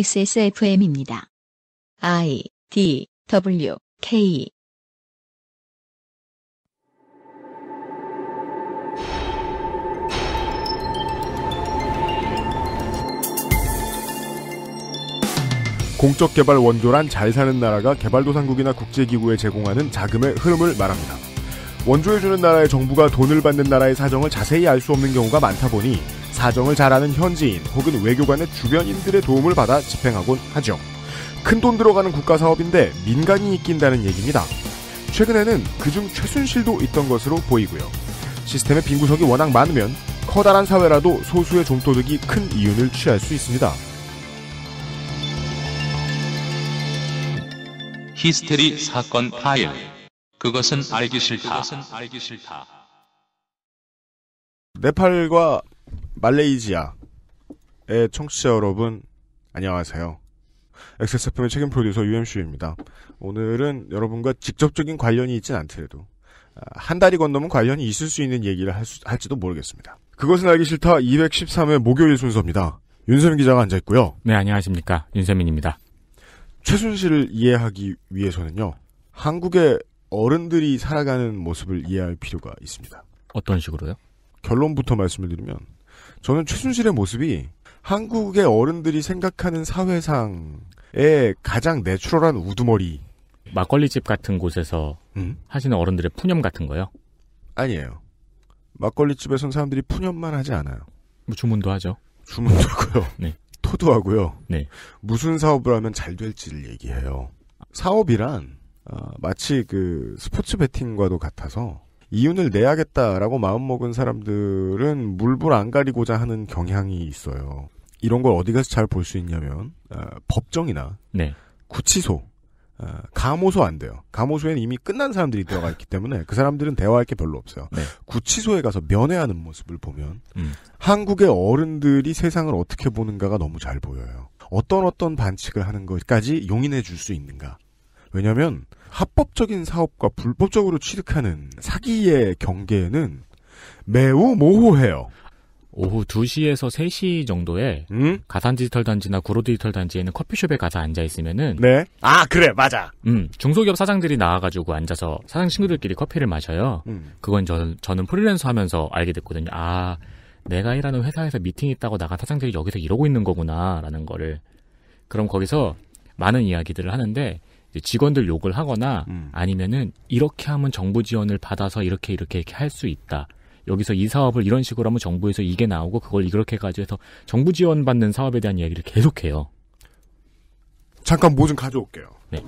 XSFM입니다. I D W K 공적 개발 원조란 잘 사는 나라가 개발도상국이나 국제기구에 제공하는 자금의 흐름을 말합니다. 원조해주는 나라의 정부가 돈을 받는 나라의 사정을 자세히 알 수 없는 경우가 많다 보니 사정을 잘 아는 현지인 혹은 외교관의 주변인들의 도움을 받아 집행하곤 하죠. 큰 돈 들어가는 국가 사업인데 민간이 이낀다는 얘기입니다. 최근에는 그중 최순실도 있던 것으로 보이고요. 시스템의 빈 구석이 워낙 많으면 커다란 사회라도 소수의 종토득이큰 이윤을 취할 수 있습니다. 히스테리 사건 파일 그것은 알기 싫다. 그것은 알기 싫다. 네팔과 말레이시아의 청취자 여러분 안녕하세요. XSFM의 책임 프로듀서 UMC입니다. 오늘은 여러분과 직접적인 관련이 있진 않더라도 아, 한 달이 건너면 관련이 있을 수 있는 얘기를 할 수, 할지도 모르겠습니다. 그것은 알기 싫다 213회 목요일 순서입니다. 윤세민 기자가 앉아 있고요. 네, 안녕하십니까. 윤세민입니다. 최순실을 이해하기 위해서는요. 한국의 어른들이 살아가는 모습을 이해할 필요가 있습니다. 어떤 식으로요? 결론부터 말씀을 드리면 저는 최순실의 모습이 한국의 어른들이 생각하는 사회상의 가장 내추럴한 우두머리 막걸리집 같은 곳에서 음? 하시는 어른들의 푸념 같은 거요? 아니에요. 막걸리집에선 사람들이 푸념만 하지 않아요. 뭐 주문도 하죠. 주문도 하고요. 네. 토도 하고요. 네. 무슨 사업을 하면 잘 될지를 얘기해요. 사업이란 어, 마치 그 스포츠 배팅과도 같아서 이윤을 내야겠다라고 마음먹은 사람들은 물불 안 가리고자 하는 경향이 있어요. 이런 걸 어디 가서 잘 볼 수 있냐면 어, 법정이나 네. 구치소, 어, 감호소 안 돼요. 감호소에는 이미 끝난 사람들이 들어가 있기 때문에 그 사람들은 대화할 게 별로 없어요. 네. 구치소에 가서 면회하는 모습을 보면 음. 한국의 어른들이 세상을 어떻게 보는가가 너무 잘 보여요. 어떤 어떤 반칙을 하는 것까지 용인해 줄 수 있는가. 왜냐하면 합법적인 사업과 불법적으로 취득하는 사기의 경계는 매우 모호해요. 오후 2시에서 3시 정도에 음? 가산 디지털 단지나 구로 디지털 단지에는 커피숍에 가서 앉아 있으면은 네. 아, 그래. 맞아. 음. 중소기업 사장들이 나와 가지고 앉아서 사장 친구들끼리 커피를 마셔요. 음. 그건 저는 저는 프리랜서 하면서 알게 됐거든요. 아, 내가 일하는 회사에서 미팅 있다고 나간 사장들이 여기서 이러고 있는 거구나라는 거를 그럼 거기서 많은 이야기들을 하는데 직원들 욕을 하거나 음. 아니면은 이렇게 하면 정부 지원을 받아서 이렇게 이렇게 이렇게 할 수 있다. 여기서 이 사업을 이런 식으로 하면 정부에서 이게 나오고 그걸 이렇게 가지고 해서 정부 지원 받는 사업에 대한 이야기를 계속해요. 잠깐 뭐 좀 가져올게요. 네.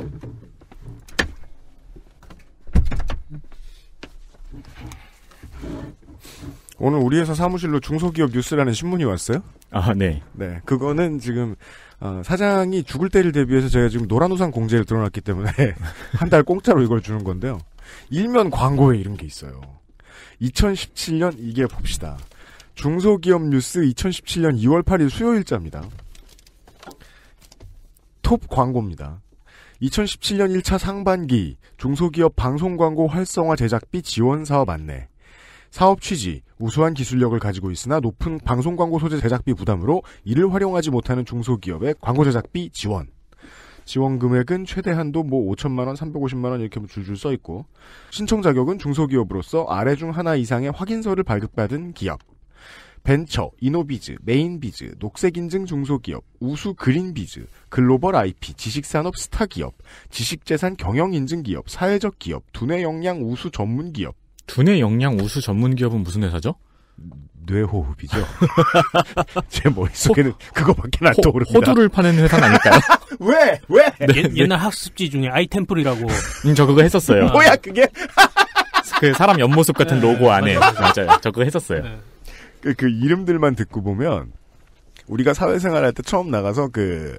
오늘 우리 회사 사무실로 중소기업 뉴스라는 신문이 왔어요? 아, 네. 네. 그거는 지금 어, 사장이 죽을 때를 대비해서 제가 지금 노란 우산 공제를 들어놨기 때문에 한 달 공짜로 이걸 주는 건데요. 일면 광고에 이런 게 있어요. 2017년 이게 봅시다. 중소기업 뉴스 2017년 2월 8일 수요일자입니다. 톱 광고입니다. 2017년 1차 상반기 중소기업 방송 광고 활성화 제작비 지원 사업 안내. 사업 취지 우수한 기술력을 가지고 있으나 높은 방송 광고 소재 제작비 부담으로 이를 활용하지 못하는 중소기업의 광고 제작비 지원. 지원 금액은 최대한도 뭐 5천만 원, 350만 원 이렇게 줄줄 써 있고 신청 자격은 중소기업으로서 아래 중 하나 이상의 확인서를 발급받은 기업. 벤처, 이노비즈, 메인비즈, 녹색인증 중소기업, 우수 그린비즈, 글로벌 IP, 지식산업 스타기업, 지식재산 경영인증기업, 사회적 기업, 두뇌 역량 우수 전문기업, 두뇌 영양 우수 전문 기업은 무슨 회사죠? 뇌호흡이죠. 제 머릿속에는 호, 그거밖에 안 호, 떠오릅니다. 호두를 파는 회사는 아닐까요? 왜? 왜? 네, 옛, 날 학습지 중에 아이템플이라고. 음, 저 그거 했었어요. 아. 뭐야 그게? 그 사람 옆모습 같은 네, 로고 안에. 맞아요. 맞아요. 저 그거 했었어요. 네. 그, 그 이름들만 듣고 보면 우리가 사회생활할 때 처음 나가서 그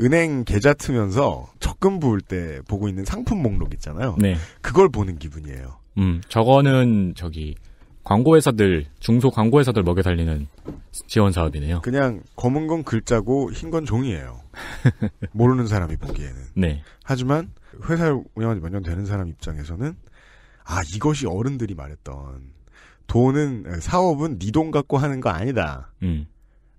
은행 계좌 트면서 적금 부을 때 보고 있는 상품 목록 있잖아요. 네. 그걸 보는 기분이에요. 음, 저거는 저기 광고회사들 중소 광고회사들 먹여 살리는 지원 사업이네요. 그냥 검은 건 글자고 흰 건 종이에요. 모르는 사람이 보기에는. 네. 하지만 회사를 운영한 지 몇 년 되는 사람 입장에서는 아 이것이 어른들이 말했던 돈은 사업은 네 돈 갖고 하는 거 아니다. 음.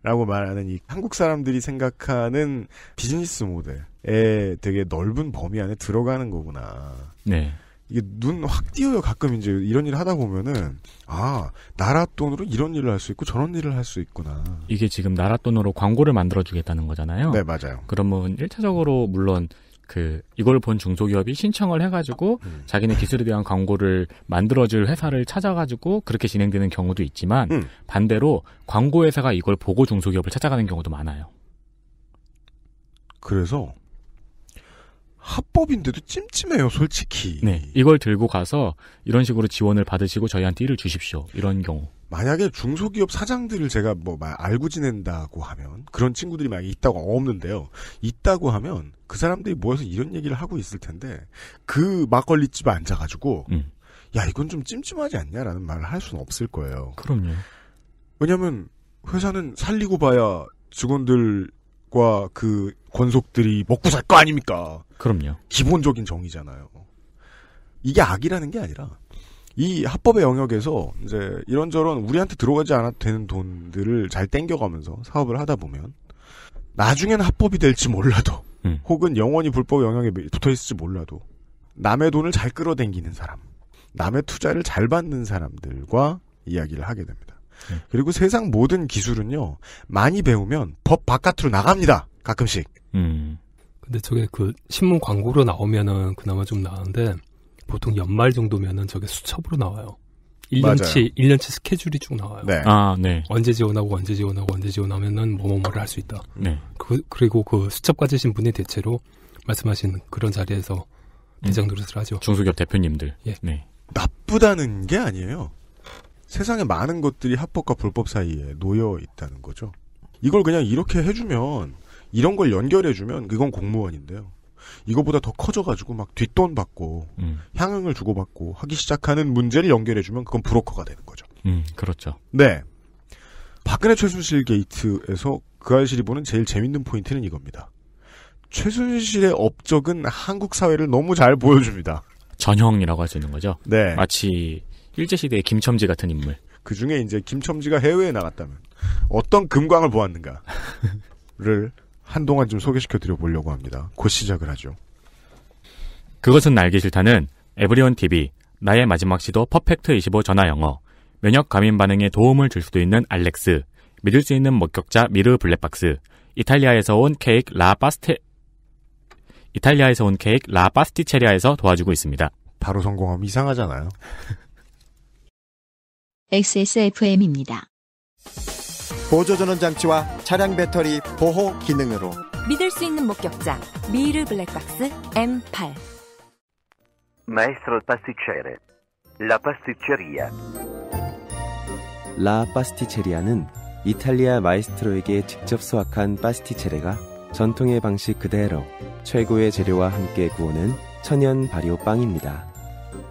라고 말하는 이 한국 사람들이 생각하는 비즈니스 모델에 되게 넓은 범위 안에 들어가는 거구나. 네. 이게 눈 확 띄어요. 가끔 이제 이런 일을 하다 보면은 아 나라 돈으로 이런 일을 할 수 있고 저런 일을 할 수 있구나. 이게 지금 나라 돈으로 광고를 만들어 주겠다는 거잖아요. 네 맞아요. 그러면 뭐 일차적으로 물론 그 이걸 본 중소기업이 신청을 해가지고 음. 자기네 기술에 대한 광고를 만들어줄 회사를 찾아가지고 그렇게 진행되는 경우도 있지만 음. 반대로 광고 회사가 이걸 보고 중소기업을 찾아가는 경우도 많아요. 그래서 합법인데도 찜찜해요, 솔직히. 네. 이걸 들고 가서 이런 식으로 지원을 받으시고 저희한테 일을 주십시오. 이런 경우. 만약에 중소기업 사장들을 제가 뭐 알고 지낸다고 하면 그런 친구들이 많이 있다고 없는데요. 있다고 하면 그 사람들이 모여서 이런 얘기를 하고 있을 텐데 그 막걸리 집에 앉아가지고 음. 야 이건 좀 찜찜하지 않냐라는 말을 할 수는 없을 거예요. 그럼요. 왜냐면 회사는 살리고 봐야 직원들과 그 권속들이 먹고 살 거 아닙니까? 그럼요. 기본적인 정의잖아요. 이게 악이라는 게 아니라 이 합법의 영역에서 이제 이런저런 우리한테 들어가지 않아도 되는 돈들을 잘 땡겨가면서 사업을 하다 보면 나중엔 합법이 될지 몰라도 음. 혹은 영원히 불법 영역에 붙어 있을지 몰라도 남의 돈을 잘 끌어당기는 사람, 남의 투자를 잘 받는 사람들과 이야기를 하게 됩니다. 네. 그리고 세상 모든 기술은요 많이 배우면 법 바깥으로 나갑니다. 가끔씩. 음. 근데 저게 그 신문 광고로 나오면은 그나마 좀 나은데 보통 연말 정도면은 저게 수첩으로 나와요. 1년치, 1년치 스케줄이 쭉 나와요. 네. 아, 네. 언제 지원하고, 언제 지원하고, 언제 지원하면은 뭐뭐뭐를 할 수 있다. 네. 그, 그리고 그 수첩 가지신 분이 대체로 말씀하신 그런 자리에서 음. 대장 노릇을 하죠. 중소기업 대표님들. 예. 네. 나쁘다는 게 아니에요. 세상에 많은 것들이 합법과 불법 사이에 놓여 있다는 거죠. 이걸 그냥 이렇게 해주면 이런 걸 연결해주면 그건 공무원인데요. 이거보다 더 커져가지고 막 뒷돈 받고 음. 향응을 주고받고 하기 시작하는 문제를 연결해주면 그건 브로커가 되는 거죠. 음, 그렇죠. 네. 박근혜 최순실 게이트에서 그 아실이 보는 제일 재밌는 포인트는 이겁니다. 최순실의 업적은 한국 사회를 너무 잘 보여줍니다. 전형이라고 할 수 있는 거죠. 네. 마치 일제시대의 김첨지 같은 인물. 그 중에 이제 김첨지가 해외에 나갔다면 어떤 금광을 보았는가를 한동안 좀 소개시켜 드려 보려고 합니다. 곧 시작을 하죠. 그것은 알기 싫다는 에브리온 TV 나의 마지막 시도 퍼펙트 25 전화 영어 면역 감민 반응에 도움을 줄 수도 있는 알렉스 믿을 수 있는 목격자 미르 블랙박스 이탈리아에서 온 케이크 라 파스테 이탈리아에서 온 케이크 라 파스티체리아에서 도와주고 있습니다. 바로 성공하면 이상하잖아요. XSFM입니다. 보조전원 장치와 차량 배터리 보호 기능으로 믿을 수 있는 목격자 미르 블랙박스 M8 Maestro pasticcere 라 파스티체리아는 이탈리아 마이스트로에게 직접 수확한 파스티체레가 전통의 방식 그대로 최고의 재료와 함께 구우는 천연 발효 빵입니다.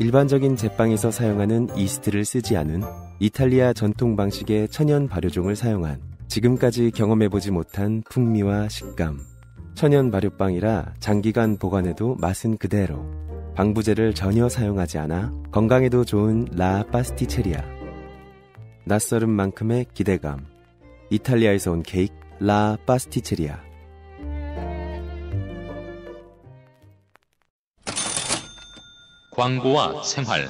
일반적인 제빵에서 사용하는 이스트를 쓰지 않은 이탈리아 전통 방식의 천연 발효종을 사용한 지금까지 경험해보지 못한 풍미와 식감. 천연 발효빵이라 장기간 보관해도 맛은 그대로. 방부제를 전혀 사용하지 않아 건강에도 좋은 라 파스티체리아. 낯설은 만큼의 기대감. 이탈리아에서 온 케이크 라 파스티체리아. 광고와 생활.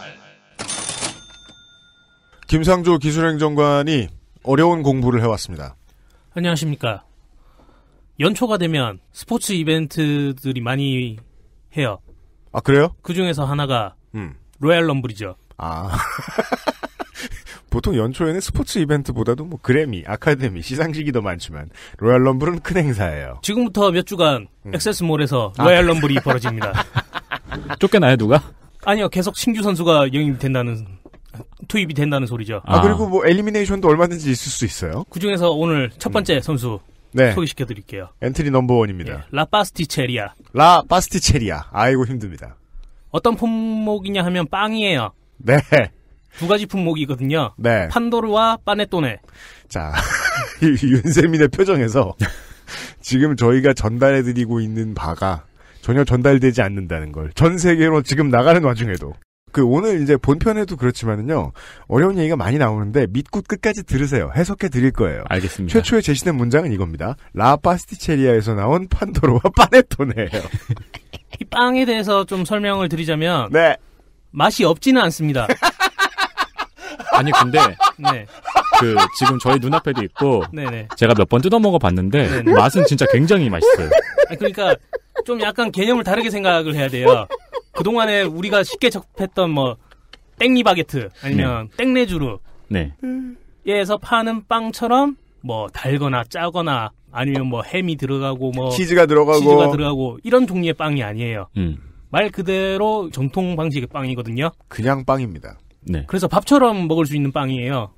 김상조 기술행정관이 어려운 공부를 해왔습니다. 안녕하십니까. 연초가 되면 스포츠 이벤트들이 많이 해요. 아, 그래요? 그 중에서 하나가 음. 로얄 럼블이죠. 아. 보통 연초에는 스포츠 이벤트보다도 뭐 그래미, 아카데미, 시상식이 더 많지만 로얄 럼블은 큰 행사예요. 지금부터 몇 주간 음. 액세스몰에서 아, 로얄 럼블이 벌어집니다. 쫓겨나요 누가? 아니요, 계속 신규 선수가 영입된다는 투입이 된다는 소리죠. 아, 아. 그리고 뭐 엘리미네이션도 얼마든지 있을 수 있어요. 그 중에서 오늘 첫 음. 번째 음. 선수 네. 소개시켜 드릴게요. 엔트리 넘버 원입니다. 예. 라파스티체리아. 라파스티체리아. 아이고 힘듭니다. 어떤 품목이냐 하면 빵이에요. 네. 두 가지 품목이거든요. 네. 판도르와 빠네토네. 자, 윤세민의 표정에서 지금 저희가 전달해드리고 있는 바가 전혀 전달되지 않는다는 걸 전 세계로 지금 나가는 와중에도 그 오늘 이제 본편에도 그렇지만은요 어려운 얘기가 많이 나오는데 믿고 끝까지 들으세요 해석해 드릴 거예요. 알겠습니다. 최초에 제시된 문장은 이겁니다. 라 파스티체리아에서 나온 판도로와 파네토네예요. 이 빵에 대해서 좀 설명을 드리자면 네. 맛이 없지는 않습니다. 아니 근데 네. 그 지금 저희 눈앞에도 있고 네네. 네. 제가 몇 번 뜯어 먹어 봤는데 네, 네. 맛은 진짜 굉장히 맛있어요. 그러니까 좀 약간 개념을 다르게 생각을 해야 돼요. 그동안에 우리가 쉽게 접했던 뭐 땡리 바게트 아니면 네. 땡레주르 네. 에서 파는 빵처럼 뭐 달거나 짜거나 아니면 뭐 햄이 들어가고 뭐 치즈가 들어가고 치즈가 들어가고 이런 종류의 빵이 아니에요. 음. 말 그대로 전통 방식의 빵이거든요. 그냥 빵입니다. 네. 그래서 밥처럼 먹을 수 있는 빵이에요.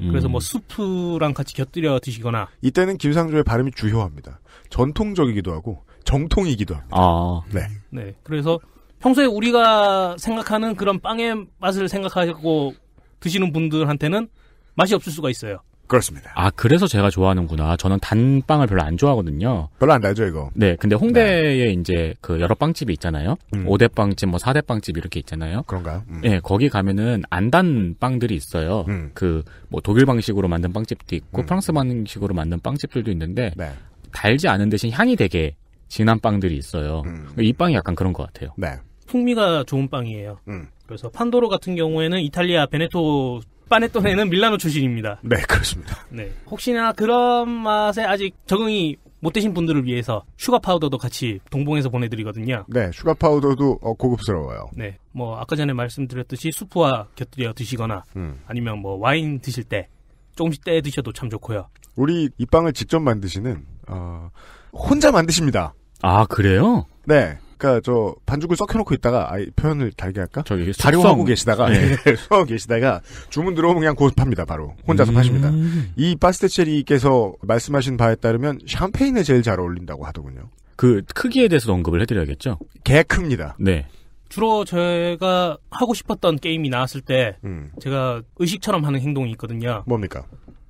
음. 그래서 뭐 음. 수프랑 같이 곁들여 드시거나 이때는 김상조의 발음이 주효합니다. 전통적이기도 하고 정통이기도 합니다. 아. 네. 네. 그래서 평소에 우리가 생각하는 그런 빵의 맛을 생각하고 드시는 분들한테는 맛이 없을 수가 있어요. 그렇습니다. 아 그래서 제가 좋아하는구나. 저는 단빵을 별로 안 좋아하거든요. 별로 안 달죠 이거. 네, 근데 홍대에 네. 이제 그 여러 빵집이 있잖아요. 음. 5대 빵집, 뭐 4대 빵집 이렇게 있잖아요. 그런가요? 음. 네, 거기 가면은 안 단 빵들이 있어요. 음. 그뭐 독일 방식으로 만든 빵집도 있고 음. 프랑스 방식으로 만든 빵집들도 있는데 네. 달지 않은 대신 향이 되게 진한 빵들이 있어요. 음. 이 빵이 약간 그런 것 같아요. 네. 풍미가 좋은 빵이에요. 음. 그래서 판도로 같은 경우에는 이탈리아 베네토 빠네토네는 밀라노 출신입니다. 네, 그렇습니다. 네. 혹시나 그런 맛에 아직 적응이 못 되신 분들을 위해서 슈가 파우더도 같이 동봉해서 보내드리거든요. 네, 슈가 파우더도 어, 고급스러워요. 네, 뭐 아까 전에 말씀드렸듯이 수프와 곁들여 드시거나 음. 아니면 뭐 와인 드실 때 조금씩 떼 드셔도 참 좋고요. 우리 이 빵을 직접 만드시는 어, 혼자 만드십니다. 아 그래요? 네, 그러니까 저 반죽을 썩혀놓고 있다가 아, 이 표현을 달게 할까? 저기 자료하고 계시다가 네. 수하고 예, 계시다가 주문 들어오면 그냥 고습합니다 바로 혼자서 음... 파십니다. 이 파스테체리께서 말씀하신 바에 따르면 샴페인에 제일 잘 어울린다고 하더군요. 그 크기에 대해서 언급을 해드려야겠죠? 개 큽니다. 네. 주로 제가 하고 싶었던 게임이 나왔을 때 음. 제가 의식처럼 하는 행동이 있거든요. 뭡니까?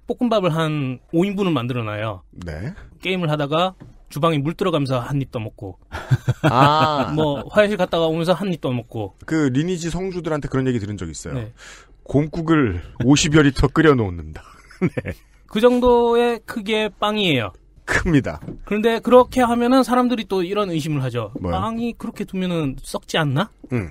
볶음밥을 한 5인분을 만들어놔요. 네. 게임을 하다가 주방에 물 들어가면서 한입 떠먹고. 아. 뭐 화장실 갔다가 오면서 한입 떠먹고. 그 리니지 성주들한테 그런 얘기 들은 적 있어요. 네. 곰국을 50여 리터 끓여 놓는다. 네. 그 정도의 크기의 빵이에요. 큽니다. 그런데 그렇게 하면은 사람들이 또 이런 의심을 하죠. 뭐요? 빵이 그렇게 두면은 썩지 않나? 응. 음.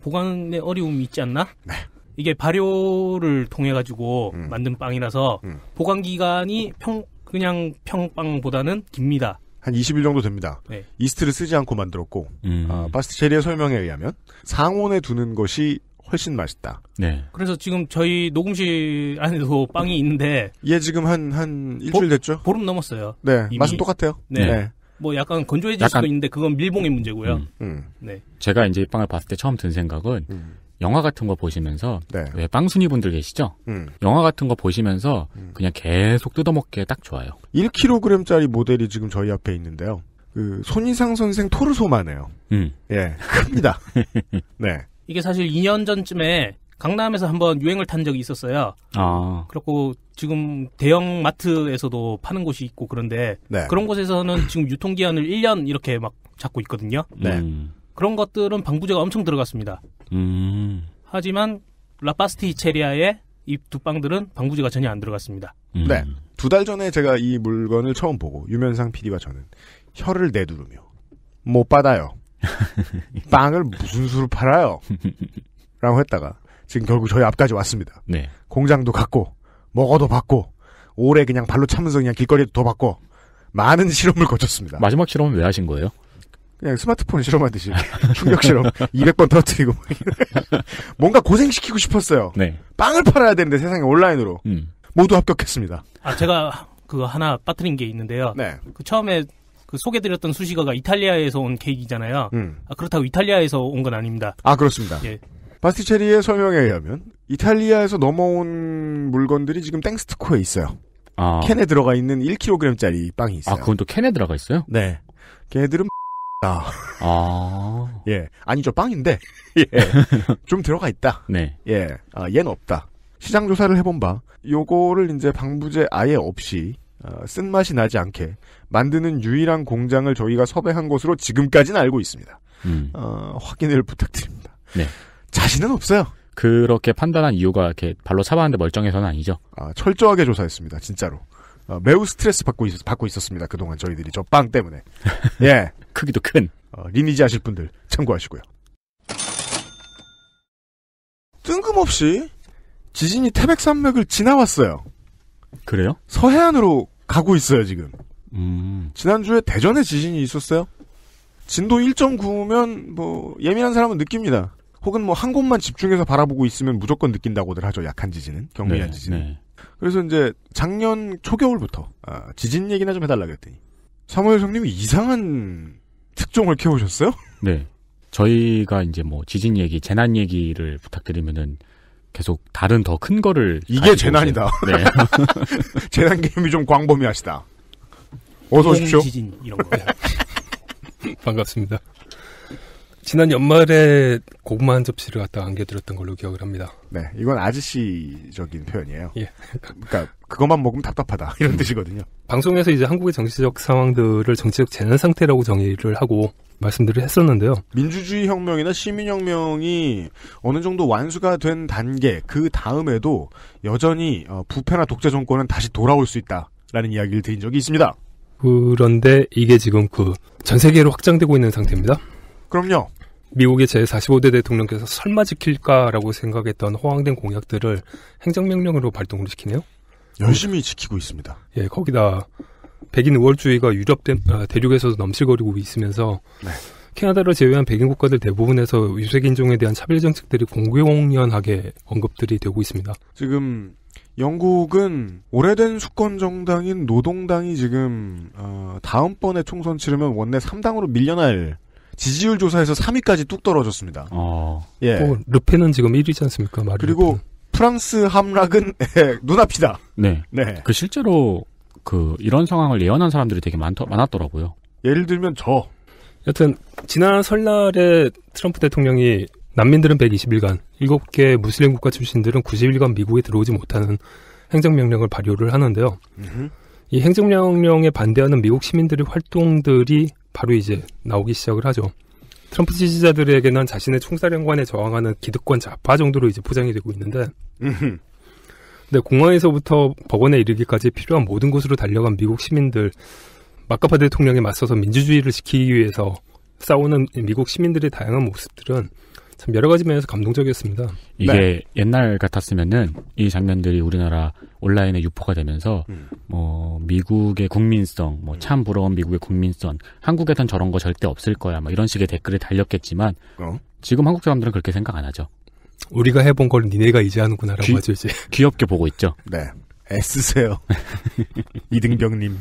보관에 어려움이 있지 않나? 네. 이게 발효를 통해 가지고 음. 만든 빵이라서 음. 보관 기간이 평 그냥 평빵보다는 깁니다. 한 20일 정도 됩니다. 네. 이스트를 쓰지 않고 만들었고 음. 아, 파스티체리의 설명에 의하면 상온에 두는 것이 훨씬 맛있다. 네. 그래서 지금 저희 녹음실 안에도 빵이 있는데 얘 지금 한한 한 일주일 보, 됐죠? 보름 넘었어요. 네. 이미. 맛은 똑같아요. 네. 네. 뭐 약간 건조해질 약간, 수도 있는데 그건 밀봉의 문제고요. 음. 음. 네. 제가 이제 이 빵을 봤을 때 처음 든 생각은 음. 영화 같은 거 보시면서 네. 왜 빵순이 분들 계시죠? 음. 영화 같은 거 보시면서 음. 그냥 계속 뜯어먹기에 딱 좋아요. 1kg짜리 모델이 지금 저희 앞에 있는데요. 그 손이상 선생 토르소만해요. 음. 예, 큽니다. 네. 이게 사실 2년 전쯤에 강남에서 한번 유행을 탄 적이 있었어요. 아. 그렇고 지금 대형 마트에서도 파는 곳이 있고 그런데 네. 그런 곳에서는 지금 유통기한을 1년 이렇게 막 잡고 있거든요. 네. 음. 그런 것들은 방부제가 엄청 들어갔습니다. 음. 하지만 라파스티 체리아의 이두 빵들은 방부제가 전혀 안 들어갔습니다. 음. 네. 두 달 전에 제가 이 물건을 처음 보고 유면상 PD와 저는 혀를 내두르며 못 받아요. 빵을 무슨 수로 팔아요? 라고 했다가 지금 결국 저희 앞까지 왔습니다. 네. 공장도 갔고 먹어도 받고 올해 그냥 발로 차면서 그냥 길거리도 더 받고 많은 실험을 거쳤습니다. 마지막 실험은 왜 하신 거예요? 그냥 스마트폰 실험하듯이 충격 실험 200번 터뜨리고 뭐 뭔가 고생시키고 싶었어요. 네. 빵을 팔아야 되는데 세상에 온라인으로 음. 모두 합격했습니다. 아 제가 그 하나 빠뜨린 게 있는데요. 네. 그 처음에 그 소개드렸던 수식어가 이탈리아에서 온 케이크잖아요. 음. 아, 그렇다고 이탈리아에서 온 건 아닙니다. 아 그렇습니다. 예. 바스티체리의 설명에 의하면 이탈리아에서 넘어온 물건들이 지금 땡스트코에 있어요. 아. 캔에 들어가 있는 1kg짜리 빵이 있어요. 아 그건 또 캔에 들어가 있어요? 네. 걔들은 있다. 아. 아. 예. 아니죠. 빵인데. 예. 좀 들어가 있다. 네. 예. 아, 얘는 없다. 시장 조사를 해본 바, 요거를 이제 방부제 아예 없이, 어, 쓴맛이 나지 않게 만드는 유일한 공장을 저희가 섭외한 것으로 지금까지는 알고 있습니다. 음. 어, 확인을 부탁드립니다. 네. 자신은 없어요. 그렇게 판단한 이유가 이렇게 발로 차봤는데 멀쩡해서는 아니죠. 아, 철저하게 조사했습니다. 진짜로. 어, 매우 스트레스 받고, 있, 받고 있었습니다. 그동안 저희들이 저 빵 때문에. 예. 크기도 큰. 어, 리니지 하실 분들 참고하시고요. 뜬금없이 지진이 태백산맥을 지나왔어요. 그래요? 서해안으로 가고 있어요, 지금. 음. 지난주에 대전에 지진이 있었어요. 진도 1.9면 뭐 예민한 사람은 느낍니다. 혹은 뭐 한 곳만 집중해서 바라보고 있으면 무조건 느낀다고들 하죠. 약한 지진은 경미한 네, 지진은. 네. 그래서 이제 작년 초겨울부터 아, 지진 얘기나 좀 해달라 그랬더니 사무엘 형님이 이상한 특종을 키우셨어요? 네. 저희가 이제 뭐 지진 얘기, 재난 얘기를 부탁드리면은 계속 다른 더 큰 거를 이게 재난이다. 오세요. 네. 재난 개념이 좀 광범위하시다. 어서 오십시오. 지진 이런 거. 반갑습니다. 지난 연말에 고구마 한 접시를 갖다 안겨드렸던 걸로 기억을 합니다. 네, 이건 아저씨적인 표현이에요. 예. 그러니까 그것만 먹으면 답답하다 이런 음. 뜻이거든요. 방송에서 이제 한국의 정치적 상황들을 정치적 재난 상태라고 정의를 하고 말씀들을 했었는데요. 민주주의 혁명이나 시민혁명이 어느 정도 완수가 된 단계 그 다음에도 여전히 어, 부패나 독재 정권은 다시 돌아올 수 있다라는 이야기를 드린 적이 있습니다. 그런데 이게 지금 그 전 세계로 확장되고 있는 상태입니다. 그럼요. 미국의 제45대 대통령께서 설마 지킬까라고 생각했던 허황된 공약들을 행정명령으로 발동을 시키네요. 열심히 지키고 있습니다. 예, 거기다 백인 우월주의가 유럽 대, 아, 대륙에서도 넘실거리고 있으면서 네. 캐나다를 제외한 백인 국가들 대부분에서 유색인종에 대한 차별 정책들이 공공연하게 언급들이 되고 있습니다. 지금 영국은 오래된 수권 정당인 노동당이 지금 어, 다음번에 총선 치르면 원내 3당으로 밀려날 지지율 조사에서 3위까지 뚝 떨어졌습니다. 어. 예. 어, 르페는 지금 1위지 않습니까? 마리 그리고 르페 프랑스 함락은 예, 눈앞이다. 네. 네. 그 실제로 그 이런 상황을 예언한 사람들이 되게 많더, 많았더라고요. 예를 들면 저. 여튼 지난 설날에 트럼프 대통령이 난민들은 120일간, 7개 무슬림 국가 출신들은 90일간 미국에 들어오지 못하는 행정명령을 발효를 하는데요. 음흠. 이 행정명령에 반대하는 미국 시민들의 활동들이 바로 이제 나오기 시작을 하죠. 트럼프 지지자들에게는 자신의 총사령관에 저항하는 기득권 좌파 정도로 이제 포장이 되고 있는데, 근데 공항에서부터 법원에 이르기까지 필요한 모든 곳으로 달려간 미국 시민들, 마카파 대통령에 맞서서 민주주의를 지키기 위해서 싸우는 미국 시민들의 다양한 모습들은 참 여러 가지 면에서 감동적이었습니다. 이게 네. 옛날 같았으면은 이 장면들이 우리나라 온라인에 유포가 되면서 음. 뭐 미국의 국민성, 뭐참 음. 부러운 미국의 국민성, 한국에선 저런 거 절대 없을 거야, 막 이런 식의 댓글이 달렸겠지만 어? 지금 한국 사람들은 그렇게 생각 안 하죠. 우리가 해본 걸 니네가 이제 하는구나라고 귀, 하죠 이제. 귀엽게 보고 있죠. 네, 애쓰세요. 이등병님.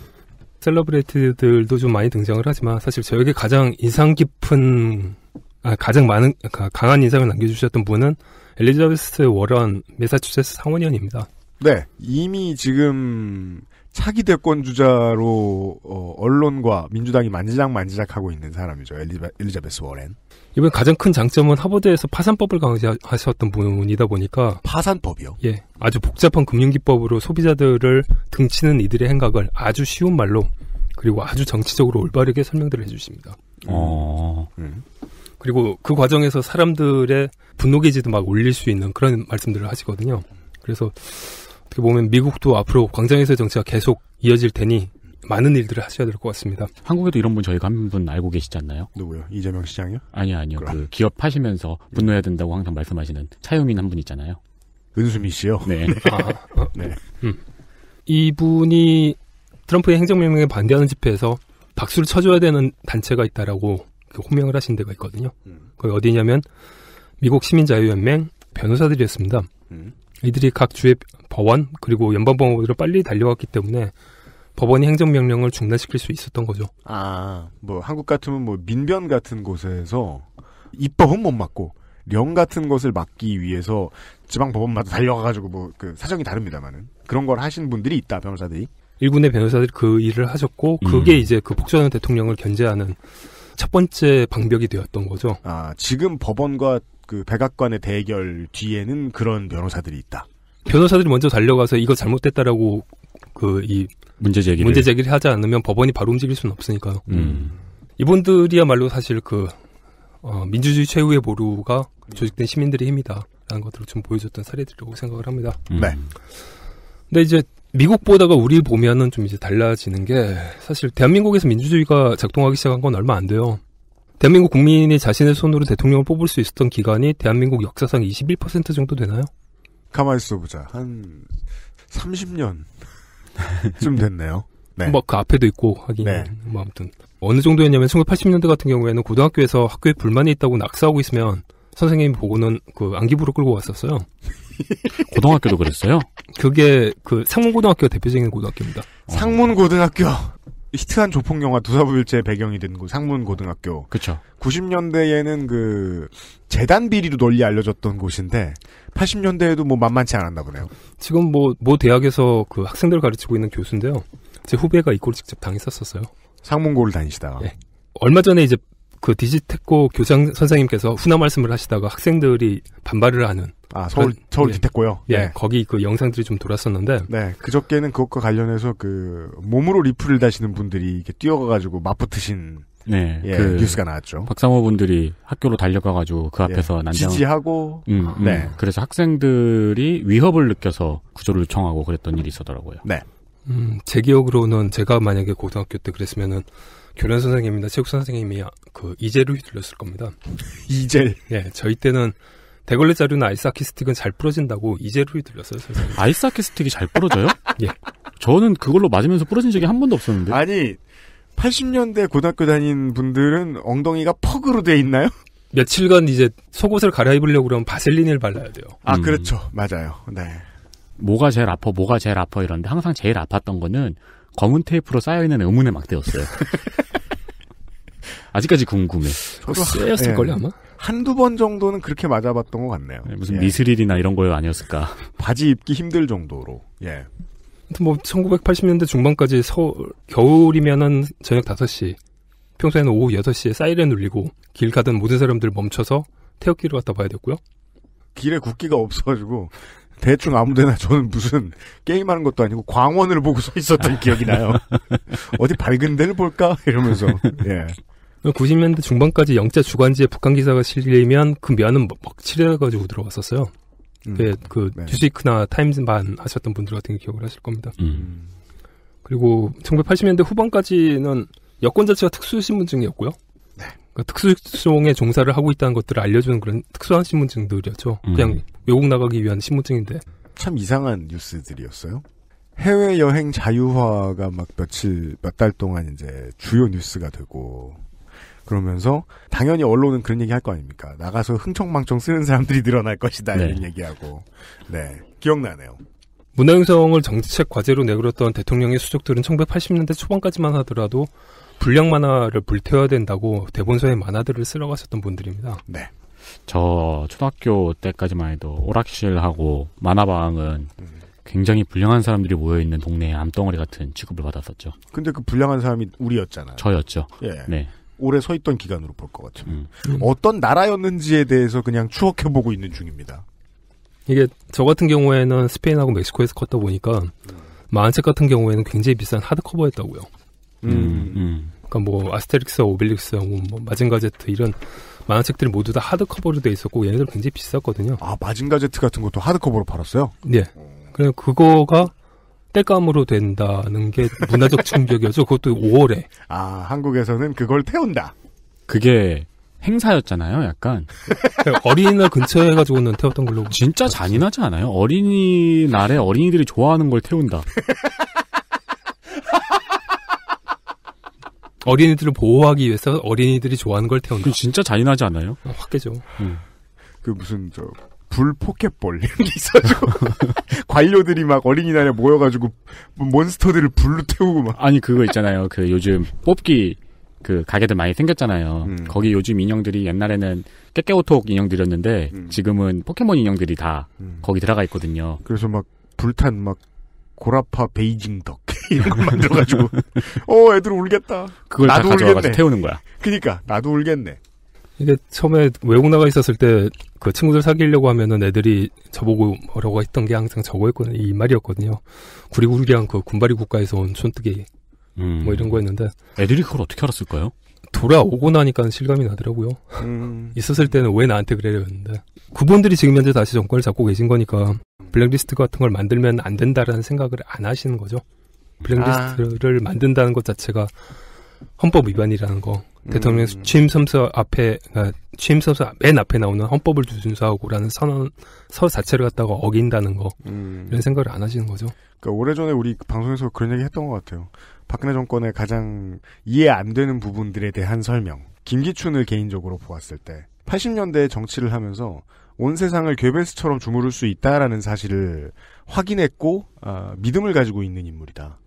셀러브레이트들도 좀 많이 등장을 하지만 사실 저에게 가장 인상 깊은 아, 가장 많은 강한 인상을 남겨주셨던 분은 엘리자베스 워런 메사추세츠 상원의원입니다. 네, 이미 지금 차기 대권 주자로 어, 언론과 민주당이 만지작 만지작 하고 있는 사람이죠. 엘리바, 엘리자베스 워렌. 이번 가장 큰 장점은 하버드에서 파산법을 강제하셨던 분이다 보니까 파산법이요. 예, 아주 복잡한 금융기법으로 소비자들을 등치는 이들의 행각을 아주 쉬운 말로 그리고 아주 정치적으로 올바르게 설명들을 해주십니다. 어, 음. 그리고 그 과정에서 사람들의 분노 게이지도 막 올릴 수 있는 그런 말씀들을 하시거든요. 그래서 어떻게 보면 미국도 앞으로 광장에서의 정치가 계속 이어질 테니 많은 일들을 하셔야 될 것 같습니다. 한국에도 이런 분 저희가 한 분 알고 계시지 않나요? 누구요? 이재명 시장이요? 아니요, 아니요. 그럼. 그 기업 하시면서 예. 분노해야 된다고 항상 말씀하시는 차용인 한 분 있잖아요. 은수미 씨요? 네. 네. 아, 네. 음. 이분이 트럼프의 행정명령에 반대하는 집회에서 박수를 쳐줘야 되는 단체가 있다라고 그 호명을 하신 데가 있거든요. 음. 거 어디냐면 미국 시민자유연맹 변호사들이었습니다. 음. 이들이 각 주의 법원 그리고 연방법원으로 빨리 달려왔기 때문에 법원이 행정명령을 중단시킬 수 있었던 거죠. 아, 뭐 한국 같으면 뭐 민변 같은 곳에서 입법은 못 막고 령 같은 것을 막기 위해서 지방 법원마다 달려가가지고 뭐 그 사정이 다릅니다만은 그런 걸 하신 분들이 있다 변호사들이. 일군의 변호사들이 그 일을 하셨고 그게 음. 이제 그 폭주하는 대통령을 견제하는 첫 번째 방벽이 되었던 거죠. 아, 지금 법원과 그 백악관의 대결 뒤에는 그런 변호사들이 있다. 변호사들이 먼저 달려가서 이거 잘못됐다라고 그 이 문제 제기를 문제 제기를 하지 않으면 법원이 바로 움직일 수는 없으니까요. 음. 음. 이분들이야말로 사실 그 어, 민주주의 최후의 보루가 음. 조직된 시민들의 힘이다라는 것들을 좀 보여줬던 사례들이라고 생각을 합니다. 네. 음. 네. 근데 이제 미국보다가 우리 보면은 좀 이제 달라지는 게 사실 대한민국에서 민주주의가 작동하기 시작한 건 얼마 안 돼요. 대한민국 국민이 자신의 손으로 대통령을 뽑을 수 있었던 기간이 대한민국 역사상 21% 정도 되나요? 가만 있어 보자. 한 30년 쯤 됐네요. 네. 막그 뭐 앞에도 있고 하긴 네. 뭐 아무튼 어느 정도였냐면 1980년대 같은 경우에는 고등학교에서 학교에 불만이 있다고 낙서하고 있으면 선생님이 보고는 그 안기부로 끌고 왔었어요. 고등학교도 그랬어요? 그게 그 상문고등학교 대표적인 고등학교입니다. 어. 상문고등학교. 히트한 조폭 영화 두사부일제 배경이 된그 상문고등학교. 그렇죠. 90년대에는 그 재단 비리로 널리 알려졌던 곳인데 80년대에도 뭐 만만치 않았나 보네요. 지금 뭐모 대학에서 그 학생들 가르치고 있는 교수인데요. 제 후배가 이꼴 직접 당했었었어요. 상문고를 다니시다가. 네. 얼마 전에 이제 그 디지테코 교장 선생님께서 훈화 말씀을 하시다가 학생들이 반발을 하는 아 서울 그 서울 예. 디테코요. 예, 네. 거기 그 영상들이 좀 돌았었는데. 네, 그저께는 그것과 관련해서 그 몸으로 리플을 다시는 분들이 이렇게 뛰어가가지고 맞붙으신 네, 예, 그 뉴스가 나왔죠. 박상호 분들이 학교로 달려가가지고 그 앞에서 예, 난장 지지하고, 음, 음, 네. 그래서 학생들이 위협을 느껴서 구조를 청하고 그랬던 일이 있었더라고요. 네. 음, 제 기억으로는 제가 만약에 고등학교 때 그랬으면은 교련 선생님이나 체육 선생님이 그 이젤을 휘둘렸을 겁니다. 이젤. 예, 저희 때는 대걸레 자루나 아이스하키 스틱은 잘 부러진다고 이젤을 휘둘렸어요. 선생님. 아이스하키 스틱이 잘 부러져요? 예. 저는 그걸로 맞으면서 부러진 적이 한 번도 없었는데. 아니, 80년대 고등학교 다닌 분들은 엉덩이가 퍽으로 돼 있나요? 며칠간 이제 속옷을 갈아입으려고 그러면 바셀린을 발라야 돼요. 아, 음. 그렇죠. 맞아요. 네. 뭐가 제일 아파, 뭐가 제일 아파 이런데 항상 제일 아팠던 거는 검은 테이프로 쌓여있는 의문의 막대였어요. 아직까지 궁금해. 저도 쎄였을걸요, 예. 아마? 한두 번 정도는 그렇게 맞아봤던 것 같네요. 네, 무슨 예. 미스릴이나 이런 거 아니었을까. 바지 입기 힘들 정도로. 예. 뭐 1980년대 중반까지 서울 겨울이면은 저녁 5시 평소에는 오후 6시에 사이렌 울리고 길 가던 모든 사람들 멈춰서 태극기를 갖다 봐야 됐고요. 길에 국기가 없어가지고 대충 아무데나 저는 무슨 게임하는 것도 아니고 광원을 보고 서 있었던 아. 기억이 나요. 어디 밝은 데를 볼까 이러면서 예. 90년대 중반까지 영자 주간지에 북한 기사가 실리면 그 면은 뭐, 막칠해가지고 들어갔었어요. 음, 네, 그 네. 주식이나 타임즈만 하셨던 분들 같은 기억을 하실 겁니다. 음. 음. 그리고 1980년대 후반까지는 여권 자체가 특수 신분증이었고요. 그러니까 특수종에 종사를 하고 있다는 것들을 알려주는 그런 특수한 신분증들이었죠. 음. 그냥 외국 나가기 위한 신분증인데. 참 이상한 뉴스들이었어요. 해외 여행 자유화가 막 며칠 몇 달 동안 이제 주요 뉴스가 되고 그러면서 당연히 언론은 그런 얘기 할 거 아닙니까? 나가서 흥청망청 쓰는 사람들이 늘어날 것이다 네. 이런 얘기하고 네 기억나네요. 문화융성을 정치책 과제로 내걸었던 대통령의 수족들은 1980년대 초반까지만 하더라도 불량 만화를 불태워야 된다고 대본서에 만화들을 쓰러 갔셨던 분들입니다. 네. 저 초등학교 때까지만 해도 오락실하고 만화방은 굉장히 불량한 사람들이 모여있는 동네의 암덩어리 같은 취급을 받았었죠. 근데 그 불량한 사람이 우리였잖아요. 저였죠. 예. 네. 오래 서 있던 기간으로 볼 것 같아요. 음. 음. 어떤 나라였는지에 대해서 그냥 추억해보고 있는 중입니다. 이게 저 같은 경우에는 스페인하고 멕시코에서 컸다 보니까 음. 만화책 같은 경우에는 굉장히 비싼 하드커버였다고요. 음. 음. 음. 그러니까 뭐 아스테릭스, 오벨릭스, 뭐 마징가제트 이런 만화책들이 모두 다 하드커버로 돼 있었고 얘네들 굉장히 비쌌거든요. 아 마징가제트 같은 것도 하드커버로 팔았어요? 네. 그냥 그거가 땔감으로 된다는 게 문화적 충격이었죠. 그것도 5월에. 아 한국에서는 그걸 태운다. 그게 행사였잖아요, 약간. 어린이날 근처에 해가지고는 태웠던 걸로. 진짜 잔인하지 않아요? 어린이날에 어린이들이 좋아하는 걸 태운다. 어린이들을 보호하기 위해서 어린이들이 좋아하는 걸 태운다. 진짜 잔인하지 않아요? 어, 확 깨죠. 음. 그 무슨 저 불포켓볼 이런 게 있어요. 관료들이 막 어린이날에 모여가지고 몬스터들을 불로 태우고 막. 아니 그거 있잖아요. 그 요즘 뽑기 그 가게들 많이 생겼잖아요. 음. 거기 요즘 인형들이 옛날에는 깨깨오톡 인형들이었는데 음. 지금은 포켓몬 인형들이 다 음. 거기 들어가 있거든요. 그래서 막 불탄 막 고라파 베이징 덕 이런 걸 만들어가지고 어 애들 울겠다. 그걸 나도 울겠네. 태우는 거야. 그니까 나도 울겠네. 이게 처음에 외국 나가 있었을 때 그 친구들 사귀려고 하면은 애들이 저보고 뭐라고 했던 게 항상 저거였거든요. 이 말이었거든요. 구리구리한 그 군바리 국가에서 온 촌뜨기 음. 뭐 이런 거였는데 애들이 그걸 어떻게 알았을까요? 돌아오고 나니까 실감이 나더라고요. 음. 있었을 때는 왜 나한테 그래려는데 그분들이 지금 현재 다시 정권을 잡고 계신 거니까 블랙리스트 같은 걸 만들면 안 된다라는 생각을 안 하시는 거죠. 블랙리스트를 아. 만든다는 것 자체가 헌법 위반이라는 거. 음. 대통령 의 취임 선서 앞에 그러니까 취임 선서 맨 앞에 나오는 헌법을 준수하고라는 선언 서 자체를 갖다가 어긴다는 거 음. 이런 생각을 안 하시는 거죠. 그러니까 오래전에 우리 방송에서 그런 얘기 했던 것 같아요. 박근혜 정권의 가장 이해 안 되는 부분들에 대한 설명. 김기춘을 개인적으로 보았을 때 80년대 정치를 하면서 온 세상을 괴벨스처럼 주무를 수 있다라는 사실을 확인했고 아, 믿음을 가지고 있는 인물이다.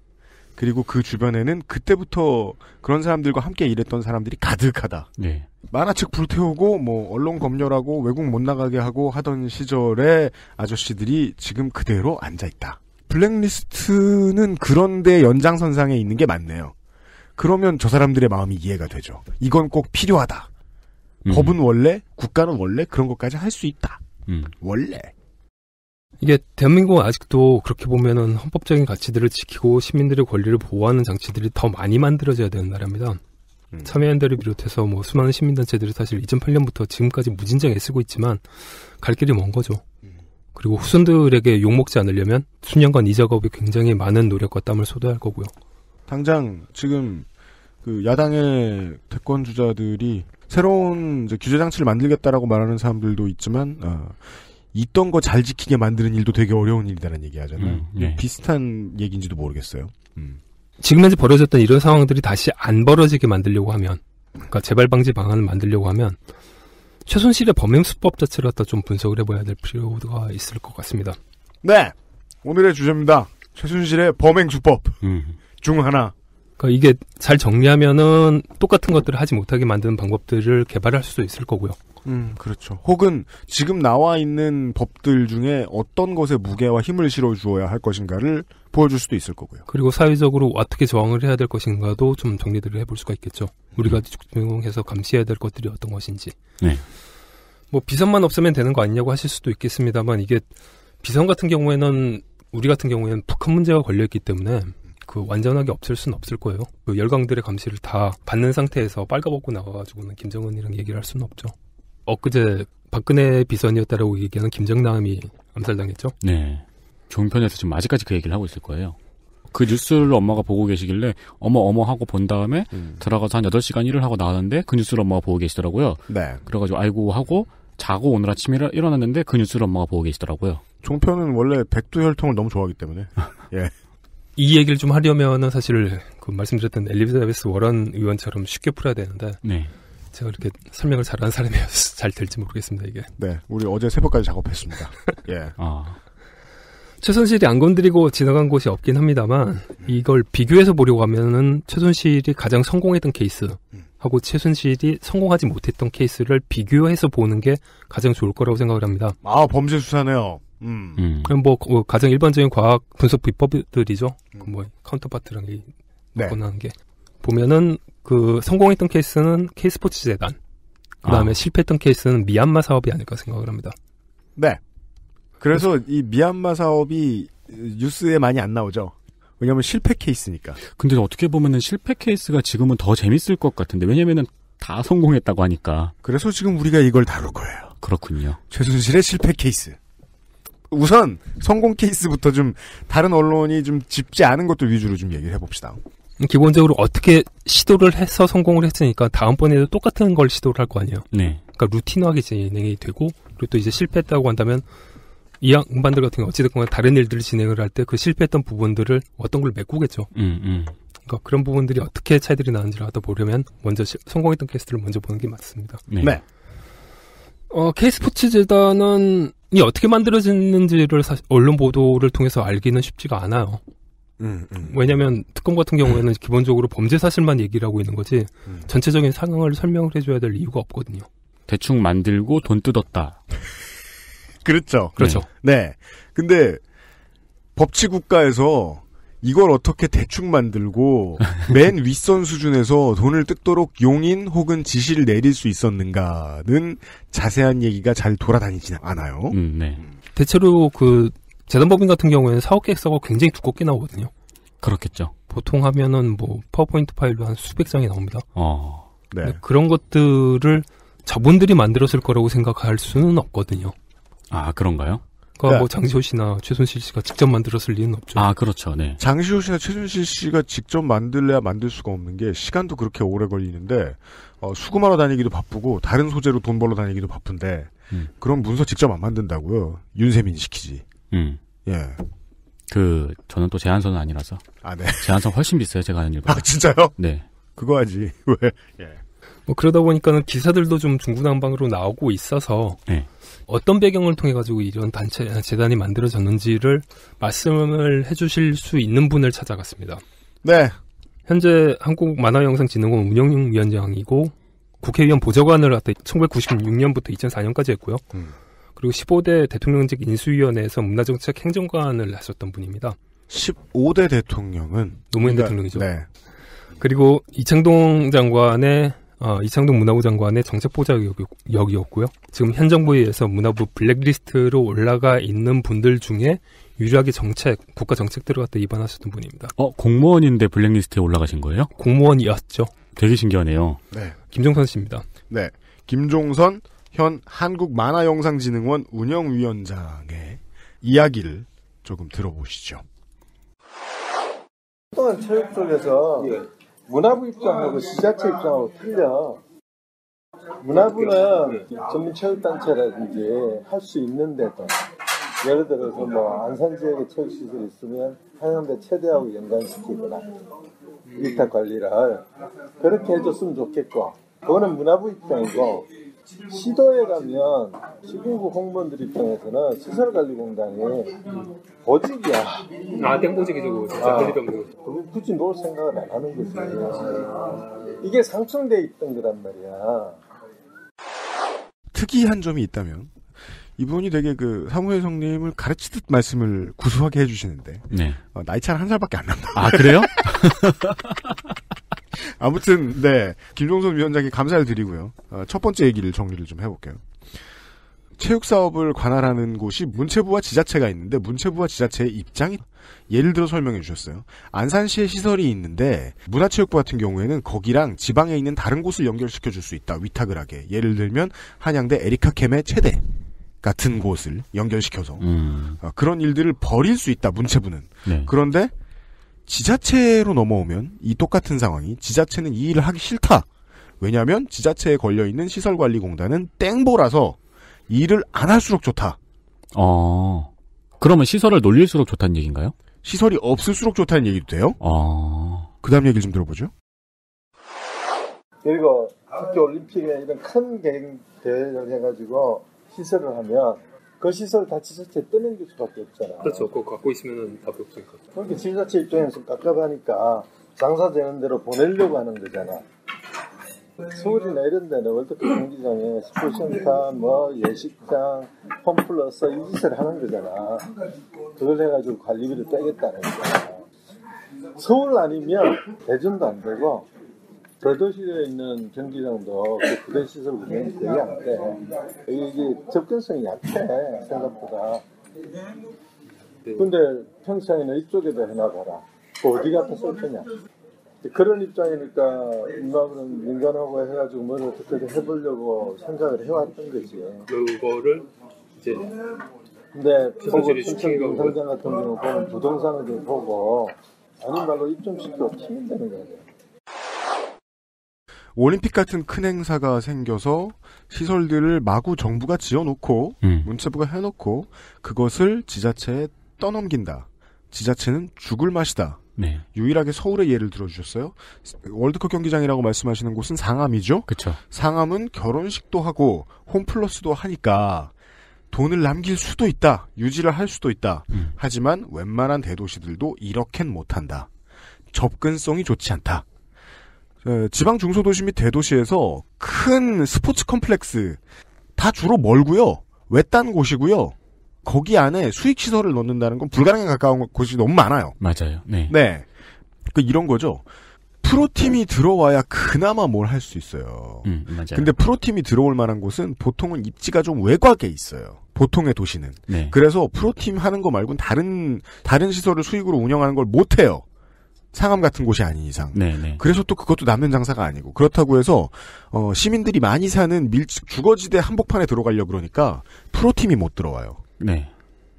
그리고 그 주변에는 그때부터 그런 사람들과 함께 일했던 사람들이 가득하다. 네. 만화책 불태우고 뭐 언론 검열하고 외국 못 나가게 하고 하던 시절에 아저씨들이 지금 그대로 앉아 있다. 블랙리스트는 그런데 연장선상에 있는 게 맞네요. 그러면 저 사람들의 마음이 이해가 되죠. 이건 꼭 필요하다. 음. 법은 원래, 국가는 원래 그런 것까지 할 수 있다. 음. 원래. 이게 대한민국은 아직도 그렇게 보면은 헌법적인 가치들을 지키고 시민들의 권리를 보호하는 장치들이 더 많이 만들어져야 되는 나라입니다. 음. 참여연대를 비롯해서 뭐 수많은 시민단체들이 사실 2008년부터 지금까지 무진장 에쓰고 있지만 갈 길이 먼 거죠. 그리고 후손들에게 욕먹지 않으려면 수년간 이 작업에 굉장히 많은 노력과 땀을 쏟아야 할 거고요. 당장 지금 그 야당의 대권 주자들이 새로운 규제 장치를 만들겠다라고 말하는 사람들도 있지만 어, 있던 거 잘 지키게 만드는 일도 되게 어려운 일이라는 얘기 하잖아요. 음, 네. 비슷한 얘기인지도 모르겠어요. 음. 지금까지 벌어졌던 이런 상황들이 다시 안 벌어지게 만들려고 하면, 그러니까 재발 방지 방안을 만들려고 하면 최순실의 범행 수법 자체를 갖다 좀 분석을 해봐야 될 필요가 있을 것 같습니다. 네, 오늘의 주제입니다. 최순실의 범행 수법 음. 중 하나. 그러니까 이게 잘 정리하면은 똑같은 것들을 하지 못하게 만드는 방법들을 개발할 수도 있을 거고요. 음, 그렇죠. 혹은 지금 나와 있는 법들 중에 어떤 것에 무게와 힘을 실어 주어야 할 것인가를 보여줄 수도 있을 거고요. 그리고 사회적으로 어떻게 저항을 해야 될 것인가도 좀 정리들을 해볼 수가 있겠죠. 우리가 적용해서 음. 감시해야 될 것들이 어떤 것인지. 네. 뭐 비선만 없으면 되는 거 아니냐고 하실 수도 있겠습니다만 이게 비선 같은 경우에는 우리 같은 경우에는 북한 문제가 걸려 있기 때문에 그 완전하게 없앨 수는 없을 거예요. 그 열강들의 감시를 다 받는 상태에서 빨가벗고 나가가지고는 김정은이랑 얘기를 할 수는 없죠. 엊그제 박근혜 비선이었다라고 얘기하는 김정남이 암살당했죠. 네. 종편에서 지금 아직까지 그 얘기를 하고 있을 거예요. 그 뉴스를 엄마가 보고 계시길래 어머 어머 하고 본 다음에 음. 들어가서 한 8시간 일을 하고 나왔는데 그 뉴스를 엄마가 보고 계시더라고요. 네. 그래가지고 아이고 하고 자고 오늘 아침에 일어났는데 그 뉴스를 엄마가 보고 계시더라고요. 종편은 원래 백두혈통을 너무 좋아하기 때문에. 예. 이 얘기를 좀 하려면은 사실 그 말씀드렸던 엘리자베스 워런 의원처럼 쉽게 풀어야 되는데 네. 제가 이렇게 설명을 잘하는 사람이어서 잘 될지 모르겠습니다 이게. 네, 우리 어제 새벽까지 작업했습니다. 예. 아. 최순실이 안 건드리고 지나간 곳이 없긴 합니다만 이걸 비교해서 보려고 하면은 최순실이 가장 성공했던 케이스. 하고 최순실이 성공하지 못했던 케이스를 비교해서 보는 게 가장 좋을 거라고 생각을 합니다. 아 범죄 수사네요. 음. 음. 뭐, 뭐 가장 일반적인 과학 분석 비법들이죠. 그 음. 뭐 카운터파트라는 게 네. 거는게 보면은 그 성공했던 케이스는 케이스포츠 재단. 그다음에 아. 실패했던 케이스는 미얀마 사업이 아닐까 생각을 합니다. 네. 그래서, 이 미얀마 사업이 뉴스에 많이 안 나오죠. 왜냐면 실패 케이스니까. 근데 어떻게 보면은 실패 케이스가 지금은 더 재밌을 것 같은데 왜냐면은 다 성공했다고 하니까. 그래서 지금 우리가 이걸 다룰 거예요. 그렇군요. 최순실의 실패 케이스. 우선 성공 케이스부터 좀 다른 언론이 좀 짚지 않은 것도 위주로 좀 얘기를 해봅시다. 기본적으로 어떻게 시도를 해서 성공을 했으니까 다음번에도 똑같은 걸 시도를 할 거 아니에요. 네. 그러니까 루틴화하게 진행이 되고 그리고 또 이제 실패했다고 한다면 이 양반들 같은 경우 어찌됐건 다른 일들을 진행을 할 때 그 실패했던 부분들을 어떤 걸 메꾸겠죠. 음, 음. 그러니까 그런 부분들이 어떻게 차이들이 나는지를 하다 보려면 먼저 시, 성공했던 케이스를 먼저 보는 게 맞습니다. 네. 네. 어, K스포츠 재단은 이 어떻게 만들어졌는지를 사실 언론 보도를 통해서 알기는 쉽지가 않아요. 음, 음. 왜냐하면 특검 같은 경우에는 음. 기본적으로 범죄 사실만 얘기를 하고 있는 거지 음. 전체적인 상황을 설명을 해줘야 될 이유가 없거든요. 대충 만들고 돈 뜯었다. 그렇죠. 그렇죠. 네. 네. 근데 법치 국가에서 이걸 어떻게 대충 만들고 맨 윗선 수준에서 돈을 뜯도록 용인 혹은 지시를 내릴 수 있었는가는 자세한 얘기가 잘 돌아다니지는 않아요. 음, 네. 음. 대체로 그 재단법인 같은 경우에는 사업 계획서가 굉장히 두껍게 나오거든요. 그렇겠죠. 보통 하면은 뭐 파워포인트 파일로 한 수백 장이 나옵니다. 어. 네. 그런 것들을 자본들이 만들었을 거라고 생각할 수는 없거든요. 아, 그런가요? 그러니까 뭐 장시호 씨나 최순실 씨가 직접 만들었을 리는 없죠. 아 그렇죠. 네. 장시호 씨나 최순실 씨가 직접 만들래야 만들 수가 없는 게 시간도 그렇게 오래 걸리는데 어, 수금하러 다니기도 바쁘고 다른 소재로 돈 벌러 다니기도 바쁜데 음. 그런 문서 직접 안 만든다고요. 윤세민 시키지. 음. 예. 그 저는 또 제안서는 아니라서. 아 네. 제안서 훨씬 비싸요. 제가 하는 일보다. 아 진짜요? 네. 그거 하지. 왜? 예. 뭐 그러다 보니까는 기사들도 좀 중구난방으로 나오고 있어서 네. 어떤 배경을 통해 가지고 이런 단체 재단이 만들어졌는지를 말씀을 해주실 수 있는 분을 찾아갔습니다. 네. 현재 한국만화영상진흥원 운영위원장이고 국회의원 보좌관을 하다 1996년부터 2004년까지 했고요. 음. 그리고 15대 대통령직 인수위원회에서 문화정책 행정관을 하셨던 분입니다. 15대 대통령은 노무현 그러니까, 대통령이죠. 네. 그리고 이창동 장관의 어, 이창동 문화부 장관의 정책 보좌역이었고요. 지금 현 정부에 의해서 문화부 블랙리스트로 올라가 있는 분들 중에 유일하게 정책, 국가 정책대로 갖다 입안하셨던 분입니다. 어, 공무원인데 블랙리스트에 올라가신 거예요? 공무원이었죠. 되게 신기하네요. 네. 김종선 씨입니다. 네. 김종선 현 한국만화영상진흥원 운영위원장의 이야기를 조금 들어보시죠. 또한 체육 쪽에서 예. 문화부 입장하고 지자체 입장하고 틀려. 문화부는 네. 전문체육단체라든지 할 수 있는데도 예를 들어서 뭐 안산 지역에 체육시설이 있으면 한양대 체대하고 연관시키거나 일타 관리를 그렇게 해줬으면 좋겠고 그거는 문화부 입장이고 시도에 가면 시군구 공무원들 입장에서는 시설관리공단이 보직이야. 아, 땡보직이죠. 진짜 아, 권리병도. 그걸 굳이 놓을 생각을 안 하는 거지. 이게 상충돼 있던 거란 말이야. 특이한 점이 있다면 이분이 되게 그사무회 성님을 가르치듯 말씀을 구수하게 해주시는데 네. 어, 나이 차는 한 살밖에 안 난다. 아 그래요? 아무튼 네 김종선 위원장이 감사를 드리고요. 어, 첫 번째 얘기를 정리를 좀 해볼게요. 체육 사업을 관할하는 곳이 문체부와 지자체가 있는데 문체부와 지자체의 입장이 예를 들어 설명해 주셨어요. 안산시의 시설이 있는데 문화체육부 같은 경우에는 거기랑 지방에 있는 다른 곳을 연결시켜 줄수 있다 위탁을 하게 예를 들면 한양대 에리카캠의 최대 같은 곳을 연결시켜서 음. 어, 그런 일들을 벌일 수 있다 문체부는 네. 그런데 지자체로 넘어오면 이 똑같은 상황이 지자체는 이 일을 하기 싫다 왜냐하면 지자체에 걸려 있는 시설관리공단은 땡보라서 일을 안 할수록 좋다. 어 그러면 시설을 놀릴수록 좋다는 얘기인가요? 시설이 없을수록 좋다는 얘기도 돼요. 어... 그다음 얘기를 좀 들어보죠. 그리고 학교 올림픽에 이런 큰 대회를 해가지고 시설을 하면 그 시설 다지자체떠내는게 수밖에 없잖아. 그렇죠. 그거 갖고 있으면 답이 없으니까. 그렇게 지자체 입장에서 깝깝하니까 장사되는 대로 보내려고 하는 거잖아. 서울이나 이런 데는 월드컵 경기장에 스포츠센터, 뭐, 예식장, 홈플러스 이 짓을 하는 거잖아. 그걸 해가지고 관리비를 빼겠다는 거야. 서울 아니면 대전도 안 되고 대도시에 있는 경기장도 그 부대시설 운영이 되게 안 돼. 이게 접근성이 약해, 생각보다. 근데 평창에는 이쪽에도 해나가라. 그 어디 가서 쓸 거냐. 그런 입장이니까 인간은 민간하고 해가지고 뭘 어떻게든 해보려고 생각을 해왔던 거지. 그거를 이제 근데 보고 평창 부동장 같은 경우 보면 부동산을 좀 보고 아닌 말로 입점시켜 키면 되는 거야. 올림픽 같은 큰 행사가 생겨서 시설들을 마구 정부가 지어놓고 음. 문체부가 해놓고 그것을 지자체에 떠넘긴다. 지자체는 죽을 맛이다. 네. 유일하게 서울의 예를 들어주셨어요. 월드컵 경기장이라고 말씀하시는 곳은 상암이죠. 그렇죠. 상암은 결혼식도 하고 홈플러스도 하니까 돈을 남길 수도 있다. 유지를 할 수도 있다. 음. 하지만 웬만한 대도시들도 이렇게 못한다. 접근성이 좋지 않다. 예, 지방 중소도시 및 대도시에서 큰 스포츠 컴플렉스 다 주로 멀고요. 외딴 곳이고요. 거기 안에 수익 시설을 넣는다는 건 불가능에 가까운 곳이 너무 많아요. 맞아요. 네. 네. 그 이런 거죠. 프로팀이 들어와야 그나마 뭘 할 수 있어요. 음, 맞아요. 근데 프로팀이 들어올 만한 곳은 보통은 입지가 좀 외곽에 있어요. 보통의 도시는. 네. 그래서 프로팀 하는 거 말고는 다른, 다른 시설을 수익으로 운영하는 걸 못해요. 상암 같은 곳이 아닌 이상. 네네. 네. 그래서 또 그것도 남는 장사가 아니고 그렇다고 해서 어, 시민들이 많이 사는 밀 주거지대 한복판에 들어가려 그러니까 프로팀이 못 들어와요. 네.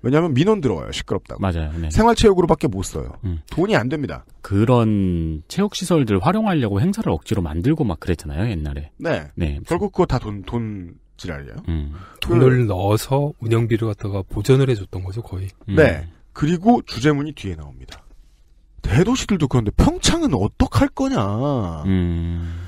왜냐하면 민원 들어와요 시끄럽다고. 맞아요. 네. 생활체육으로밖에 못 써요. 음. 돈이 안 됩니다. 그런 체육 시설들 활용하려고 행사를 억지로 만들고 막 그랬잖아요 옛날에. 네. 네. 결국 그거 다 돈돈 지랄이에요. 음. 돈을 그 넣어서 운영비를 갖다가 보전을 해줬던 거죠 거의. 네. 음. 네. 그리고 주제문이 뒤에 나옵니다. 대도시들도 그런데 평창은 어떡할 거냐. 음.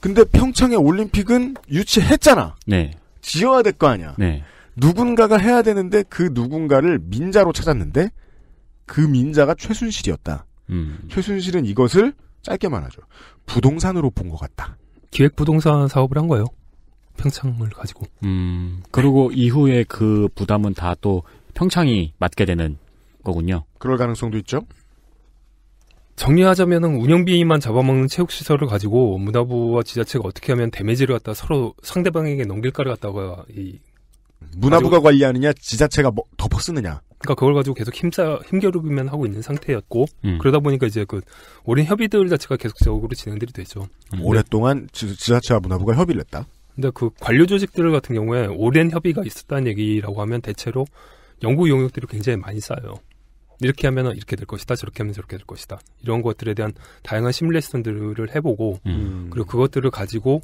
근데 평창의 올림픽은 유치했잖아. 네. 지어야 될 거 아니야. 네. 누군가가 해야 되는데 그 누군가를 민자로 찾았는데 그 민자가 최순실이었다. 음. 최순실은 이것을 짧게말 하죠. 부동산으로 본 것 같다. 기획 부동산 사업을 한 거예요. 평창을 가지고. 음. 그리고 네. 이후에 그 부담은 다 또 평창이 맡게 되는 거군요. 그럴 가능성도 있죠. 정리하자면은 운영비만 잡아먹는 체육시설을 가지고 문화부와 지자체가 어떻게 하면 데미지를 갖다 서로 상대방에게 넘길까를 갖다가 이 문화부가 관리하느냐 지자체가 뭐 덮어 쓰느냐 그러니까 그걸 가지고 계속 힘싸 힘겨루기만 하고 있는 상태였고 음. 그러다 보니까 이제 그 오랜 협의들 자체가 계속적으로 진행들이 되죠. 음. 오랫동안 지, 자체와 문화부가 협의를 했다. 근데 그 관료 조직들 같은 경우에 오랜 협의가 있었다는 얘기라고 하면 대체로 연구 용역들이 굉장히 많이 쌓여요. 이렇게 하면은 이렇게 될 것이다. 저렇게 하면 저렇게 될 것이다. 이런 것들에 대한 다양한 시뮬레이션들을 해보고 음. 음. 그리고 그것들을 가지고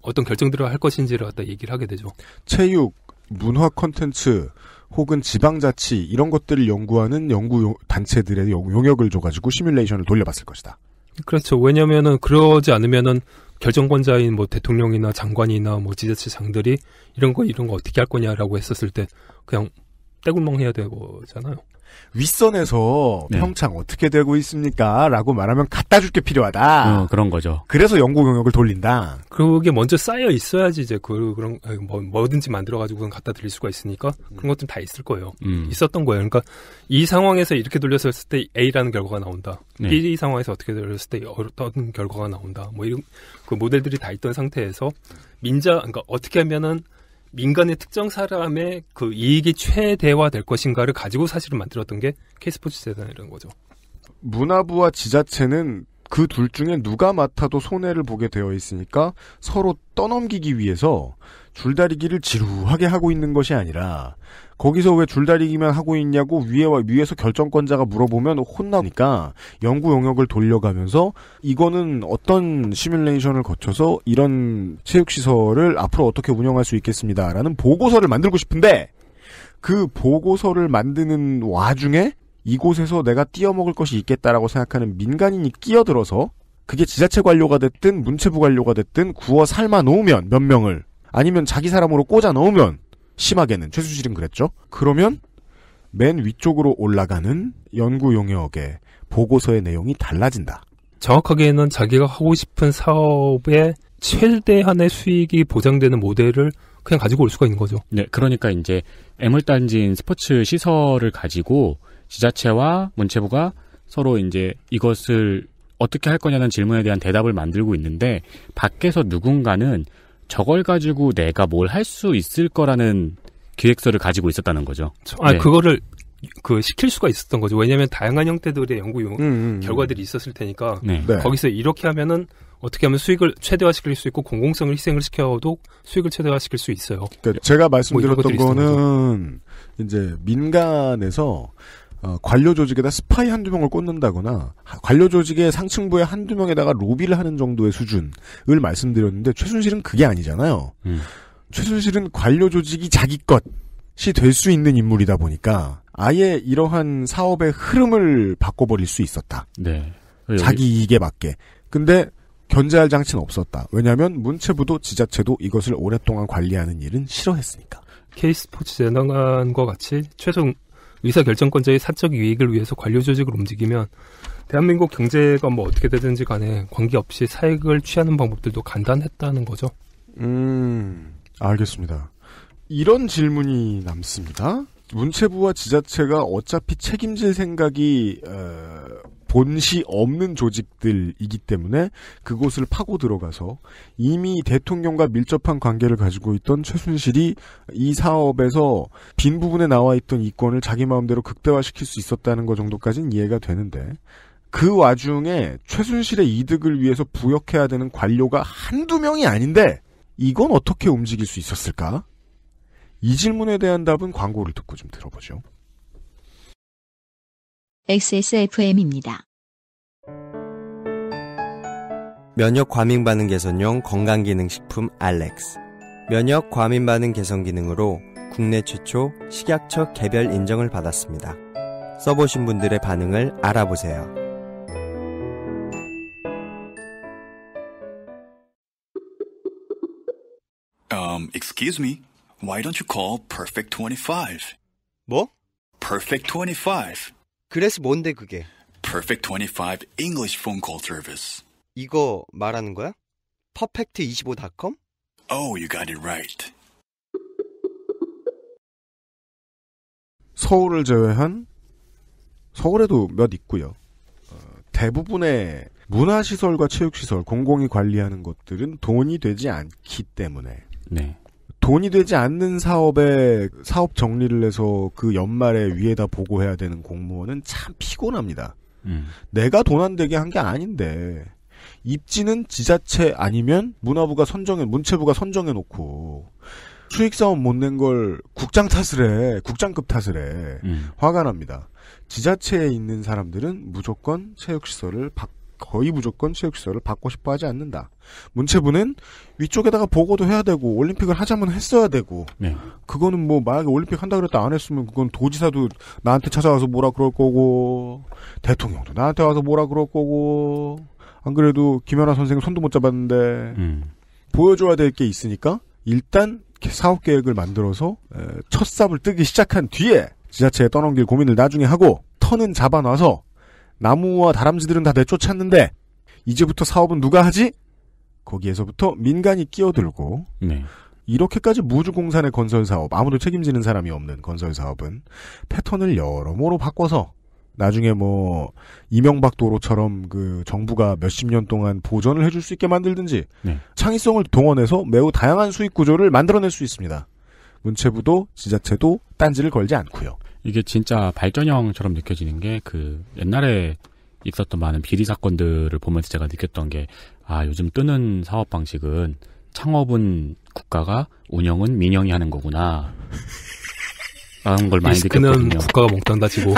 어떤 결정들을 할 것인지를 갖다 얘기를 하게 되죠. 체육, 문화 컨텐츠 혹은 지방자치 이런 것들을 연구하는 연구 단체들의 용역을 줘가지고 시뮬레이션을 돌려봤을 것이다. 그렇죠. 왜냐면은 그러지 않으면은 결정권자인 뭐 대통령이나 장관이나 뭐 지자체 장들이 이런 거 이런 거 어떻게 할 거냐라고 했었을 때 그냥 떼굴멍 해야 되잖아요. 윗선에서 네. 평창 어떻게 되고 있습니까? 라고 말하면 갖다 줄 게 필요하다. 어, 그런 거죠. 그래서 연구 경역을 돌린다. 그게 먼저 쌓여 있어야지 이제 그, 그런, 뭐, 뭐든지 만들어가지고 갖다 드릴 수가 있으니까 그런 것들 다 있을 거예요. 음. 있었던 거예요. 그러니까 이 상황에서 이렇게 돌렸을 때 A라는 결과가 나온다. 네. B 상황에서 어떻게 돌렸을 때 어떤 결과가 나온다. 뭐 이런 그 모델들이 다 있던 상태에서 민자, 그러니까 어떻게 하면은 민간의 특정 사람의 그 이익이 최대화될 것인가를 가지고 사실을 만들었던 게 K스포츠 재단이라는 거죠. 문화부와 지자체는 그 둘 중에 누가 맡아도 손해를 보게 되어 있으니까 서로 떠넘기기 위해서 줄다리기를 지루하게 하고 있는 것이 아니라 거기서 왜 줄다리기만 하고 있냐고 위에와 위에서 결정권자가 물어보면 혼나니까 연구 영역을 돌려가면서 이거는 어떤 시뮬레이션을 거쳐서 이런 체육 시설을 앞으로 어떻게 운영할 수 있겠습니다라는 보고서를 만들고 싶은데 그 보고서를 만드는 와중에 이곳에서 내가 띄어먹을 것이 있겠다라고 생각하는 민간인이 끼어들어서 그게 지자체 관료가 됐든 문체부 관료가 됐든 구워 삶아 놓으면 몇 명을 아니면 자기 사람으로 꽂아 넣으면 심하게는 최수실은 그랬죠. 그러면 맨 위쪽으로 올라가는 연구 용역의 보고서의 내용이 달라진다. 정확하게는 자기가 하고 싶은 사업의 최대한의 수익이 보장되는 모델을 그냥 가지고 올 수가 있는 거죠. 네, 그러니까 이제 애물단지인 스포츠 시설을 가지고 지자체와 문체부가 서로 이제 이것을 어떻게 할 거냐는 질문에 대한 대답을 만들고 있는데 밖에서 누군가는 저걸 가지고 내가 뭘 할 수 있을 거라는 기획서를 가지고 있었다는 거죠. 아, 네. 그거를 그 시킬 수가 있었던 거죠. 왜냐하면 다양한 형태들의 연구 용, 음, 음, 음, 결과들이 있었을 테니까 네. 네. 거기서 이렇게 하면은 어떻게 하면 수익을 최대화시킬 수 있고 공공성을 희생을 시켜도 수익을 최대화시킬 수 있어요. 그러니까 제가 뭐 말씀드렸던 뭐 거는 있었 이제 민간에서 어, 관료 조직에다 스파이 한두 명을 꽂는다거나 관료 조직의 상층부에 한두 명에다가 로비를 하는 정도의 수준을 말씀드렸는데 최순실은 그게 아니잖아요. 음. 최순실은 관료 조직이 자기 것이 될 수 있는 인물이다 보니까 아예 이러한 사업의 흐름을 바꿔버릴 수 있었다. 네. 여기... 자기 이익에 맞게. 근데 견제할 장치는 없었다. 왜냐하면 문체부도 지자체도 이것을 오랫동안 관리하는 일은 싫어했으니까. K스포츠 재난안과 같이 최종 의사결정권자의 사적 이익을 위해서 관료조직을 움직이면 대한민국 경제가 뭐 어떻게 되든지 간에 관계없이 사익을 취하는 방법들도 간단했다는 거죠. 음, 알겠습니다. 이런 질문이 남습니다. 문체부와 지자체가 어차피 책임질 생각이 어, 본시 없는 조직들이기 때문에 그곳을 파고 들어가서 이미 대통령과 밀접한 관계를 가지고 있던 최순실이 이 사업에서 빈 부분에 나와 있던 이권을 자기 마음대로 극대화시킬 수 있었다는 것 정도까지는 이해가 되는데 그 와중에 최순실의 이득을 위해서 부역해야 되는 관료가 한두 명이 아닌데 이건 어떻게 움직일 수 있었을까? 이 질문에 대한 답은 광고를 듣고 좀 들어보죠. XSFM입니다. 면역 과민 반응 개선용 건강기능식품 알렉스. 면역 과민 반응 개선 기능으로 국내 최초 식약처 개별 인정을 받았습니다. 써보신 분들의 반응을 알아보세요. Um, excuse me. Why don't you call Perfect 25? 뭐? Perfect 25. 그래서 뭔데 그게? Perfect 25 English phone call service. 이거 말하는 거야? 퍼펙트25.com? Oh, you got it right. 서울을 제외한 서울에도 몇 있고요. 어, 대부분의 문화시설과 체육시설, 공공이 관리하는 것들은 돈이 되지 않기 때문에 네. 돈이 되지 않는 사업에 사업 정리를 해서 그 연말에 위에다 보고해야 되는 공무원은 참 피곤합니다. 음. 내가 돈 안 되게 한 게 아닌데 입지는 지자체 아니면 문화부가 선정해 문체부가 선정해 놓고 수익 사업 못 낸 걸 국장 탓을 해 국장급 탓을 해 음. 화가 납니다. 지자체에 있는 사람들은 무조건 체육시설을 바, 거의 무조건 체육시설을 받고 싶어 하지 않는다. 문체부는 위쪽에다가 보고도 해야 되고 올림픽을 하자면 했어야 되고 네. 그거는 뭐 만약에 올림픽 한다 그랬다 안 했으면 그건 도지사도 나한테 찾아와서 뭐라 그럴 거고 대통령도 나한테 와서 뭐라 그럴 거고 안 그래도 김연아 선생님 손도 못 잡았는데 음. 보여줘야 될 게 있으니까 일단 사업 계획을 만들어서 첫 삽을 뜨기 시작한 뒤에 지자체에 떠넘길 고민을 나중에 하고 터는 잡아놔서 나무와 다람쥐들은 다 내쫓았는데 이제부터 사업은 누가 하지? 거기에서부터 민간이 끼어들고 네. 이렇게까지 무주공산의 건설 사업 아무도 책임지는 사람이 없는 건설 사업은 패턴을 여러모로 바꿔서 나중에 뭐 이명박 도로처럼 그 정부가 몇십 년 동안 보전을 해줄 수 있게 만들든지 네. 창의성을 동원해서 매우 다양한 수익 구조를 만들어낼 수 있습니다. 문체부도 지자체도 딴지를 걸지 않고요. 이게 진짜 발전형처럼 느껴지는 게 그 옛날에 있었던 많은 비리 사건들을 보면서 제가 느꼈던 게아 요즘 뜨는 사업 방식은 창업은 국가가 운영은 민영이 하는 거구나. 그런 걸 많이 느꼈거든요. 국가가 몽땅 다치고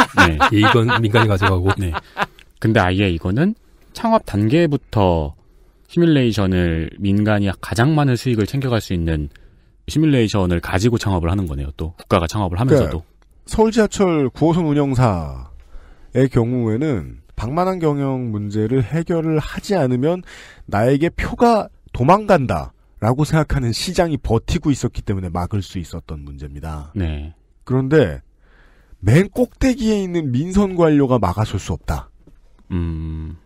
네. 이건 민간이 가져가고. 네. 근데 아예 이거는 창업 단계부터 시뮬레이션을 민간이 가장 많은 수익을 챙겨갈 수 있는 시뮬레이션을 가지고 창업을 하는 거네요. 또 국가가 창업을 그러니까 하면서도 그러니까 서울 지하철 9호선 운영사의 경우에는 방만한 경영 문제를 해결을 하지 않으면 나에게 표가 도망간다라고 생각하는 시장이 버티고 있었기 때문에 막을 수 있었던 문제입니다. 네. 그런데 맨 꼭대기에 있는 민선 관료가 막아설 수 없다. 음.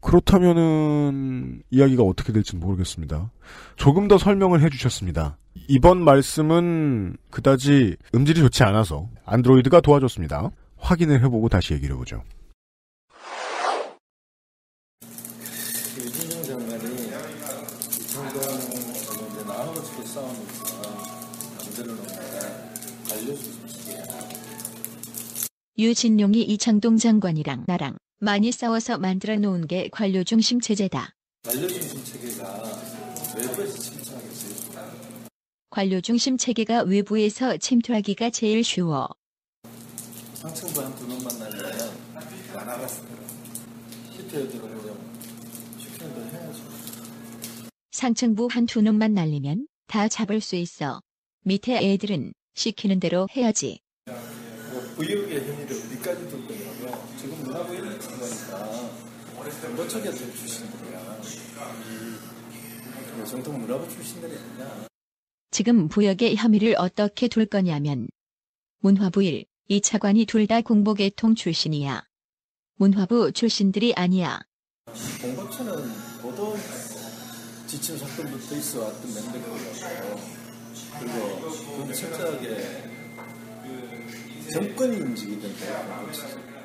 그렇다면은 이야기가 어떻게 될지 모르겠습니다. 조금 더 설명을 해주셨습니다. 이번 말씀은 그다지 음질이 좋지 않아서 안드로이드가 도와줬습니다. 확인을 해보고 다시 얘기를 해보죠. 유진룡이 이창동 장관이랑 나랑 많이 싸워서 만들어 놓은 게 관료 중심 체제다. 관료 중심 체계가 외부에서 침투하기 제일 좋다. 관료 중심 체계가 외부에서 침투하기가 제일 쉬워. 상층부 한두명 만나면 상층부 한두 놈만 날리면 다 잡을 수 있어. 밑에 애들은 시키는 대로 해야지. 뭐 정보 쪽이었 출신들이야. 정통 음. 문화부 출신들이 아니라. 지금 부역의 혐의를 어떻게 둘 거냐면 문화부 일, 이차관이둘 다 공보계통 출신이야. 문화부 출신들이 아니야. 공보처는 보도 지침 사건부터 있어 왔던 멤버들이었고 그리고 그 철저하게 정권이 움직이던 때였고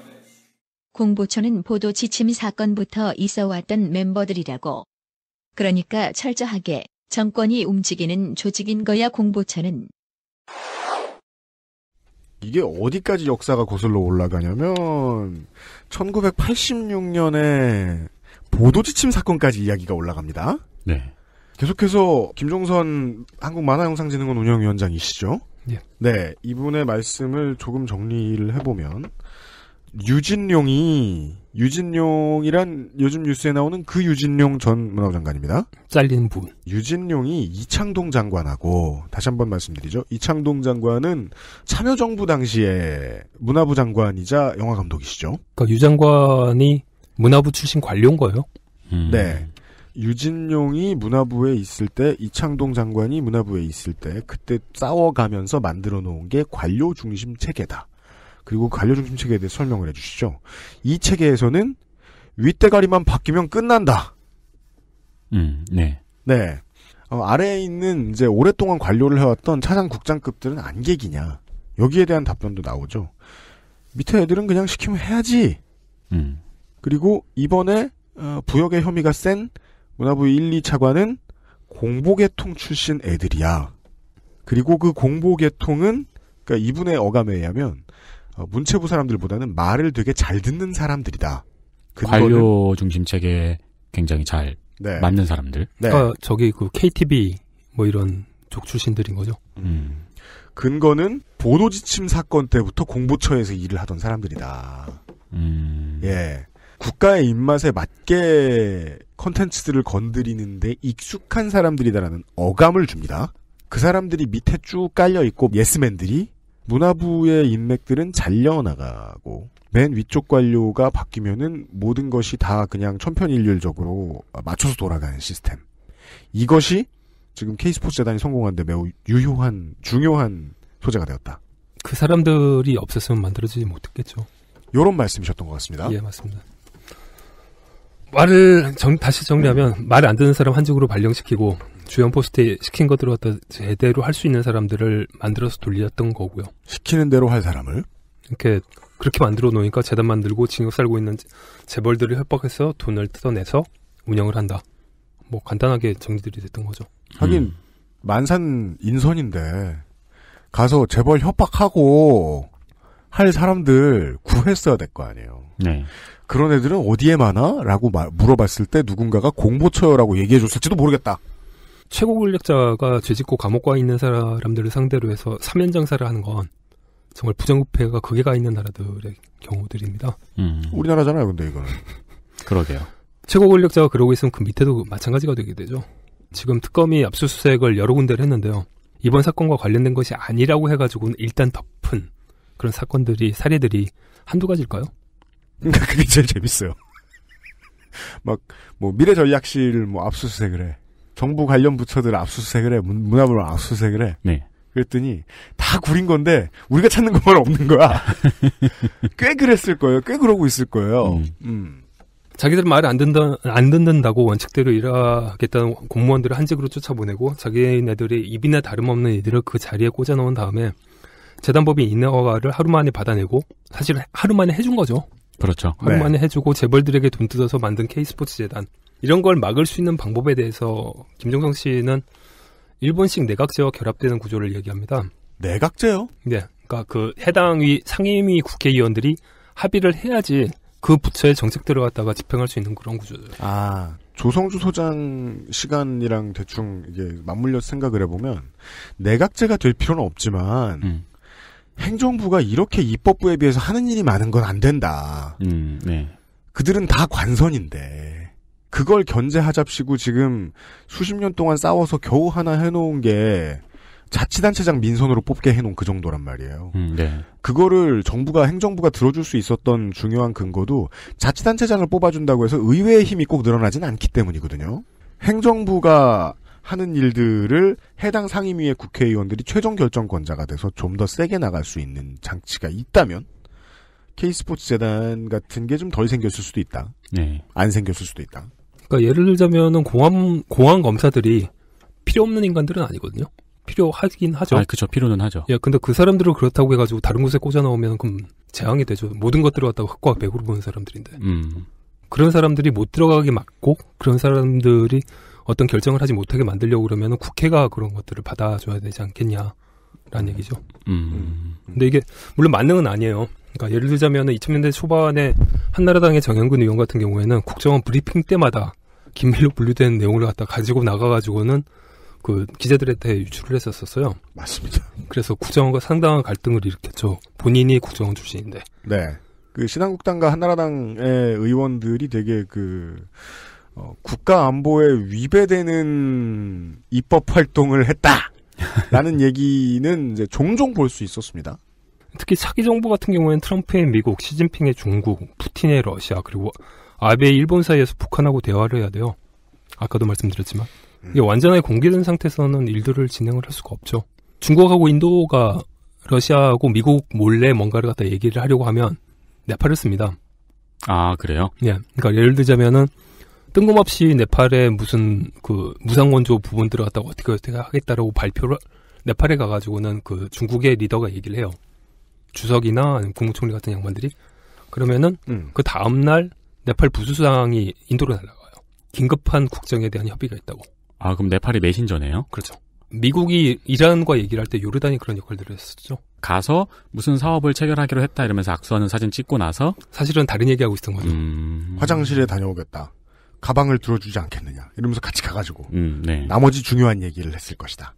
공보처는 보도 지침 사건부터 있어 왔던 멤버들이라고. 그러니까 철저하게 정권이 움직이는 조직인 거야 공보처는. 이게 어디까지 역사가 거슬러 올라가냐면 1986년에 보도지침 사건까지 이야기가 올라갑니다. 네. 계속해서 김종선 한국 만화영상진흥원 운영위원장이시죠. 네. 네, 이분의 말씀을 조금 정리를 해보면 유진룡이 유진룡이란 요즘 뉴스에 나오는 그 유진룡 전 문화부 장관입니다. 잘린 분. 유진룡이 이창동 장관하고 다시 한번 말씀드리죠. 이창동 장관은 참여정부 당시에 문화부 장관이자 영화 감독이시죠. 그러니까 유 장관이 문화부 출신 관료인 거예요. 음. 네. 유진룡이 문화부에 있을 때 이창동 장관이 문화부에 있을 때 그때 싸워가면서 만들어 놓은 게 관료 중심 체계다. 그리고 관료중심 체계에 대해 설명을 해주시죠. 이 체계에서는 윗대가리만 바뀌면 끝난다. 음, 네. 네. 어, 아래에 있는 이제 오랫동안 관료를 해왔던 차장 국장급들은 안개기냐 여기에 대한 답변도 나오죠. 밑에 애들은 그냥 시키면 해야지. 음. 그리고 이번에 어, 부역의 혐의가 센 문화부 1, 2차관은 공보계통 출신 애들이야. 그리고 그 공보계통은 그러니까 이분의 어감에 의하면 어, 문체부 사람들보다는 말을 되게 잘 듣는 사람들이다. 그 관료 중심 체계 굉장히 잘 네. 맞는 사람들. 네. 아, 저기 그 KTB 뭐 이런 족 출신들인 거죠. 음. 근거는 보도지침 사건 때부터 공보처에서 일을 하던 사람들이다. 음. 예. 국가의 입맛에 맞게 컨텐츠들을 건드리는데 익숙한 사람들이다라는 어감을 줍니다. 그 사람들이 밑에 쭉 깔려 있고 예스맨들이 문화부의 인맥들은 잘려 나가고 맨 위쪽 관료가 바뀌면은 모든 것이 다 그냥 천편일률적으로 맞춰서 돌아가는 시스템. 이것이 지금 K스포츠 재단이 성공한 데 매우 유효한 중요한 소재가 되었다. 그 사람들이 없었으면 만들어지지 못했겠죠. 요런 말씀이셨던 것 같습니다. 예, 맞습니다. 말을 정, 다시 정리하면 네. 말을 안 듣는 사람 한쪽으로 발령시키고 주연 포스트에 시킨 것들을 갖다 제대로 할 수 있는 사람들을 만들어서 돌렸던 거고요. 시키는 대로 할 사람을? 이렇게 그렇게 만들어 놓으니까 재단 만들고 징역 살고 있는 재벌들을 협박해서 돈을 뜯어내서 운영을 한다. 뭐 간단하게 정리들이 됐던 거죠. 하긴 음. 만산 인선인데 가서 재벌 협박하고 할 사람들 구했어야 될 거 아니에요. 네. 그런 애들은 어디에 많아? 라고 물어봤을 때 누군가가 공보처요라고 얘기해줬을지도 모르겠다. 최고 권력자가 죄짓고 감옥 과 있는 사람들을 상대로 해서 사면 장사를 하는 건 정말 부정부패가 극에 가 있는 나라들의 경우들입니다. 음. 우리나라잖아요, 근데 이거는. 그러게요. 최고 권력자가 그러고 있으면 그 밑에도 마찬가지가 되게 되죠. 지금 특검이 압수수색을 여러 군데를 했는데요. 이번 사건과 관련된 것이 아니라고 해가지고는 일단 덮은 그런 사건들이, 사례들이 한두 가지일까요? 그러니까 그게 제일 재밌어요. 막, 뭐, 미래전략실, 뭐, 압수수색을 해. 정부 관련 부처들 압수수색을 해. 문, 문화부를 압수수색을 해. 네. 그랬더니 다 구린 건데 우리가 찾는 것만 없는 거야. 꽤 그랬을 거예요. 꽤 그러고 있을 거예요. 음. 음. 자기들 말을 안 듣는 안 듣는다고 원칙대로 일하겠다는 공무원들을 한직으로 쫓아보내고 자기네들의 입이나 다름없는 이들을 그 자리에 꽂아놓은 다음에 재단법인 인허가를 하루 만에 받아내고 사실 하루 만에 해준 거죠. 그렇죠. 하루 네. 만에 해주고 재벌들에게 돈 뜯어서 만든 K스포츠 재단. 이런 걸 막을 수 있는 방법에 대해서 김종성 씨는 일본식 내각제와 결합되는 구조를 얘기합니다. 내각제요? 네. 그러니까 그 해당위 상임위 국회의원들이 합의를 해야지 그부처에정책들어갔다가 집행할 수 있는 그런 구조들 아, 조성주 소장 시간이랑 대충 이게 맞물려 생각을 해보면 내각제가 될 필요는 없지만 음. 행정부가 이렇게 입법부에 비해서 하는 일이 많은 건 안 된다. 음, 네. 그들은 다 관선인데 그걸 견제하잡시고 지금 수십 년 동안 싸워서 겨우 하나 해놓은 게 자치단체장 민선으로 뽑게 해놓은 그 정도란 말이에요. 음, 네. 그거를 정부가 행정부가 들어줄 수 있었던 중요한 근거도 자치단체장을 뽑아준다고 해서 의회의 힘이 꼭 늘어나진 않기 때문이거든요. 행정부가 하는 일들을 해당 상임위의 국회의원들이 최종 결정권자가 돼서 좀 더 세게 나갈 수 있는 장치가 있다면 K스포츠 재단 같은 게 좀 덜 생겼을 수도 있다. 네. 안 생겼을 수도 있다. 그러니까 예를 들자면은 공항 공안 검사들이 필요 없는 인간들은 아니거든요. 필요하긴 하죠. 아, 그죠. 필요는 하죠. 예, 근데 그 사람들을 그렇다고 해가지고 다른 곳에 꽂아 넣으면 그럼 재앙이 되죠. 모든 것들을 갖다가 흑과 백으로 보는 사람들인데. 음. 그런 사람들이 못 들어가게 막고 그런 사람들이 어떤 결정을 하지 못하게 만들려고 그러면 국회가 그런 것들을 받아줘야 되지 않겠냐라는 음. 얘기죠. 음. 근데 이게 물론 만능은 아니에요. 그러니까 예를 들자면 2000년대 초반에 한나라당의 정영근 의원 같은 경우에는 국정원 브리핑 때마다 긴밀로 분류된 내용을 갖다 가지고 나가가지고는 그 기자들한테 유출을 했었었어요. 맞습니다. 그래서 국정원과 상당한 갈등을 일으켰죠. 본인이 국정원 출신인데. 네. 그 신한국당과 한나라당의 의원들이 되게 그 어, 국가 안보에 위배되는 입법 활동을 했다. 라는 얘기는 이제 종종 볼 수 있었습니다. 특히 차기정부 같은 경우에는 트럼프의 미국, 시진핑의 중국, 푸틴의 러시아, 그리고 아베 일본 사이에서 북한하고 대화를 해야 돼요. 아까도 말씀드렸지만 음. 이게 완전하게 공개된 상태에서는 일들을 진행을 할 수가 없죠. 중국하고 인도가 러시아하고 미국 몰래 뭔가를 갖다 얘기를 하려고 하면 네팔을 습니다아 그래요? 예. 그러니까 예를 들자면은 뜬금없이 네팔에 무슨 그 무상원조 부분 들어갔다고 어떻게 어떻게 하겠다라고 발표를 네팔에 가가지고는 그 중국의 리더가 얘기를 해요. 주석이나 국무총리 같은 양반들이 그러면은 음. 그 다음 날 네팔 부수상이 인도로 날아가요. 긴급한 국정에 대한 협의가 있다고. 아, 그럼 네팔이 메신저네요? 그렇죠. 미국이 이란과 얘기를 할 때 요르단이 그런 역할들을 했었죠. 가서 무슨 사업을 체결하기로 했다 이러면서 악수하는 사진 찍고 나서 사실은 다른 얘기하고 있던 었 거죠. 음... 화장실에 다녀오겠다. 가방을 들어주지 않겠느냐 이러면서 같이 가가지고 음, 네. 나머지 중요한 얘기를 했을 것이다.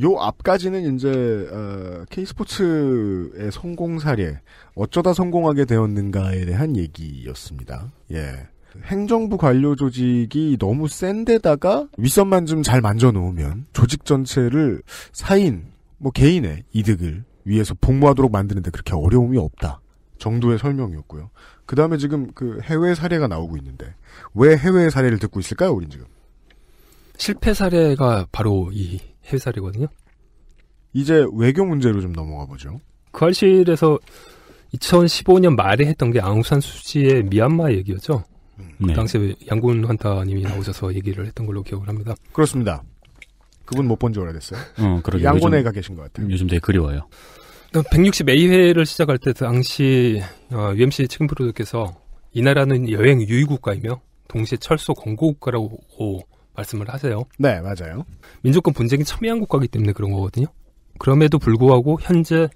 요 앞까지는 이제 어, K스포츠의 성공 사례 어쩌다 성공하게 되었는가에 대한 얘기였습니다. 예. 행정부 관료 조직이 너무 센데다가 윗선만 좀 잘 만져 놓으면 조직 전체를 사인 뭐 개인의 이득을 위해서 복무하도록 만드는데 그렇게 어려움이 없다 정도의 설명이었고요. 그 다음에 지금 그 해외 사례가 나오고 있는데 왜 해외 사례를 듣고 있을까요, 우린 지금? 실패 사례가 바로 이 해외 사례거든요. 이제 외교 문제로 좀 넘어가 보죠. 그 알실에서 2015년 말에 했던 게 앙우산 수지의 미얀마 얘기였죠. 그 네. 당시에 양군 환타님이 나오셔서 얘기를 했던 걸로 기억을 합니다. 그렇습니다. 그분 못 본 지 오래됐어요. 어, 그러게. 양곤에 가 계신 것 같아요. 요즘 되게 그리워요. 160A회를 그 시작할 때 당시 어, UMC 책임 프로듀께서 이 나라는 여행 유의국가이며 동시에 철소 권고국가라고 말씀을 하세요. 네, 맞아요. 민족권 분쟁이 첨예한 국가이기 때문에 그런 거거든요. 그럼에도 불구하고 현재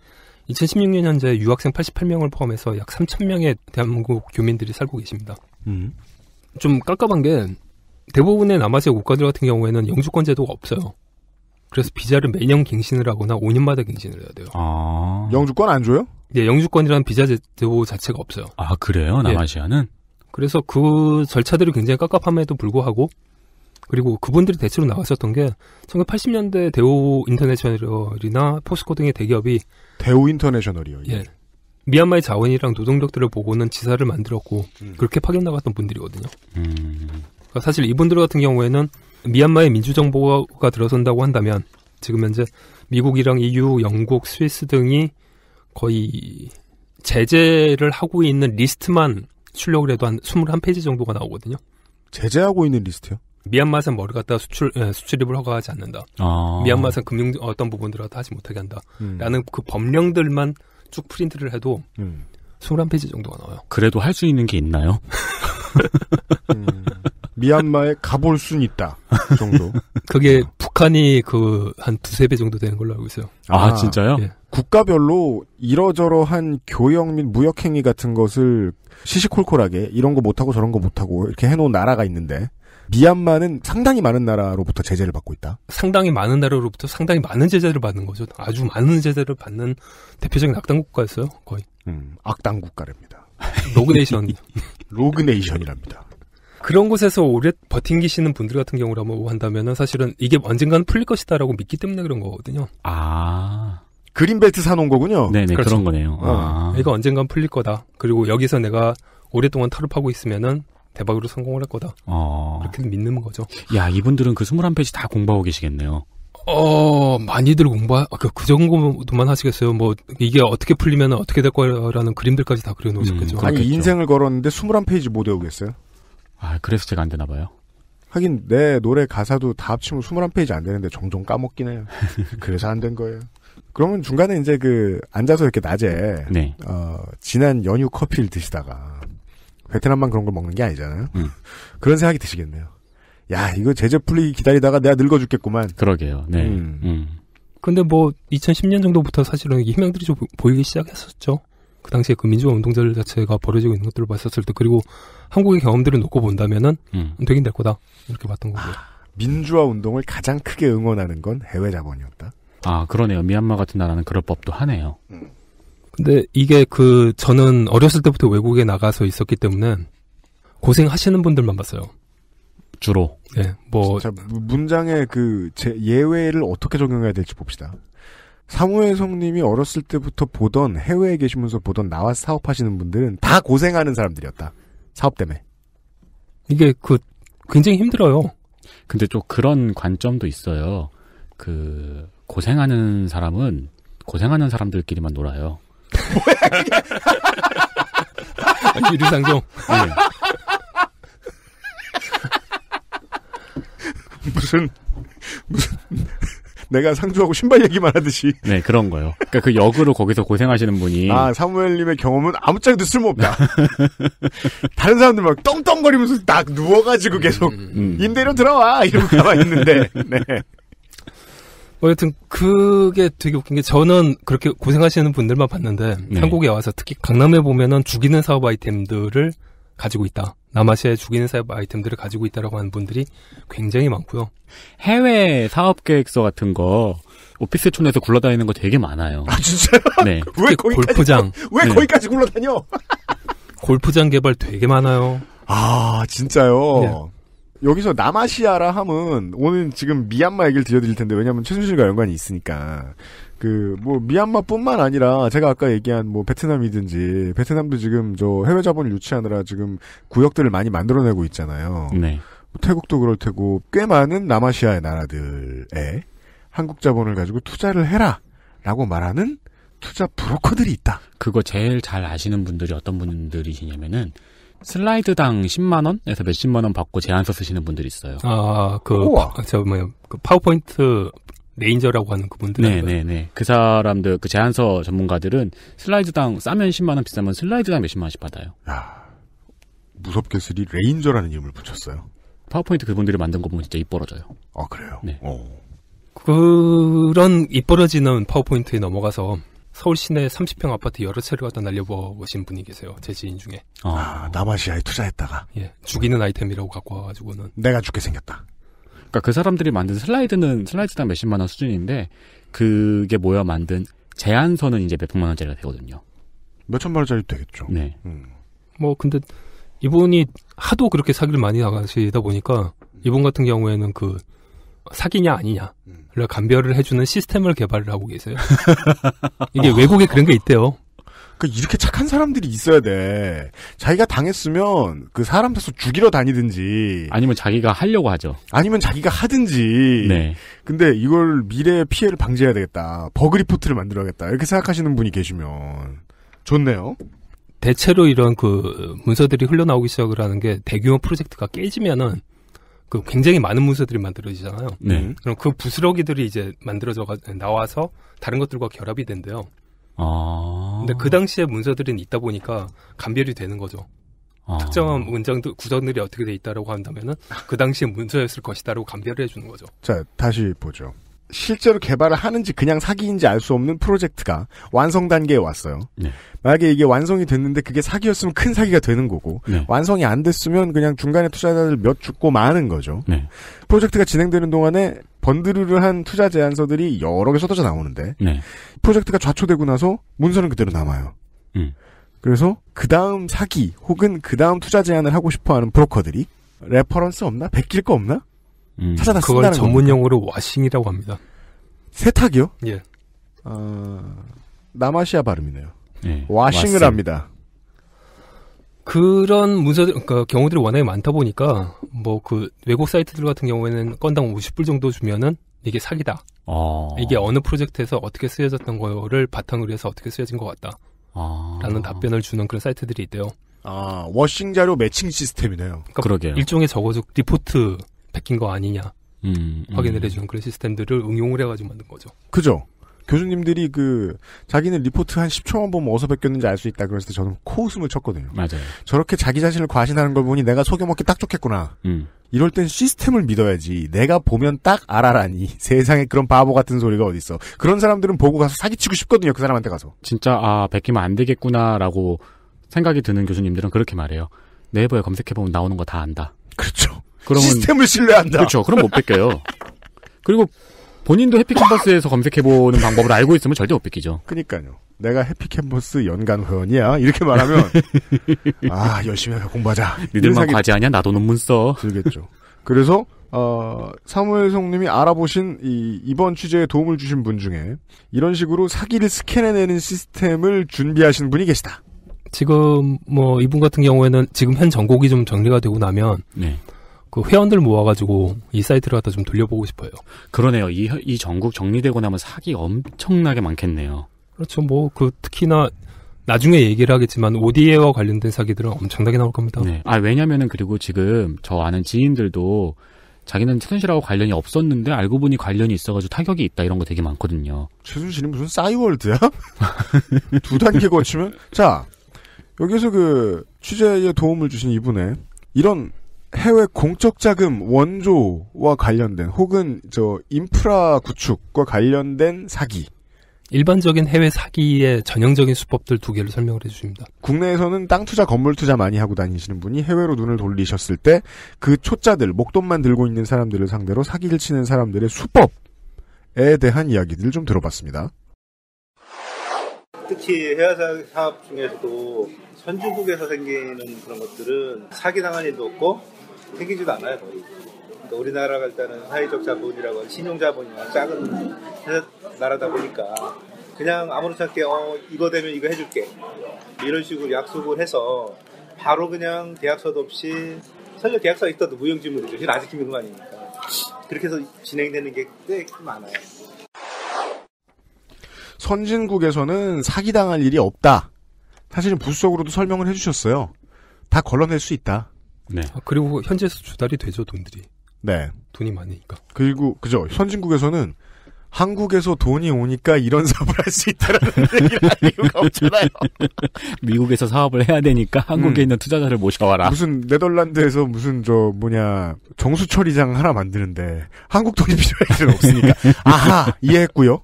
2016년 현재 유학생 88명을 포함해서 약 3,000명의 대한민국 교민들이 살고 계십니다. 음. 좀 깝깝한 게 대부분의 남아시아 국가들 같은 경우에는 영주권 제도가 없어요. 그래서 비자를 매년 갱신을 하거나 5년마다 갱신을 해야 돼요. 아... 영주권 안 줘요? 네, 영주권이라는 비자 제도 자체가 없어요. 아, 그래요? 남아시아는? 네. 그래서 그 절차들이 굉장히 깝깝함에도 불구하고 그리고 그분들이 대체로 나왔었던 게 1980년대 대우 인터내셔널이나 포스코 등의 대기업이 대우 인터내셔널이요. 예. 미얀마의 자원이랑 노동력들을 보고는 지사를 만들었고 음. 그렇게 파견 나갔던 분들이거든요. 음. 그러니까 사실 이분들 같은 경우에는 미얀마의 민주정부가 들어선다고 한다면 지금 현재 미국이랑 EU, 영국, 스위스 등이 거의 제재를 하고 있는 리스트만 출력을 해도 한 21페이지 정도가 나오거든요. 제재하고 있는 리스트요? 미얀마에서 머리 갖다 수출 예, 수출입을 허가하지 않는다. 아. 미얀마에 금융 어떤 부분들 갖다 하지 못하게 한다. 음. 라는 그 법령들만 쭉 프린트를 해도 음. 21페이지 정도가 나와요. 그래도 할 수 있는 게 있나요? 음, 미얀마에 가볼 순 있다 정도. 그게 음. 북한이 그 한 두세 배 정도 되는 걸로 알고 있어요. 아, 아 진짜요? 예. 국가별로 이러저러한 교역 및 무역 행위 같은 것을 시시콜콜하게 이런 거 못하고 저런 거 못하고 이렇게 해놓은 나라가 있는데 미얀마는 상당히 많은 나라로부터 제재를 받고 있다. 상당히 많은 나라로부터 상당히 많은 제재를 받는 거죠. 아주 많은 제재를 받는 대표적인 악당 국가였어요. 거의. 음, 악당 국가랍니다. 로그네이션. 로그네이션이랍니다. 그런 곳에서 오래 버팅기시는 분들 같은 경우라면한다면 사실은 이게 언젠가는 풀릴 것이다라고 믿기 때문에 그런 거거든요. 아. 그린벨트 사놓은 거군요. 네네, 그렇죠. 그런 거네요. 어. 아. 이거 언젠간 풀릴 거다. 그리고 여기서 내가 오랫동안 탈을 파고 있으면은 대박으로 성공을 할 거다. 어. 그렇게 믿는 거죠. 야, 이분들은 그 21페이지 다 공부하고 계시겠네요. 어, 많이들 공부, 하 아, 그, 그 정도만 하시겠어요? 뭐, 이게 어떻게 풀리면 어떻게 될 거라는 그림들까지 다 그려놓으셨겠죠. 음, 아니, 그 인생을 걸었는데 21페이지 못 외우겠어요? 아, 그래서 제가 안 되나 봐요. 하긴, 내 노래 가사도 다 합치면 21페이지 안 되는데 종종 까먹긴 해요. 그래서 안 된 거예요. 그러면 중간에 이제 그, 앉아서 이렇게 낮에, 네. 어, 지난 연휴 커피를 드시다가, 베트남만 그런 걸 먹는 게 아니잖아요. 음. 그런 생각이 드시겠네요. 야, 이거 제재 풀리기 기다리다가 내가 늙어 죽겠구만. 그러게요. 네. 음. 음. 근데 뭐 2010년 정도부터 사실은 이게 희망들이 좀 보이기 시작했었죠. 그 당시에 그 민주화 운동들 자체가 벌어지고 있는 것들을 봤었을 때 그리고 한국의 경험들을 놓고 본다면은 음. 되긴 될 거다 이렇게 봤던 거고요. 아, 민주화 운동을 가장 크게 응원하는 건 해외 자본이었다. 아 그러네요. 미얀마 같은 나라는 그럴 법도 하네요. 음. 근데 이게 그 저는 어렸을 때부터 외국에 나가서 있었기 때문에 고생하시는 분들만 봤어요. 주로. 네. 뭐 자, 문장의 그 예외를 어떻게 적용해야 될지 봅시다. 사무혜성님이 어렸을 때부터 보던 해외에 계시면서 보던 나와 사업하시는 분들은 다 고생하는 사람들이었다. 사업 때문에. 이게 그 굉장히 힘들어요. 근데 좀 그런 관점도 있어요. 그 고생하는 사람은 고생하는 사람들끼리만 놀아요. 뭐야 그게? 아, 유리상종. 네. 무슨 무슨 내가 상주하고 신발 얘기만 하듯이. 네, 그런 거요. 그러니까 그 역으로 거기서 고생하시는 분이. 아, 사무엘님의 경험은 아무짝에도 쓸모없다. 다른 사람들 막 떵떵거리면서 딱 누워가지고 계속 음, 음. 임대료 들어와! 이러고 가만히 있는데. 네. 뭐 여튼 그게 되게 웃긴 게 저는 그렇게 고생하시는 분들만 봤는데 음. 네. 한국에 와서 특히 강남에 보면은 죽이는 사업 아이템들을 가지고 있다. 남아시아의 죽이는 사업 아이템들을 가지고 있다라고 하는 분들이 굉장히 많고요. 해외 사업 계획서 같은 거 오피스촌에서 굴러다니는 거 되게 많아요. 아 진짜요? 네. 왜 거기까지 골프장? 왜 네. 거기까지 굴러다녀? 골프장 개발 되게 많아요. 아 진짜요? 네. 여기서 남아시아라 함은 오늘 지금 미얀마 얘기를 드려드릴 텐데 왜냐하면 최순실과 연관이 있으니까 그 뭐 미얀마뿐만 아니라 제가 아까 얘기한 뭐 베트남이든지 베트남도 지금 저 해외 자본을 유치하느라 지금 구역들을 많이 만들어내고 있잖아요. 네. 뭐 태국도 그럴 테고 꽤 많은 남아시아의 나라들에 한국 자본을 가지고 투자를 해라라고 말하는 투자 브로커들이 있다. 그거 제일 잘 아시는 분들이 어떤 분들이시냐면은 슬라이드당 10만 원에서 몇십만 원 받고 제안서 쓰시는 분들이 있어요. 아, 그저뭐그 그 파워포인트 레인저라고 하는 그분들. 네네네. 네, 네. 그 사람들 그 제안서 전문가들은 슬라이드당 싸면 10만 원, 비싸면 슬라이드당 몇십만 원씩 받아요. 야, 무섭게 쓰리 레인저라는 이름을 붙였어요. 파워포인트 그분들이 만든 거 보면 진짜 이뻐러져요. 아 그래요? 네. 오. 어. 그런 이뻐러지는 파워포인트에 넘어가서 서울 시내 30평 아파트 여러 채를 갖다 날려보신 분이 계세요. 제 지인 중에. 아, 남아시아에 투자했다가. 예. 죽이는 아이템이라고 갖고 와가지고는. 내가 죽게 생겼다. 그러니까 그 사람들이 만든 슬라이드는 슬라이드당 몇십만 원 수준인데 그게 모여 만든 제안서는 이제 몇백만 원짜리가 되거든요. 몇천만 원짜리 되겠죠. 네. 음. 뭐 근데 이분이 하도 그렇게 사기를 많이 나가시다 보니까 이분 같은 경우에는 그 사기냐 아니냐를 음. 감별을 해주는 시스템을 개발을 하고 계세요. 이게 외국에 그런 게 있대요. 그 이렇게 착한 사람들이 있어야 돼. 자기가 당했으면 그 사람 탓서 죽이러 다니든지 아니면 자기가 하려고 하죠. 아니면 자기가 하든지. 네. 근데 이걸 미래의 피해를 방지해야 되겠다. 버그 리포트를 만들어야겠다. 이렇게 생각하시는 분이 계시면 좋네요. 대체로 이런 그 문서들이 흘러나오기 시작을 하는 게 대규모 프로젝트가 깨지면은 그 굉장히 많은 문서들이 만들어지잖아요. 네. 음. 그럼 그 부스러기들이 이제 만들어져 나와서 다른 것들과 결합이 된대요. 아. 근데 그 당시에 문서들은 있다 보니까 감별이 되는 거죠. 아... 특정한 문장들 구전들이 어떻게 돼 있다라고 한다면은 그당시에 문서였을 것이다라고 감별을 해주는 거죠. 자 다시 보죠. 실제로 개발을 하는지 그냥 사기인지 알 수 없는 프로젝트가 완성 단계에 왔어요. 네. 만약에 이게 완성이 됐는데 그게 사기였으면 큰 사기가 되는 거고 네. 완성이 안 됐으면 그냥 중간에 투자자들 몇 죽고 마는 거죠. 네. 프로젝트가 진행되는 동안에 번드르르 한 투자 제안서들이 여러 개 쏟아져 나오는데 네. 프로젝트가 좌초되고 나서 문서는 그대로 남아요. 음. 그래서 그 다음 사기 혹은 그 다음 투자 제안을 하고 싶어하는 브로커들이 레퍼런스 없나? 베낄 거 없나? 음, 찾아다 그걸 전문 용어로 와싱이라고 합니다. 세탁이요? 예. 어, 남아시아 발음이네요. 예. 와싱을 와싱. 합니다. 그런 문서들, 그러니까 경우들이 워낙에 많다 보니까, 뭐, 그, 외국 사이트들 같은 경우에는 건당 50불 정도 주면은, 이게 사기다. 아. 이게 어느 프로젝트에서 어떻게 쓰여졌던 거를 바탕으로 해서 어떻게 쓰여진 것 같다. 아. 라는 답변을 주는 그런 사이트들이 있대요. 아, 워싱 자료 매칭 시스템이네요. 그러니까 그러게요 일종의 적어도 리포트 베낀 거 아니냐 음, 음. 확인을 해주는 그런 시스템들을 응용을 해가지고 만든 거죠. 그죠. 교수님들이 그 자기는 리포트 한 10초만 보면 어디서 베꼈는지 알 수 있다 그랬을 때 저는 코웃음을 쳤거든요. 맞아요. 저렇게 자기 자신을 과신하는 걸 보니 내가 속여먹기 딱 좋겠구나. 음. 이럴 땐 시스템을 믿어야지. 내가 보면 딱 알아라니. 세상에 그런 바보 같은 소리가 어딨어. 그런 사람들은 보고 가서 사기치고 싶거든요. 그 사람한테 가서. 진짜 아 베끼면 안 되겠구나라고 생각이 드는 교수님들은 그렇게 말해요. 네이버에 검색해보면 나오는 거 다 안다. 그렇죠. 그러면 시스템을 신뢰한다. 그렇죠. 그럼 못 뺏겨요. 그리고 본인도 해피캠퍼스에서 검색해보는 방법을 알고 있으면 절대 못 뺏기죠. 그니까요. 내가 해피캠퍼스 연간 회원이야. 이렇게 말하면, 아, 열심히 공부하자. 니들만 과제 아니야? 나도 논문 써. 들겠죠. 그래서, 어, 사무엘성님이 알아보신 이, 이번 취재에 도움을 주신 분 중에 이런 식으로 사기를 스캔해내는 시스템을 준비하신 분이 계시다. 지금 뭐 이분 같은 경우에는 지금 현 전곡이 좀 정리가 되고 나면 네. 그 회원들 모아가지고 이 사이트를 갖다 좀 돌려보고 싶어요. 그러네요. 이, 이 전국 정리되고 나면 사기 엄청나게 많겠네요. 그렇죠. 뭐, 그, 특히나, 나중에 얘기를 하겠지만, ODA와 관련된 사기들은 엄청나게 나올 겁니다. 네. 아, 왜냐면은, 그리고 지금, 저 아는 지인들도, 자기는 최순실하고 관련이 없었는데, 알고 보니 관련이 있어가지고 타격이 있다, 이런 거 되게 많거든요. 최순실이 무슨 싸이월드야? 두 단계 거치면? 자, 여기서 그, 취재에 도움을 주신 이분의, 이런 해외 공적 자금 원조와 관련된 혹은 저 인프라 구축과 관련된 사기. 일반적인 해외 사기의 전형적인 수법들 두 개를 설명을 해주십니다. 국내에서는 땅 투자, 건물 투자 많이 하고 다니시는 분이 해외로 눈을 돌리셨을 때 그 초짜들, 목돈만 들고 있는 사람들을 상대로 사기를 치는 사람들의 수법에 대한 이야기들을 좀 들어봤습니다. 특히 해외 사업 중에서도 선진국에서 생기는 그런 것들은 사기당한 일도 없고 생기지도 않아요 거의. 그러니까 우리나라가 일단은 사회적 자본이라고 신용자본이나 작은 나라다 보니까 그냥 아무렇지 않게 어 이거 되면 이거 해줄게 이런 식으로 약속을 해서 바로 그냥 계약서도 없이 설령 계약서가 있어도 무용지물이죠. 지금 아직 힘든 거 아니니까 그렇게 해서 진행되는 게 꽤 많아요. 선진국에서는 사기당할 일이 없다. 사실은 부수적으로도 설명을 해주셨어요. 다 걸러낼 수 있다. 네. 아, 그리고 현지에서 조달이 되죠 돈들이. 네. 돈이 많으니까. 그리고 그죠 선진국에서는 한국에서 돈이 오니까 이런 사업을 할 수 있다라는 얘기가 없잖아요. 미국에서 사업을 해야 되니까 한국에 음. 있는 투자자를 모셔와라. 무슨 네덜란드에서 무슨 저 뭐냐 정수처리장 하나 만드는데 한국 돈이 필요할 수는 없으니까 아하 이해했고요.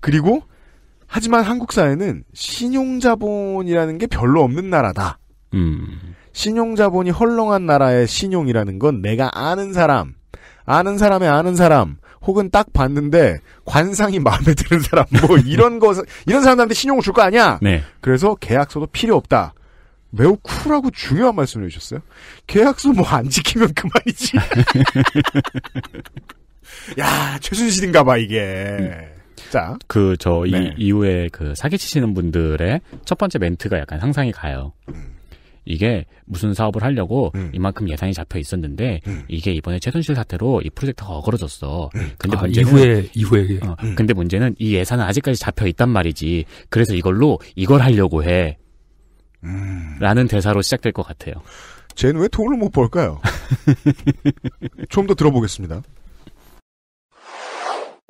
그리고 하지만 한국 사회는 신용자본이라는 게 별로 없는 나라다. 음. 신용자본이 헐렁한 나라의 신용이라는 건 내가 아는 사람, 아는 사람의 아는 사람, 혹은 딱 봤는데 관상이 마음에 드는 사람, 뭐 이런 것, 이런 사람들한테 신용을 줄 거 아니야? 네. 그래서 계약서도 필요 없다. 매우 쿨하고 중요한 말씀을 해주셨어요. 계약서 뭐 안 지키면 그만이지. 야, 최순실인가 봐, 이게. 음. 자. 그, 저, 네. 이, 이후에 그 사기치시는 분들의 첫 번째 멘트가 약간 상상이 가요. 음. 이게 무슨 사업을 하려고 음. 이만큼 예산이 잡혀 있었는데 음. 이게 이번에 최순실 사태로 이 프로젝트가 어그러졌어. 음. 근데 아, 문제는 이후에 이후에 어, 음. 근데 문제는 이 예산은 아직까지 잡혀 있단 말이지. 그래서 이걸로 이걸 하려고 해. 음. 라는 대사로 시작될 것 같아요. 쟤는 왜 돈을 못 벌까요? 좀 더 들어보겠습니다.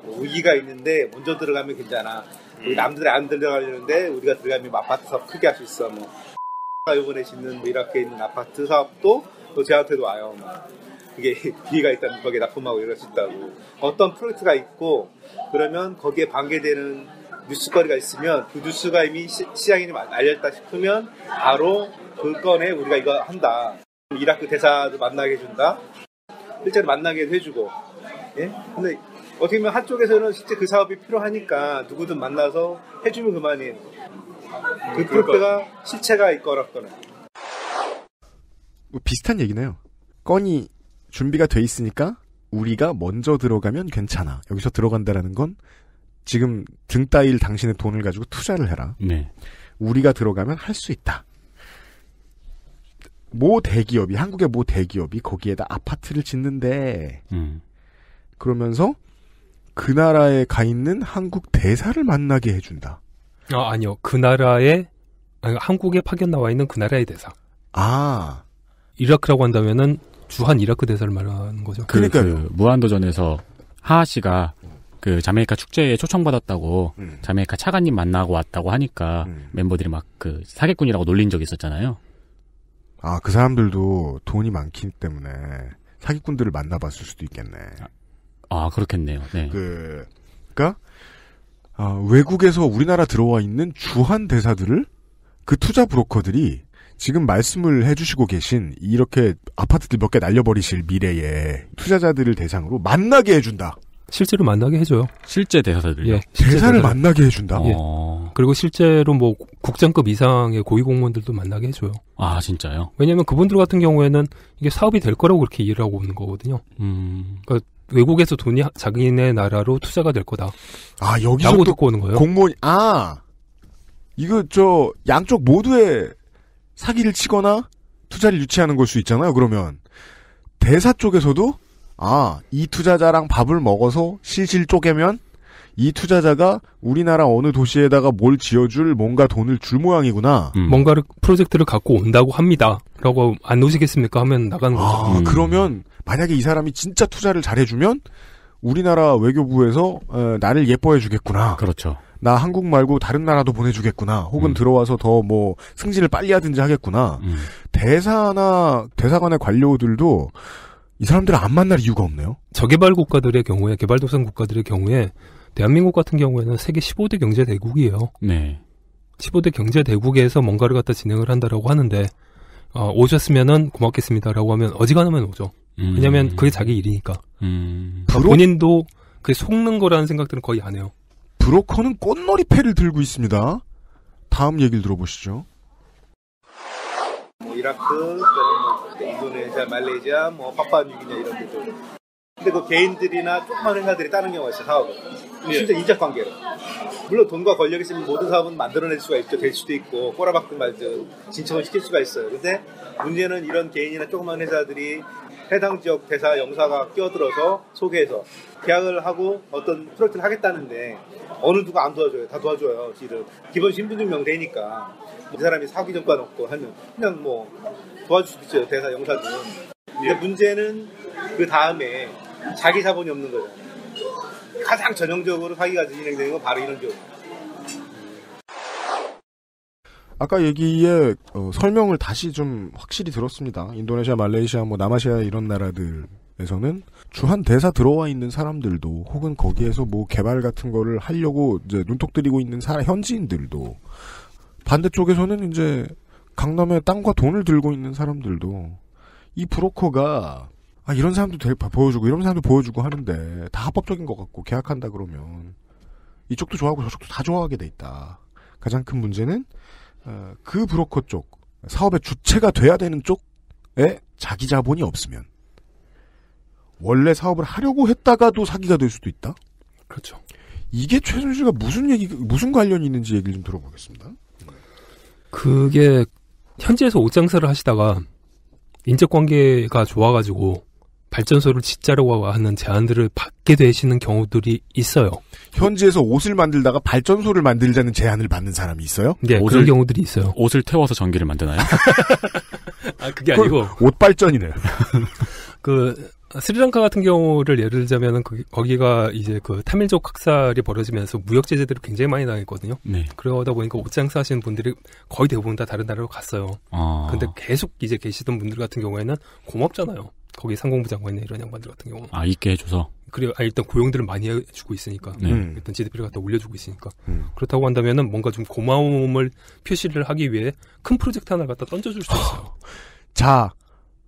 우기가 있는데 먼저 들어가면 괜찮아. 우리 음. 남들이 안 들어가려는데 우리가 들어가면 뭐 아파트서 크게 할 수 있어. 뭐 이번에 짓는 뭐라렇게 있는 아파트 사업도 또 저한테도 와요. 이게 기회가 있다면 거기에 납품하고 이럴 수 있다고. 어떤 프로젝트가 있고 그러면 거기에 반개되는 뉴스거리가 있으면 그 뉴스가 이미 시, 장에 알렸다 싶으면 바로 그 건에 우리가 이거 한다. 이라크 대사도 만나게 해준다. 실제로 만나게 해주고. 예? 근데 어떻게 보면 한쪽에서는 실제 그 사업이 필요하니까 누구든 만나서 해주면 그만이에요. 그 그러니까 프로페가 실체가 있거라거나뭐 비슷한 얘기네요. 건이 준비가 돼 있으니까 우리가 먼저 들어가면 괜찮아. 여기서 들어간다라는 건 지금 등 따일 당신의 돈을 가지고 투자를 해라. 네. 우리가 들어가면 할 수 있다. 모 대기업이 한국의 모 대기업이 거기에다 아파트를 짓는데 음. 그러면서 그 나라에 가 있는 한국 대사를 만나게 해준다. 아, 아니요. 그나라에 아니, 한국에 파견 나와 있는 그 나라의 대사. 아. 이라크라고 한다면은 주한 이라크 대사를 말하는 거죠. 그, 러니까요그 무한도전에서 하하 씨가 음. 그 자메이카 축제에 초청받았다고 음. 자메이카 차관님 만나고 왔다고 하니까 음. 멤버들이 막 그 사기꾼이라고 놀린 적이 있었잖아요. 아, 그 사람들도 돈이 많기 때문에 사기꾼들을 만나봤을 수도 있겠네. 아, 아 그렇겠네요. 네. 그, 그니까 어, 외국에서 우리나라 들어와 있는 주한 대사들을 그 투자 브로커들이 지금 말씀을 해주시고 계신 이렇게 아파트들 몇 개 날려버리실 미래에 투자자들을 대상으로 만나게 해준다. 실제로 만나게 해줘요. 실제 대사들. 예, 대사를 만나게 해준다. 예. 어. 그리고 실제로 뭐 국장급 이상의 고위공무원들도 만나게 해줘요. 아 진짜요? 왜냐하면 그분들 같은 경우에는 이게 사업이 될 거라고 그렇게 일을 하고 있는 거거든요. 음... 그러니까 외국에서 돈이 자기네 나라로 투자가 될 거다. 아 여기서 또 듣고 오는 거예요. 공무원 아 이거 저 양쪽 모두의 사기를 치거나 투자를 유치하는 걸 수 있잖아요. 그러면 대사 쪽에서도 아이 투자자랑 밥을 먹어서 실실 쪼개면 이 투자자가 우리나라 어느 도시에다가 뭘 지어줄 뭔가 돈을 줄 모양이구나. 음. 뭔가를 프로젝트를 갖고 온다고 합니다. 라고 안 오시겠습니까? 하면 나가는 거죠. 아, 음. 그러면 만약에 이 사람이 진짜 투자를 잘해주면 우리나라 외교부에서 어, 나를 예뻐해주겠구나. 그렇죠. 나 한국 말고 다른 나라도 보내주겠구나. 혹은 음. 들어와서 더 뭐 승진을 빨리 하든지 하겠구나. 음. 대사나 대사관의 관료들도 이 사람들을 안 만날 이유가 없네요. 저개발 국가들의 경우에 개발도상 국가들의 경우에 대한민국 같은 경우에는 세계 15대 경제 대국이에요. 네. 15대 경제 대국에서 뭔가를 갖다 진행을 한다라고 하는데 어, 오셨으면은 고맙겠습니다라고 하면 어지간하면 오죠. 음. 왜냐면 그게 자기 일이니까. 음. 그러니까 본인도 그 속는 거라는 생각들은 거의 안 해요. 브로커는 꽃놀이 패를 들고 있습니다. 다음 얘기를 들어보시죠. 뭐 이라크, 뭐 인도네시아, 말레이시아, 뭐파푸뉴기냐 이런 데도 근데 그 개인들이나 조그만 회사들이 따는 경우가 있어요, 사업을. 예. 진짜 이자 관계로. 물론 돈과 권력이 있으면 모든 사업은 만들어낼 수가 있죠. 될 수도 있고, 꼬라박든 말든 진청을 시킬 수가 있어요. 근데 문제는 이런 개인이나 조그만 회사들이 해당 지역 대사 영사가 끼어들어서 소개해서 계약을 하고 어떤 프로젝트를 하겠다는데 어느 누가 안 도와줘요. 다 도와줘요. 지금 기본 신분증명 되니까 이 뭐 그 사람이 사기 전과 없고 하는 그냥 뭐 도와줄 수 있죠. 대사 영사도. 근데 예. 문제는 그 다음에 자기 자본이 없는 거잖아요. 가장 전형적으로 사기가 진행되는 건 바로 이런 경우. 아까 얘기에 어, 설명을 다시 좀 확실히 들었습니다. 인도네시아, 말레이시아, 뭐 남아시아 이런 나라들에서는 주한 대사 들어와 있는 사람들도 혹은 거기에서 뭐 개발 같은 거를 하려고 이제 눈독 들이고 있는 사람 현지인들도 반대쪽에서는 이제 강남에 땅과 돈을 들고 있는 사람들도 이 브로커가 아, 이런 사람도 되, 보여주고 이런 사람도 보여주고 하는데 다 합법적인 것 같고 계약한다 그러면 이쪽도 좋아하고 저쪽도 다 좋아하게 돼 있다. 가장 큰 문제는 어, 그 브로커 쪽 사업의 주체가 돼야 되는 쪽에 자기 자본이 없으면 원래 사업을 하려고 했다가도 사기가 될 수도 있다. 그렇죠. 이게 최순실과 무슨 얘기 무슨 관련이 있는지 얘기를 좀 들어보겠습니다. 그게 현지에서 옷장사를 하시다가 인적 관계가 좋아가지고 발전소를 짓자라고 하는 제안들을 받게 되시는 경우들이 있어요. 현지에서 옷을 만들다가 발전소를 만들자는 제안을 받는 사람이 있어요? 네, 옷을, 그런 경우들이 있어요. 옷을 태워서 전기를 만드나요? 아, 그게 아니고. 옷 발전이네요. 그, 스리랑카 같은 경우를 예를 들자면 그, 거기가 이제 그 타밀족 학살이 벌어지면서 무역 제재들을 굉장히 많이 당했거든요. 네. 그러다 보니까 옷장 사시는 하 분들이 거의 대부분 다 다른 나라로 갔어요. 아. 근데 계속 이제 계시던 분들 같은 경우에는 고맙잖아요. 거기 상공부 장관이나 이런 양반들 같은 경우. 는 아, 있게 해줘서? 그리고 아, 일단 고용들을 많이 해주고 있으니까. 네. 음. 일단 GDP를 갖다 올려주고 있으니까. 음. 그렇다고 한다면은 뭔가 좀 고마움을 표시를 하기 위해 큰 프로젝트 하나 갖다 던져줄 수 아. 있어요. 자,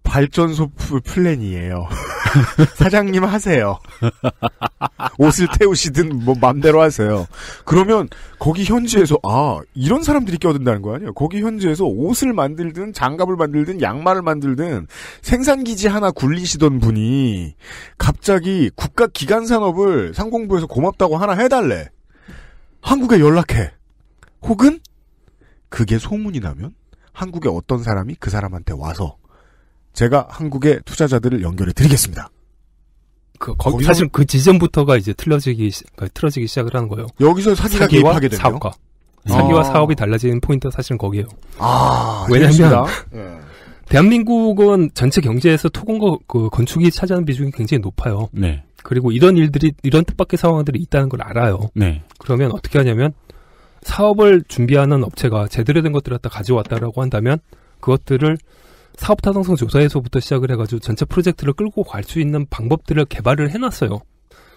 발전소 플랜이에요. 사장님 하세요. 옷을 태우시든 뭐 맘대로 하세요. 그러면 거기 현지에서 아 이런 사람들이 껴든다는거 아니에요? 거기 현지에서 옷을 만들든 장갑을 만들든 양말을 만들든 생산기지 하나 굴리시던 분이 갑자기 국가 기간 산업을 상공부에서 고맙다고 하나 해달래. 한국에 연락해. 혹은 그게 소문이 나면 한국에 어떤 사람이 그 사람한테 와서 제가 한국의 투자자들을 연결해 드리겠습니다. 그, 거기, 사실 그 지점부터가 이제 틀어지기, 그러니까 틀어지기 시작을 하는 거예요. 여기서 사기가 사기와 개입하게 되네요. 사업가. 사기와 아... 사업이 달라지는 포인트가 사실은 거기에요. 아, 왜냐면, 예. 대한민국은 전체 경제에서 토건과 그 건축이 차지하는 비중이 굉장히 높아요. 네. 그리고 이런 일들이, 이런 뜻밖의 상황들이 있다는 걸 알아요. 네. 그러면 어떻게 하냐면, 사업을 준비하는 업체가 제대로 된 것들을 갖다 가져왔다라고 한다면, 그것들을 사업 타당성 조사에서부터 시작을 해가지고 전체 프로젝트를 끌고 갈 수 있는 방법들을 개발을 해놨어요.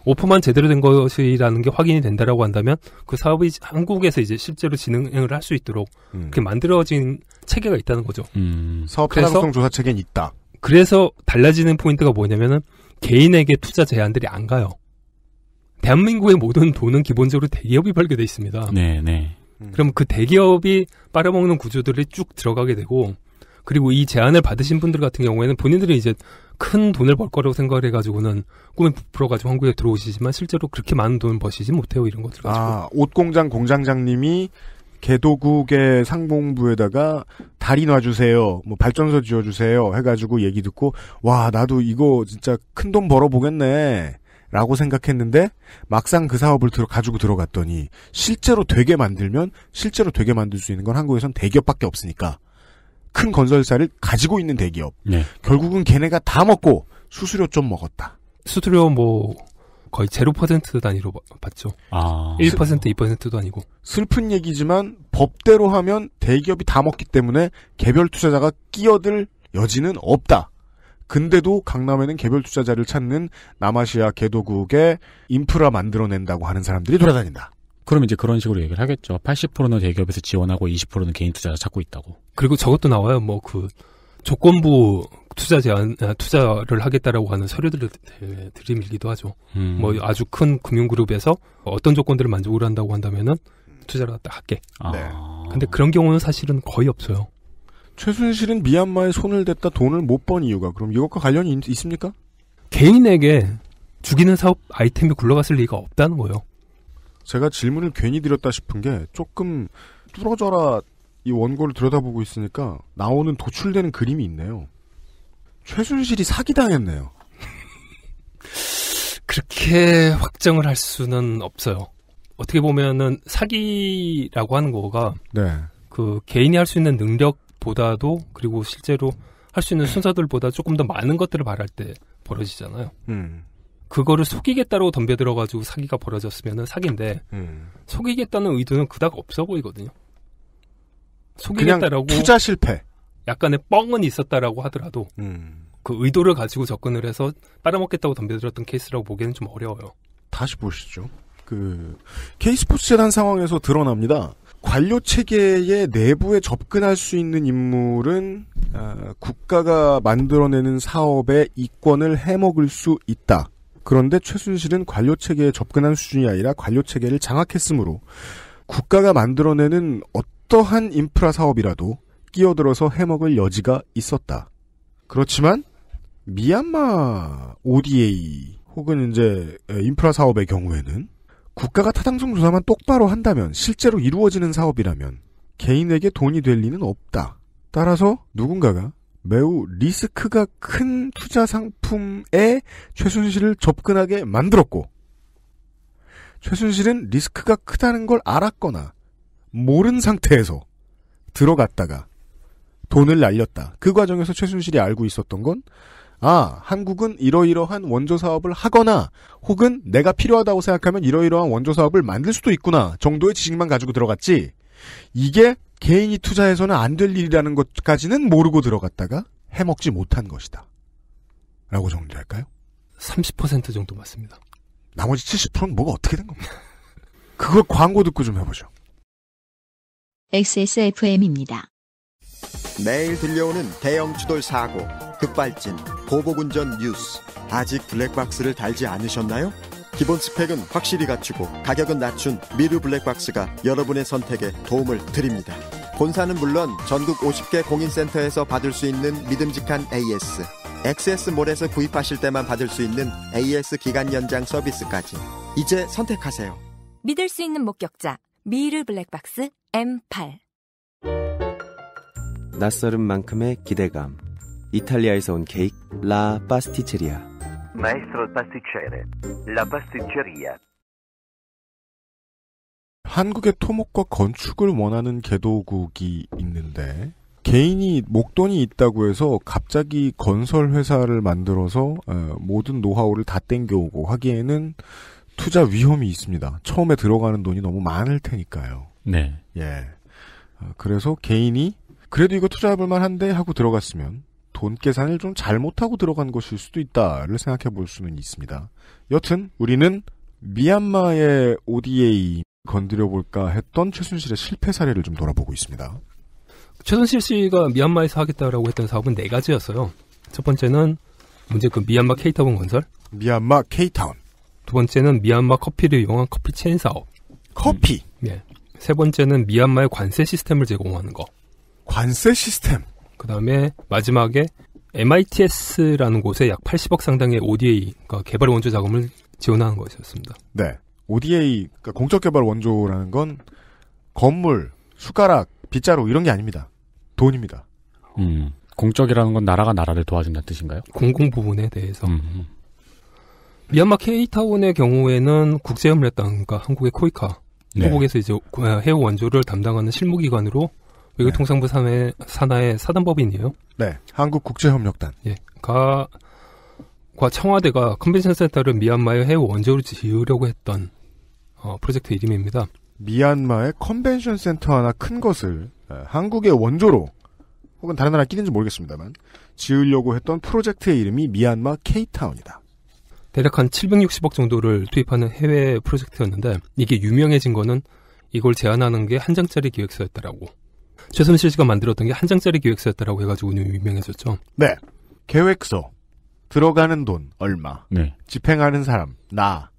오퍼만 제대로 된 것이라는 게 확인이 된다라고 한다면 그 사업이 한국에서 이제 실제로 진행을 할 수 있도록 음. 그 만들어진 체계가 있다는 거죠. 음. 사업 타당성 조사 체계는 있다. 그래서 달라지는 포인트가 뭐냐면은 개인에게 투자 제한들이 안 가요. 대한민국의 모든 돈은 기본적으로 대기업이 발견돼 있습니다. 네, 네. 음. 그럼 그 대기업이 빨아먹는 구조들이 쭉 들어가게 되고 그리고 이 제안을 받으신 분들 같은 경우에는 본인들이 이제 큰 돈을 벌 거라고 생각을 해가지고는 꿈에 부풀어가지고 한국에 들어오시지만 실제로 그렇게 많은 돈을 버시지 못해요 이런 것들 가지고. 아 옷공장 공장장님이 개도국의 상봉부에다가 다리 놔주세요. 뭐 발전소 지어주세요. 해가지고 얘기 듣고 와 나도 이거 진짜 큰 돈 벌어보겠네. 라고 생각했는데 막상 그 사업을 들어 가지고 들어갔더니 실제로 되게 만들면 실제로 되게 만들 수 있는 건 한국에선 대기업밖에 없으니까 큰 건설사를 가지고 있는 대기업. 네. 결국은 걔네가 다 먹고 수수료 좀 먹었다. 수수료 뭐 거의 제로 퍼센트 단위로 봤죠. 아. 1%, 2%도 아니고. 슬픈 얘기지만 법대로 하면 대기업이 다 먹기 때문에 개별 투자자가 끼어들 여지는 없다. 근데도 강남에는 개별 투자자를 찾는 남아시아 개도국의 인프라 만들어낸다고 하는 사람들이 돌아다닌다. 그럼 이제 그런 식으로 얘기를 하겠죠. 80%는 대기업에서 지원하고 20%는 개인 투자자 찾고 있다고. 그리고 저것도 나와요. 뭐 그 조건부 투자 제한 아, 투자를 하겠다라고 하는 서류들을 들이밀기도 하죠. 음. 뭐 아주 큰 금융 그룹에서 어떤 조건들을 만족을 한다고 한다면은 투자를 할게. 아. 네. 근데 그런 경우는 사실은 거의 없어요. 최순실은 미얀마에 손을 댔다 돈을 못 번 이유가 그럼 이것과 관련이 있, 습니까 개인에게 죽이는 사업 아이템이 굴러갔을 리가 없다는 거예요. 제가 질문을 괜히 드렸다 싶은 게 조금 뚫어져라 이 원고를 들여다보고 있으니까 나오는 도출되는 그림이 있네요. 최순실이 사기당했네요. 그렇게 확정을 할 수는 없어요. 어떻게 보면은 사기라고 하는 거가 네. 그 개인이 할 수 있는 능력보다도 그리고 실제로 할 수 있는 순서들보다 조금 더 많은 것들을 바랄 때 벌어지잖아요. 음. 그거를 속이겠다고 덤벼들어가지고 사기가 벌어졌으면 사기인데 음. 속이겠다는 의도는 그닥 없어 보이거든요. 속이겠다라고 투자 실패. 약간의 뻥은 있었다라고 하더라도 음. 그 의도를 가지고 접근을 해서 빨아먹겠다고 덤벼들었던 케이스라고 보기에는 좀 어려워요. 다시 보시죠. 그케이스포츠재한 상황에서 드러납니다. 관료 체계의 내부에 접근할 수 있는 인물은 어, 국가가 만들어내는 사업의 이권을 해먹을 수 있다. 그런데 최순실은 관료 체계에 접근한 수준이 아니라 관료 체계를 장악했으므로 국가가 만들어내는 어떠한 인프라 사업이라도 끼어들어서 해먹을 여지가 있었다. 그렇지만 미얀마 ODA 혹은 이제 인프라 사업의 경우에는 국가가 타당성 조사만 똑바로 한다면 실제로 이루어지는 사업이라면 개인에게 돈이 될 리는 없다. 따라서 누군가가 매우 리스크가 큰 투자 상품에 최순실을 접근하게 만들었고, 최순실은 리스크가 크다는 걸 알았거나, 모른 상태에서 들어갔다가 돈을 날렸다. 그 과정에서 최순실이 알고 있었던 건, 아, 한국은 이러이러한 원조 사업을 하거나, 혹은 내가 필요하다고 생각하면 이러이러한 원조 사업을 만들 수도 있구나, 정도의 지식만 가지고 들어갔지, 이게 개인이 투자해서는 안 될 일이라는 것까지는 모르고 들어갔다가 해먹지 못한 것이다. 라고 정리할까요? 30% 정도 맞습니다. 나머지 70%는 뭐가 어떻게 된겁니까 그걸 광고 듣고 좀 해보죠. XSFM입니다. 매일 들려오는 대형 추돌 사고, 급발진, 보복운전 뉴스. 아직 블랙박스를 달지 않으셨나요? 기본 스펙은 확실히 갖추고 가격은 낮춘 미르 블랙박스가 여러분의 선택에 도움을 드립니다. 본사는 물론 전국 50개 공인센터에서 받을 수 있는 믿음직한 AS, XS몰에서 구입하실 때만 받을 수 있는 AS 기간 연장 서비스까지 이제 선택하세요. 믿을 수 있는 목격자 미르 블랙박스 M8 낯설은 만큼의 기대감 이탈리아에서 온 케이크 라 파스티체리아 Maestro pasticcere. La pasticceria. 한국의 토목과 건축을 원하는 개도국이 있는데 개인이 목돈이 있다고 해서 갑자기 건설 회사를 만들어서 어, 모든 노하우를 다 땡겨오고 하기에는 투자 위험이 있습니다. 처음에 들어가는 돈이 너무 많을 테니까요. 네. 예. 아, 그래서 개인이 그래도 이거 투자해볼 만한데 하고 들어갔으면 돈 계산을 좀 잘못하고 들어간 것일 수도 있다를 생각해 볼 수는 있습니다. 여튼 우리는 미얀마의 ODA 건드려볼까 했던 최순실의 실패 사례를 좀 돌아보고 있습니다. 최순실 씨가 미얀마에서 하겠다라고 했던 사업은 네 가지였어요. 첫 번째는 문제금 그 미얀마 케이타운 건설. 미얀마 케이타운. 두 번째는 미얀마 커피를 이용한 커피 체인 사업. 커피. 음. 네. 세 번째는 미얀마의 관세 시스템을 제공하는 거. 관세 시스템. 그 다음에 마지막에 MITS라는 곳에 약 80억 상당의 ODA, 그러니까 개발 원조 자금을 지원하는 것이었습니다. 네. ODA, 그러니까 공적 개발 원조라는 건 건물, 숟가락, 빗자루 이런 게 아닙니다. 돈입니다. 음. 공적이라는 건 나라가 나라를 도와준다는 뜻인가요? 공공 부분에 대해서. 음. 음. 미얀마 케이타운의 경우에는 국제협력단 그러니까 한국의 코이카, 네. 호북에서 이제 아, 해외 원조를 담당하는 실무기관으로 외교통상부 네. 산하 산하의 사단법인이에요. 네, 한국국제협력단. 예, 가, 과 청와대가 컨벤션 센터를 미얀마의 해외 원조로 지으려고 했던 어, 프로젝트 이름입니다. 미얀마의 컨벤션 센터 하나 큰 것을 한국의 원조로 혹은 다른 나라 끼는지 모르겠습니다만 지으려고 했던 프로젝트의 이름이 미얀마 케이타운이다. 대략 한 760억 정도를 투입하는 해외 프로젝트였는데 이게 유명해진 거는 이걸 제안하는 게 한 장짜리 기획서였다라고 최순실 씨가 만들었던 게 한 장짜리 기획서였다라고 해가지고 유명해졌죠. 네. 계획서. 들어가는 돈 얼마. 네. 집행하는 사람 나.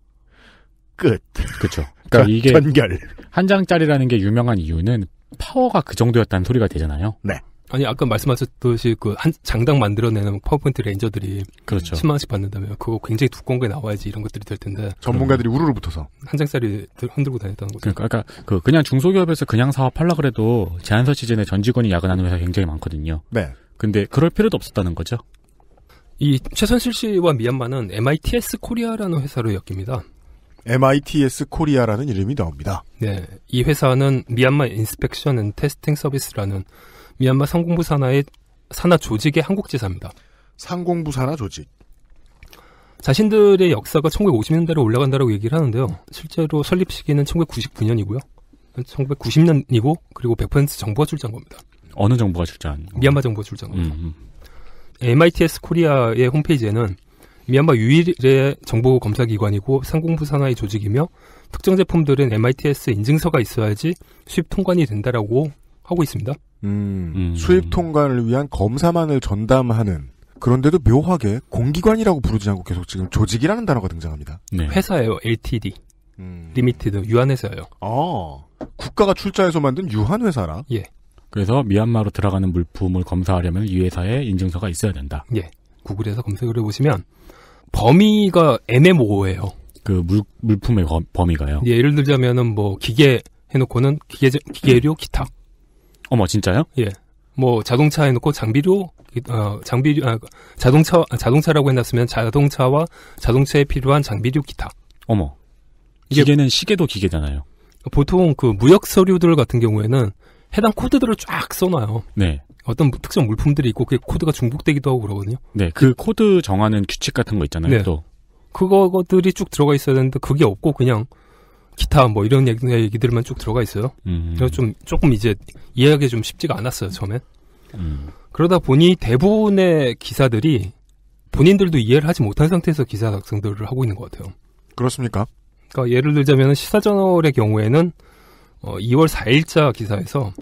끝. 그렇죠. 그러니까 전, 이게 전결. 한 장짜리라는 게 유명한 이유는 파워가 그 정도였다는 소리가 되잖아요. 네. 아니 아까 말씀하셨듯이 그 한 장당 만들어내는 파워포인트 레인저들이 그렇죠. 10만 원씩 받는다면 그거 굉장히 두꺼운 게 나와야지 이런 것들이 될 텐데 전문가들이 우르르 붙어서 한 장짜리 흔들고 다녔다는 거죠. 그러니까, 그러니까 그 그냥 중소기업에서 그냥 사업하려 그래도 제한서 시즌에 전 직원이 야근하는 회사 굉장히 많거든요. 네. 근데 그럴 필요도 없었다는 거죠. 이 최선실 씨와 미얀마는 MITS 코리아라는 회사로 엮입니다. MITS 코리아라는 이름이 나옵니다. 네. 이 회사는 미얀마 인스펙션 앤 테스팅 서비스라는 미얀마 상공부 산하의 산하 조직의 한국 지사입니다. 상공부 산하 조직. 자신들의 역사가 1950년대로 올라간다라고 얘기를 하는데요. 실제로 설립 시기는 1999년이고요. 1990년이고 그리고 100% 정부가 출자한 겁니다. 어느 정부가 출자한? 미얀마 정부가 출자한 겁니다. 음, 음. MITS 코리아의 홈페이지에는 미얀마 유일의 정보 검사 기관이고 상공부 산하의 조직이며 특정 제품들은 MITS 인증서가 있어야지 수입 통관이 된다라고 하고 있습니다. 음. 음, 수입 통관을 위한 검사만을 전담하는 그런데도 묘하게 공기관이라고 부르지 않고 계속 지금 조직이라는 단어가 등장합니다. 네. 회사예요, LTD. 음. 리미티드 유한 회사예요. 아, 국가가 출자해서 만든 유한 회사라. 예. 그래서 미얀마로 들어가는 물품을 검사하려면 이 회사의 인증서가 있어야 된다. 예. 구글에서 검색을 해보시면 범위가 애매모호해요. 그 물, 물품의 범, 범위가요? 예, 예를 들자면은 뭐 기계 해놓고는 기계 기계류, 기타 어머 진짜요? 예. 뭐 자동차 해놓고 장비료 어, 장비 아, 자동차 자동차라고 해놨으면 자동차와 자동차에 필요한 장비료 기타. 어머. 기계는 시계도 기계잖아요. 보통 그 무역 서류들 같은 경우에는 해당 코드들을 쫙 써놔요. 네. 어떤 뭐 특정 물품들이 있고 그게 코드가 중복되기도 하고 그러거든요. 네, 그, 그 코드 정하는 규칙 같은 거 있잖아요. 네. 또 그거들이 쭉 들어가 있어야 되는데 그게 없고 그냥 기타 뭐 이런 얘기, 얘기들만 쭉 들어가 있어요. 음. 그래서 좀 조금 이제 이해하기 좀 쉽지가 않았어요 처음엔. 음. 그러다 보니 대부분의 기사들이 본인들도 이해를 하지 못한 상태에서 기사 작성들을 하고 있는 것 같아요. 그렇습니까? 그러니까 예를 들자면 시사저널의 경우에는 어, 2월 4일자 기사에서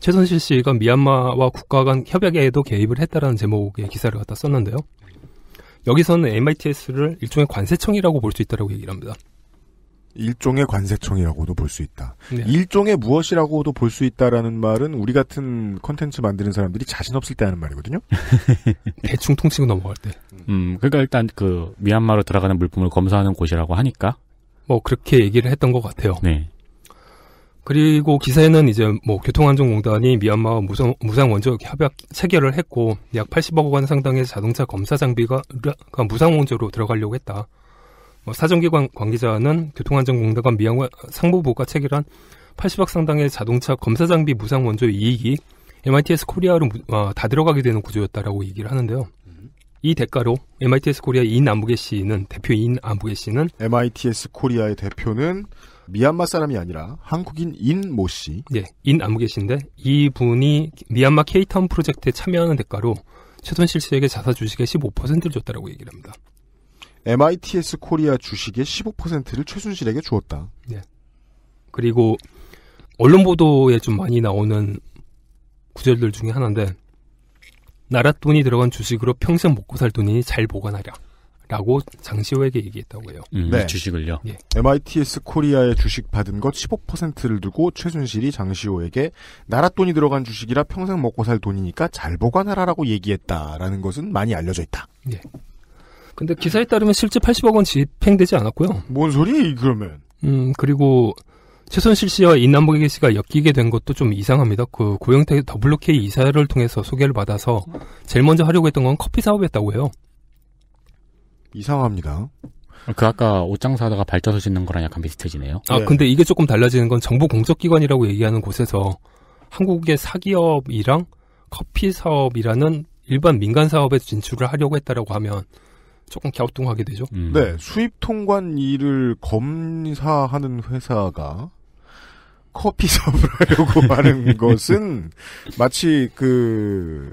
최선실 씨가 미얀마와 국가 간 협약에도 개입을 했다라는 제목의 기사를 갖다 썼는데요. 여기서는 MITS를 일종의 관세청이라고 볼 수 있다고 얘기를 합니다. 일종의 관세청이라고도 볼 수 있다. 네. 일종의 무엇이라고도 볼 수 있다라는 말은 우리 같은 컨텐츠 만드는 사람들이 자신 없을 때 하는 말이거든요. 대충 통치고 넘어갈 때. 음, 그러니까 일단 그 미얀마로 들어가는 물품을 검사하는 곳이라고 하니까 뭐 그렇게 얘기를 했던 것 같아요. 네. 그리고 기사에는 이제 뭐 교통안전공단이 미얀마와 무상, 무상 원조 협약 체결을 했고 약 80억 원 상당의 자동차 검사 장비가 무상 원조로 들어가려고 했다. 뭐 사정기관 관계자는 교통안전공단과 미양원 상부부가 체결한 80억 상당의 자동차 검사 장비 무상 원조 이익이 MITS 코리아로 어, 다 들어가게 되는 구조였다라고 얘기를 하는데요. 이 대가로 MITS 코리아 인안무개 씨는 대표 인안무개 씨는 MITS 코리아의 대표는 미얀마 사람이 아니라 한국인 인 모 씨. 예, 네, 인안무개 씨인데 이 분이 미얀마 케이타운 프로젝트에 참여하는 대가로 최순실 씨에게 자사 주식의 15%를 줬다라고 얘기를 합니다. MITS 코리아 주식의 15%를 최순실에게 주었다. 네. 그리고 언론 보도에 좀 많이 나오는 구절들 중에 하나인데 나라 돈이 들어간 주식으로 평생 먹고 살 돈이니 잘 보관하랴. 라고 장시호에게 얘기했다고 해요. 음, 네. 주식을요? 예. MITS 코리아의 주식 받은 것 15%를 두고 최순실이 장시호에게 나라 돈이 들어간 주식이라 평생 먹고 살 돈이니까 잘 보관하라라고 얘기했다라는 것은 많이 알려져 있다. 예. 근데 기사에 따르면 실제 80억 원 집행되지 않았고요. 뭔 소리 그러면? 음 그리고 최순실 씨와 이남복의 씨가 엮이게 된 것도 좀 이상합니다. 그 고영태 WK 이사를 통해서 소개를 받아서 제일 먼저 하려고 했던 건 커피 사업이었다고 해요. 이상합니다. 그 아까 옷장 사다가 발자수 짓는 거랑 약간 비슷해지네요. 아 네. 근데 이게 조금 달라지는 건정부 공적기관이라고 얘기하는 곳에서 한국의 사기업이랑 커피 사업이라는 일반 민간 사업에 진출을 하려고 했다라고 하면 조금 갸우뚱하게 되죠. 음. 네, 수입 통관 일을 검사하는 회사가 커피 사을 하려고 하는 것은 마치 그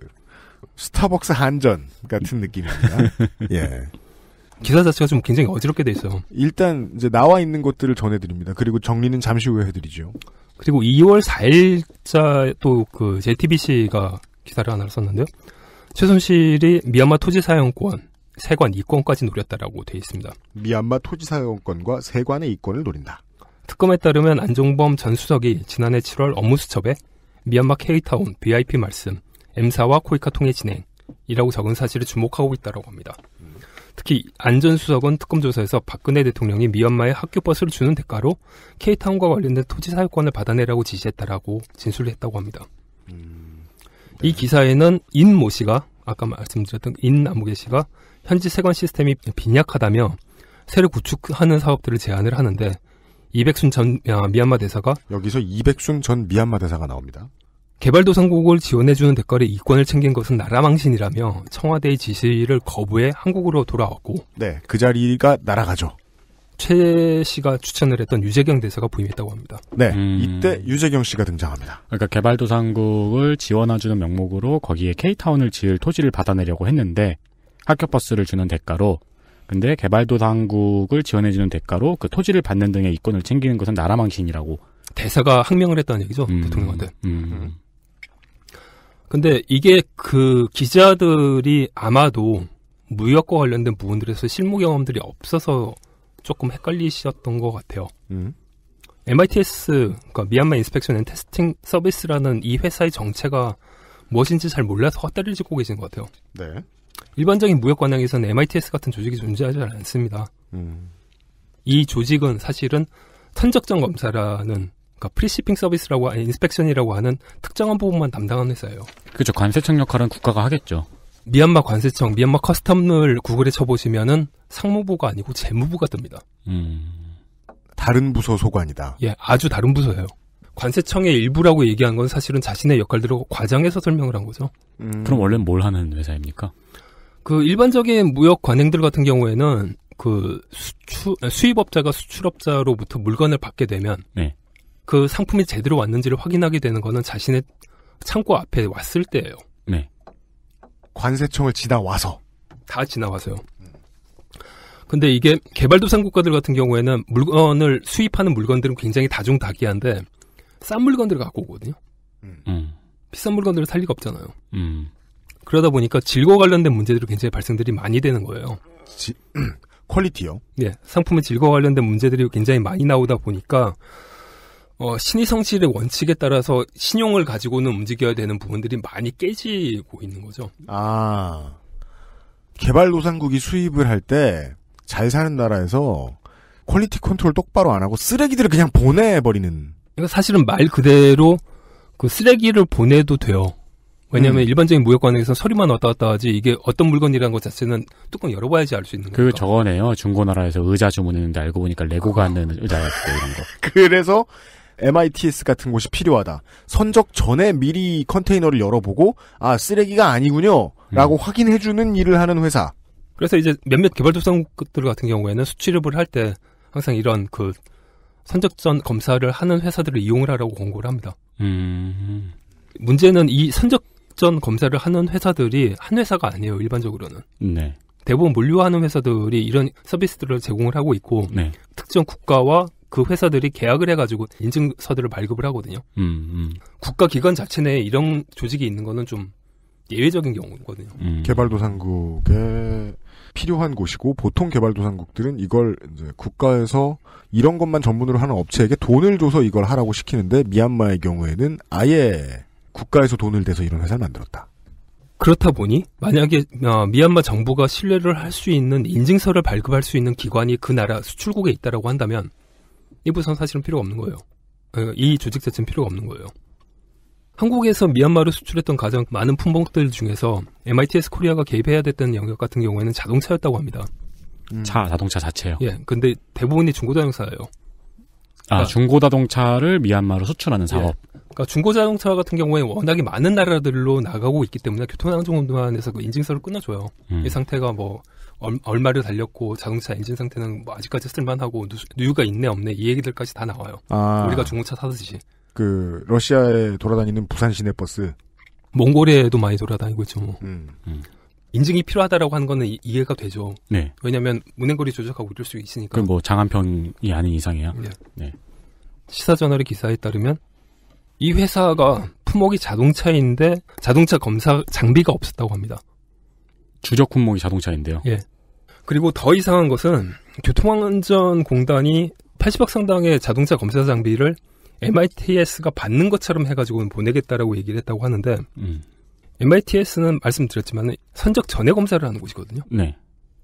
스타벅스 한전 같은 느낌입니다. 예. 기사 자체가 좀 굉장히 어지럽게 돼 있어요. 일단 이제 나와 있는 것들을 전해드립니다. 그리고 정리는 잠시 후에 해드리죠. 그리고 2월 4일자 또 그 JTBC가 기사를 하나 썼는데요. 최순실이 미얀마 토지 사용권 세관 이권까지 노렸다라고 돼 있습니다. 미얀마 토지사용권과 세관의 이권을 노린다. 특검에 따르면 안종범 전 수석이 지난해 7월 업무수첩에 미얀마 케이타운 VIP 말씀, M사와 코이카통의 진행이라고 적은 사실을 주목하고 있다고 라 합니다. 특히 안전 수석은 특검 조사에서 박근혜 대통령이 미얀마에 학교 버스를 주는 대가로 케이타운과 관련된 토지 사유권을 받아내라고 지시했다라고 진술을 했다고 합니다. 음, 네. 이 기사에는 인 모 씨가 아까 말씀드렸던 인 아무개 씨가 현지 세관 시스템이 빈약하다며 새로 구축하는 사업들을 제안을 하는데 이백순 전 아, 미얀마 대사가 여기서 이백순 전 미얀마 대사가 나옵니다. 개발도상국을 지원해주는 대가로 이권을 챙긴 것은 나라망신이라며 청와대의 지시를 거부해 한국으로 돌아왔고 네, 그 자리가 날아가죠. 최 씨가 추천을 했던 유재경 대사가 부임했다고 합니다. 네, 음... 이때 유재경 씨가 등장합니다. 그러니까 개발도상국을 지원해주는 명목으로 거기에 K타운을 지을 토지를 받아내려고 했는데 학교 버스를 주는 대가로 근데 개발도당국을 지원해주는 대가로 그 토지를 받는 등의 이권을 챙기는 것은 나라망신이라고 대사가 항명을 했다는 얘기죠 음, 대통령한테. 음. 음. 근데 이게 그 기자들이 아마도 무역과 관련된 부분들에서 실무 경험들이 없어서 조금 헷갈리셨던 것 같아요. 음. MITS, 그러니까 미얀마 인스펙션 앤 테스팅 서비스라는 이 회사의 정체가 무엇인지 잘 몰라서 헛다리를 짚고 계신 것 같아요. 네. 일반적인 무역 관행에서는 MITS 같은 조직이 존재하지 않습니다. 음. 이 조직은 사실은 선적전 검사라는 그러니까 프리시핑 서비스라고 하는 인스펙션이라고 하는 특정한 부분만 담당하는 회사예요. 그렇죠. 관세청 역할은 국가가 하겠죠. 미얀마 관세청, 미얀마 커스텀을 구글에 쳐보시면은 상무부가 아니고 재무부가 뜹니다. 음. 다른 부서 소관이다. 예, 아주 다른 부서예요. 관세청의 일부라고 얘기한 건 사실은 자신의 역할들을 과장해서 설명을 한 거죠. 음. 그럼 원래는 뭘 하는 회사입니까? 그 일반적인 무역 관행들 같은 경우에는 그 수출 아, 수입업자가 수출업자로부터 물건을 받게 되면 네. 그 상품이 제대로 왔는지를 확인하게 되는 거는 자신의 창고 앞에 왔을 때예요. 네. 관세청을 지나와서 다 지나와서요. 근데 이게 개발도상 국가들 같은 경우에는 물건을 수입하는 물건들은 굉장히 다중다기한데 싼 물건들을 갖고 오거든요. 음. 음. 비싼 물건들을 살 리가 없잖아요. 음. 그러다 보니까 질과 관련된 문제들이 굉장히 발생들이 많이 되는 거예요. 지, 퀄리티요? 예. 상품의 질과 관련된 문제들이 굉장히 많이 나오다 보니까 어, 신의 성실의 원칙에 따라서 신용을 가지고는 움직여야 되는 부분들이 많이 깨지고 있는 거죠. 아. 개발도상국이 수입을 할 때 잘 사는 나라에서 퀄리티 컨트롤 똑바로 안 하고 쓰레기들을 그냥 보내버리는. 그러 그러니까 사실은 말 그대로 그 쓰레기를 보내도 돼요. 왜냐하면 음. 일반적인 무역 관행에서 서류만 왔다 갔다 하지 이게 어떤 물건이라는 것 자체는 뚜껑 열어봐야지 알 수 있는 거예요. 그 저거네요. 중고나라에서 의자 주문했는데 알고 보니까 레고가 아. 있는 어. 의자였대 이런 거. 그래서 MITS 같은 곳이 필요하다. 선적 전에 미리 컨테이너를 열어보고 아 쓰레기가 아니군요라고 음. 확인해주는 일을 하는 회사. 그래서 이제 몇몇 개발도상국들 같은 경우에는 수출입을 할 때 항상 이런 그 선적전 검사를 하는 회사들을 이용을 하라고 권고를 합니다. 음. 문제는 이 선적 직전 검사를 하는 회사들이 한 회사가 아니에요 일반적으로는. 네. 대부분 물류하는 회사들이 이런 서비스들을 제공을 하고 있고 네. 특정 국가와 그 회사들이 계약을 해가지고 인증서들을 발급을 하거든요. 음, 음. 국가 기관 자체 내에 이런 조직이 있는 거는 좀 예외적인 경우거든요. 음. 개발도상국에 필요한 곳이고 보통 개발도상국들은 이걸 국가에서 이런 것만 전문으로 하는 업체에게 돈을 줘서 이걸 하라고 시키는데 미얀마의 경우에는 아예 국가에서 돈을 대서 이런 회사를 만들었다. 그렇다 보니 만약에 어, 미얀마 정부가 신뢰를 할 수 있는 인증서를 발급할 수 있는 기관이 그 나라 수출국에 있다라고 한다면 이 부서는 사실은 필요가 없는 거예요. 어, 이 조직 자체는 필요가 없는 거예요. 한국에서 미얀마로 수출했던 가장 많은 품목들 중에서 MITS 코리아가 개입해야 됐던 영역 같은 경우에는 자동차였다고 합니다. 음. 차, 자동차 자체요. 예, 근데 대부분이 중고자동차예요. 아, 그러니까 중고자동차를 미얀마로 수출하는 예. 사업. 예, 그러니까 중고 자동차 같은 경우에 워낙에 많은 나라들로 나가고 있기 때문에 교통안전공단에서 그 인증서를 끊어줘요. 음. 이 상태가 뭐 얼, 마를 달렸고 자동차 엔진 상태는 뭐 아직까지 쓸만하고 누, 유가 있네 없네 이 얘기들까지 다 나와요. 아, 우리가 중고차 사듯이. 그 러시아에 돌아다니는 부산 시내버스. 몽골에도 많이 돌아다니고 있죠. 뭐. 음. 음. 인증이 필요하다라고 하는 거는 이, 해가 되죠. 네. 왜냐하면 운행거리 조작하고 이럴 수 있으니까. 그뭐 장한편이 아닌 이상이야. 네. 네. 시사저널의 기사에 따르면 이 회사가 품목이 자동차인데 자동차 검사 장비가 없었다고 합니다. 주적 품목이 자동차인데요. 예. 그리고 더 이상한 것은 교통안전공단이 80억 상당의 자동차 검사 장비를 MITS가 받는 것처럼 해가지고는 보내겠다라고 얘기를 했다고 하는데 음. MITS는 말씀드렸지만 선적 전해 검사를 하는 곳이거든요. 네.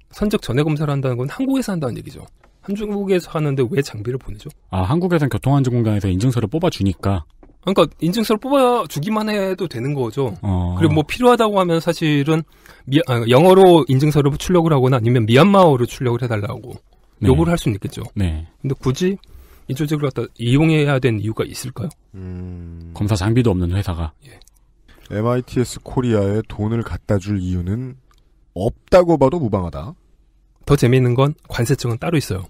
선적 전해 검사를 한다는 건 한국에서 한다는 얘기죠. 한중국에서 하는데 왜 장비를 보내죠? 아, 한국에선 교통안전공단에서 인증서를 뽑아주니까. 그러니까 인증서를 뽑아주기만 해도 되는 거죠. 어. 그리고 뭐 필요하다고 하면 사실은 미, 아, 영어로 인증서를 출력을 하거나 아니면 미얀마어로 출력을 해달라고 네. 요구를 할 수는 있겠죠. 네. 근데 굳이 이 조직을 갖다 이용해야 된 이유가 있을까요? 음... 검사 장비도 없는 회사가. 예. MITS 코리아에 돈을 갖다 줄 이유는 없다고 봐도 무방하다. 더 재미있는 건 관세청은 따로 있어요.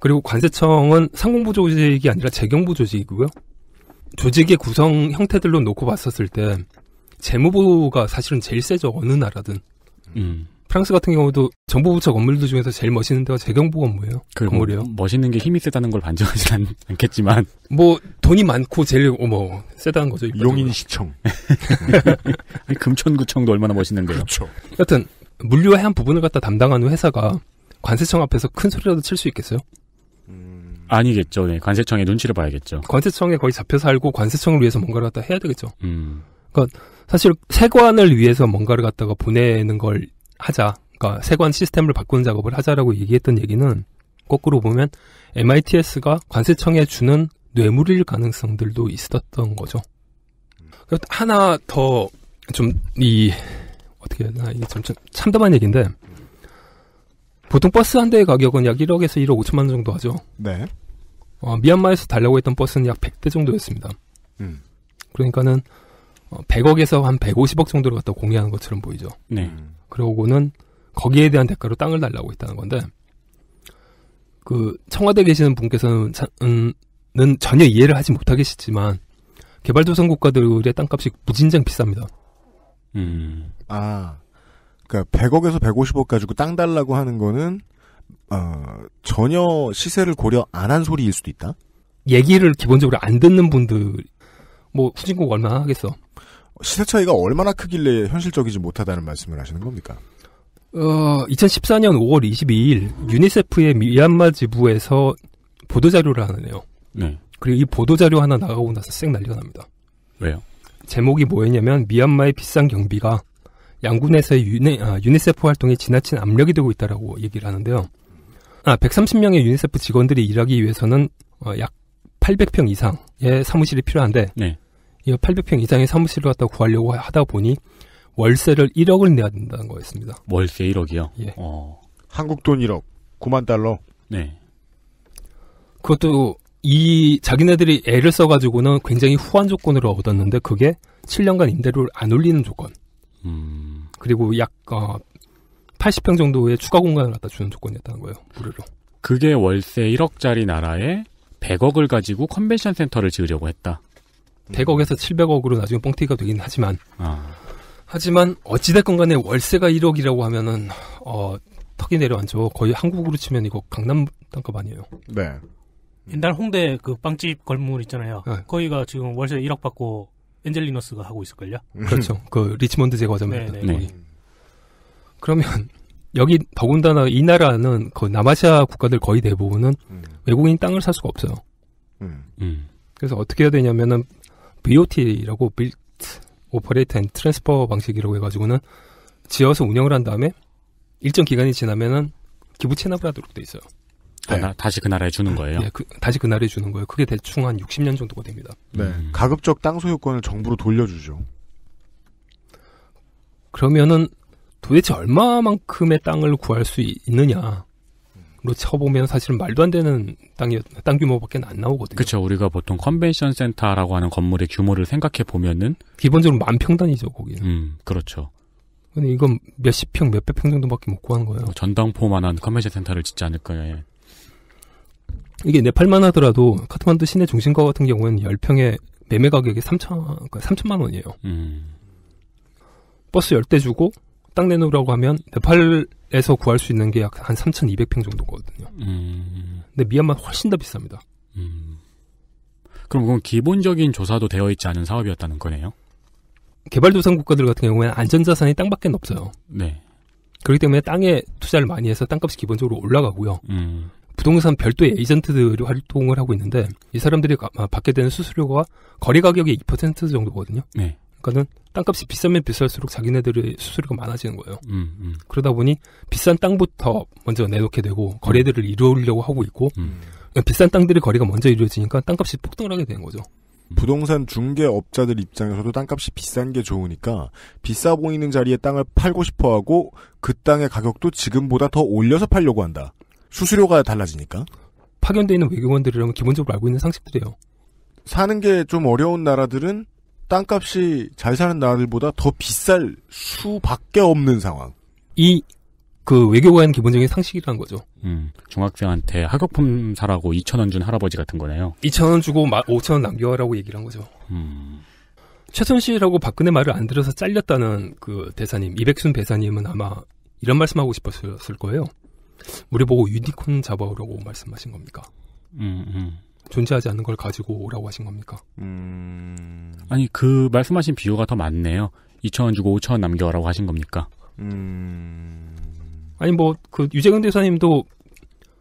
그리고 관세청은 상공부 조직이 아니라 재경부 조직이고요. 조직의 구성 형태들로 놓고 봤었을 때 재무부가 사실은 제일 세죠 어느 나라든. 음. 프랑스 같은 경우도 정보부처 건물들 중에서 제일 멋있는 데가 재경부 그 뭐 건물이에요. 그 건물이요. 멋있는 게 힘이 세다는 걸반증하지 않, 겠지만뭐 돈이 많고 제일 어머 세다는 거죠. 용인시청. 아니, 금천구청도 얼마나 멋있는데요. 그렇죠. 여튼 물류의 한 부분을 갖다 담당하는 회사가 관세청 앞에서 큰 소리라도 칠 수 있겠어요? 아니겠죠. 네. 관세청의 눈치를 봐야겠죠. 관세청에 거의 잡혀 살고 관세청을 위해서 뭔가를 갖다 해야 되겠죠. 음. 그러니까 사실 세관을 위해서 뭔가를 갖다가 보내는 걸 하자. 그러니까 세관 시스템을 바꾸는 작업을 하자라고 얘기했던 얘기는 거꾸로 보면 MITS가 관세청에 주는 뇌물일 가능성들도 있었던 거죠. 그러니 하나 더 좀 이 어떻게 해야 되나 이게 좀 참담한 얘기인데 보통 버스 한 대의 가격은 약 1억에서 1억 5천만 원 정도 하죠. 네. 어, 미얀마에서 달려고 했던 버스는 약 100대 정도였습니다. 음. 그러니까는 어, 100억에서 한 150억 정도를 갖다 공유하는 것처럼 보이죠. 네. 음. 그러고는 거기에 대한 대가로 땅을 달라고 했다는 건데 그 청와대 계시는 분께서는 음, 는 전혀 이해를 하지 못하겠지만 개발도상 국가들의 땅값이 무진장 비쌉니다. 음. 아. 그러니까 100억에서 150억 가지고 땅 달라고 하는 거는 어, 전혀 시세를 고려 안 한 소리일 수도 있다. 얘기를 기본적으로 안 듣는 분들 뭐 후진국 얼마나 하겠어? 시세 차이가 얼마나 크길래 현실적이지 못하다는 말씀을 하시는 겁니까? 어, 2014년 5월 22일 유니세프의 미얀마 지부에서 보도 자료를 하네요 네. 그리고 이 보도 자료 하나 나가고 나서 쌩 난리가 납니다. 왜요? 제목이 뭐였냐면 미얀마의 비싼 경비가 양군에서의 유니, 아, 유니세프 활동에 지나친 압력이 되고 있다라고 얘기를 하는데요. 아, 130명의 유니세프 직원들이 일하기 위해서는 어, 약 800평 이상의 사무실이 필요한데 네. 이 800평 이상의 사무실을 갖다 구하려고 하다 보니 월세를 1억을 내야 된다는 거였습니다. 월세 1억이요? 예. 어. 한국 돈 1억, 9만 달러. 네. 그것도 이 자기네들이 애를 써가지고는 굉장히 후한 조건으로 얻었는데 그게 7년간 임대료를 안 올리는 조건. 음. 그리고 약 어, 80평 정도의 추가 공간을 갖다 주는 조건이었다는 거예요. 무료로. 그게 월세 1억짜리 나라에 100억을 가지고 컨벤션 센터를 지으려고 했다. 100억에서 700억으로 나중에 뻥튀기가 되긴 하지만 아. 하지만 어찌됐건 간에 월세가 1억이라고 하면은 어, 턱이 내려앉죠. 거의 한국으로 치면 이거 강남 땅값 아니에요. 네. 옛날 홍대 그 빵집 건물 있잖아요. 네. 거기가 지금 월세 1억 받고 엔젤리너스가 하고 있을걸요? 그렇죠. 그 리치몬드 제거점에 네, 네. 거기. 네. 그러면 여기 더군다나 이 나라는 그 남아시아 국가들 거의 대부분은 음. 외국인 땅을 살 수가 없어요. 음. 음. 그래서 어떻게 해야 되냐면은 BOT라고 Built, Operate and Transfer 방식이라고 해가지고는 지어서 운영을 한 다음에 일정 기간이 지나면은 기부 체납을 하도록 돼 있어요. 그 네. 나, 다시 그 나라에 주는 거예요? 네, 그, 다시 그 나라에 주는 거예요. 그게 대충 한 60년 정도가 됩니다. 네. 음. 가급적 땅 소유권을 정부로 돌려주죠. 그러면은 도대체 얼마만큼의 땅을 구할 수 있느냐. 로 쳐보면 사실 말도 안 되는 땅이 땅 규모밖에 안 나오거든요. 그렇죠. 우리가 보통 컨벤션 센터라고 하는 건물의 규모를 생각해 보면은 기본적으로 만 평단이죠, 거기는. 음, 그렇죠. 근데 이건 몇십 평, 몇백 평 정도밖에 못 구하는 거예요. 뭐 전당포만한 컨벤션 센터를 짓지 않을 거예요. 예. 이게 네팔만 하더라도 카트만두 시내 중심가 같은 경우에는 10평에 매매 가격이 3천, 3천만 그러니까 원이에요. 음. 버스 10대 주고 땅 내놓으라고 하면 네팔에서 구할 수 있는 게 약 한 3,200평 정도거든요. 음. 근데 미얀마 훨씬 더 비쌉니다. 음. 그럼 그건 기본적인 조사도 되어 있지 않은 사업이었다는 거네요. 개발도상 국가들 같은 경우에는 안전자산이 땅밖에 없어요. 네. 그렇기 때문에 땅에 투자를 많이 해서 땅값이 기본적으로 올라가고요. 음. 부동산 별도의 에이전트들이 활동을 하고 있는데 이 사람들이 받게 되는 수수료가 거래 가격의 2% 정도거든요. 네. 그러니까는 땅값이 비싸면 비쌀수록 자기네들의 수수료가 많아지는 거예요. 음, 음. 그러다 보니 비싼 땅부터 먼저 내놓게 되고 거래들을 이루려고 하고 있고 그 비싼 땅들의 거래가 먼저 이루어지니까 땅값이 폭등을 하게 되는 거죠. 부동산 중개업자들 입장에서도 땅값이 비싼 게 좋으니까 비싸 보이는 자리에 땅을 팔고 싶어 하고 그 땅의 가격도 지금보다 더 올려서 팔려고 한다. 수수료가 달라지니까. 파견되어 있는 외교관들이라면 기본적으로 알고 있는 상식들이에요. 사는 게 좀 어려운 나라들은 땅값이 잘 사는 나라들보다 더 비쌀 수밖에 없는 상황. 이 그 외교관 기본적인 상식이란 거죠. 음, 중학생한테 학용품 사라고 2천 원 준 할아버지 같은 거네요. 2천 원 주고 5천 원 남겨라고 얘기를 한 거죠. 음. 최순실하고 박근혜 말을 안 들어서 잘렸다는 그 대사님 이백순 대사님은 아마 이런 말씀하고 싶었을 거예요. 우리 보고 유니콘 잡아오라고 말씀하신 겁니까? 음, 음. 존재하지 않는 걸 가지고 오라고 하신 겁니까? 음... 아니 그 말씀하신 비유가 더 많네요. 2천 원 주고 5천 원 남겨라고 하신 겁니까? 음... 아니 뭐 그 유재근 대사님도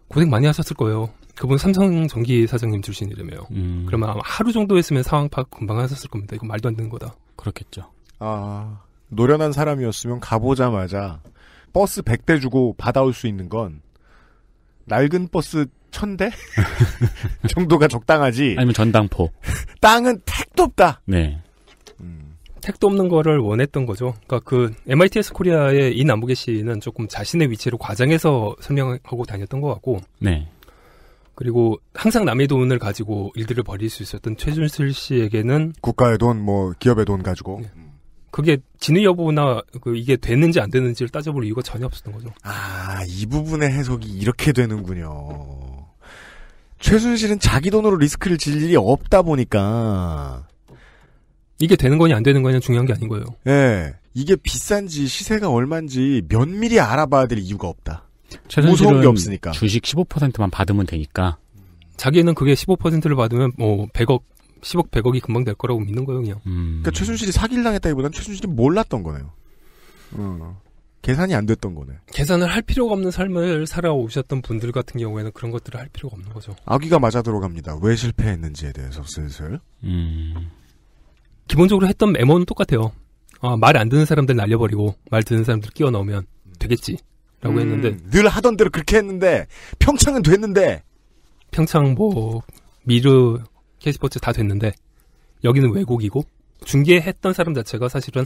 고생 많이 하셨을 거예요. 그분 삼성전기 사장님 출신이라며요. 음... 그러면 아마 하루 정도 했으면 상황 파악 금방 하셨을 겁니다. 이건 말도 안 되는 거다. 그렇겠죠. 아 노련한 사람이었으면 가보자마자 버스 100대 주고 받아올 수 있는 건 낡은 버스 천대 정도가 적당하지. 아니면 전당포. 땅은 택도 없다. 네. 음. 택도 없는 거를 원했던 거죠. 그러니까 그 MITS 코리아의 이 남북의 씨는 조금 자신의 위치를 과장해서 설명하고 다녔던 것 같고. 네. 그리고 항상 남의 돈을 가지고 일들을 벌일 수 있었던 최준실 씨에게는 국가의 돈, 뭐 기업의 돈 가지고 네. 그게 진위 여부나 그 이게 됐는지 안 됐는지를 따져볼 이유가 전혀 없었던 거죠. 아, 이 부분의 해석이 이렇게 되는군요. 최순실은 자기 돈으로 리스크를 질 일이 없다 보니까 이게 되는 거냐 안 되는 거냐 중요한 게 아닌 거예요. 예. 네, 이게 비싼지 시세가 얼마인지 면밀히 알아봐야 될 이유가 없다. 무서운 게 없으니까. 주식 15%만 받으면 되니까. 자기는 그게 15%를 받으면 뭐 100억 10억 100억이 금방 될 거라고 믿는 거예요. 음. 그러니까 최순실이 사기를 당했다기보다는 최순실이 몰랐던 거네요. 어. 계산이 안 됐던 거네. 계산을 할 필요가 없는 삶을 살아오셨던 분들 같은 경우에는 그런 것들을 할 필요가 없는 거죠. 아기가 맞아 들어갑니다. 왜 실패했는지에 대해서 슬슬. 음. 기본적으로 했던 메모는 똑같아요. 아, 말안 듣는 사람들 날려버리고 말 듣는 사람들 끼워 넣으면 음. 되겠지. 라고 음, 했는데 늘 하던 대로 그렇게 했는데 평창은 됐는데 평창 뭐 미르 K스포츠 다 됐는데 여기는 왜곡이고 중계했던 사람 자체가 사실은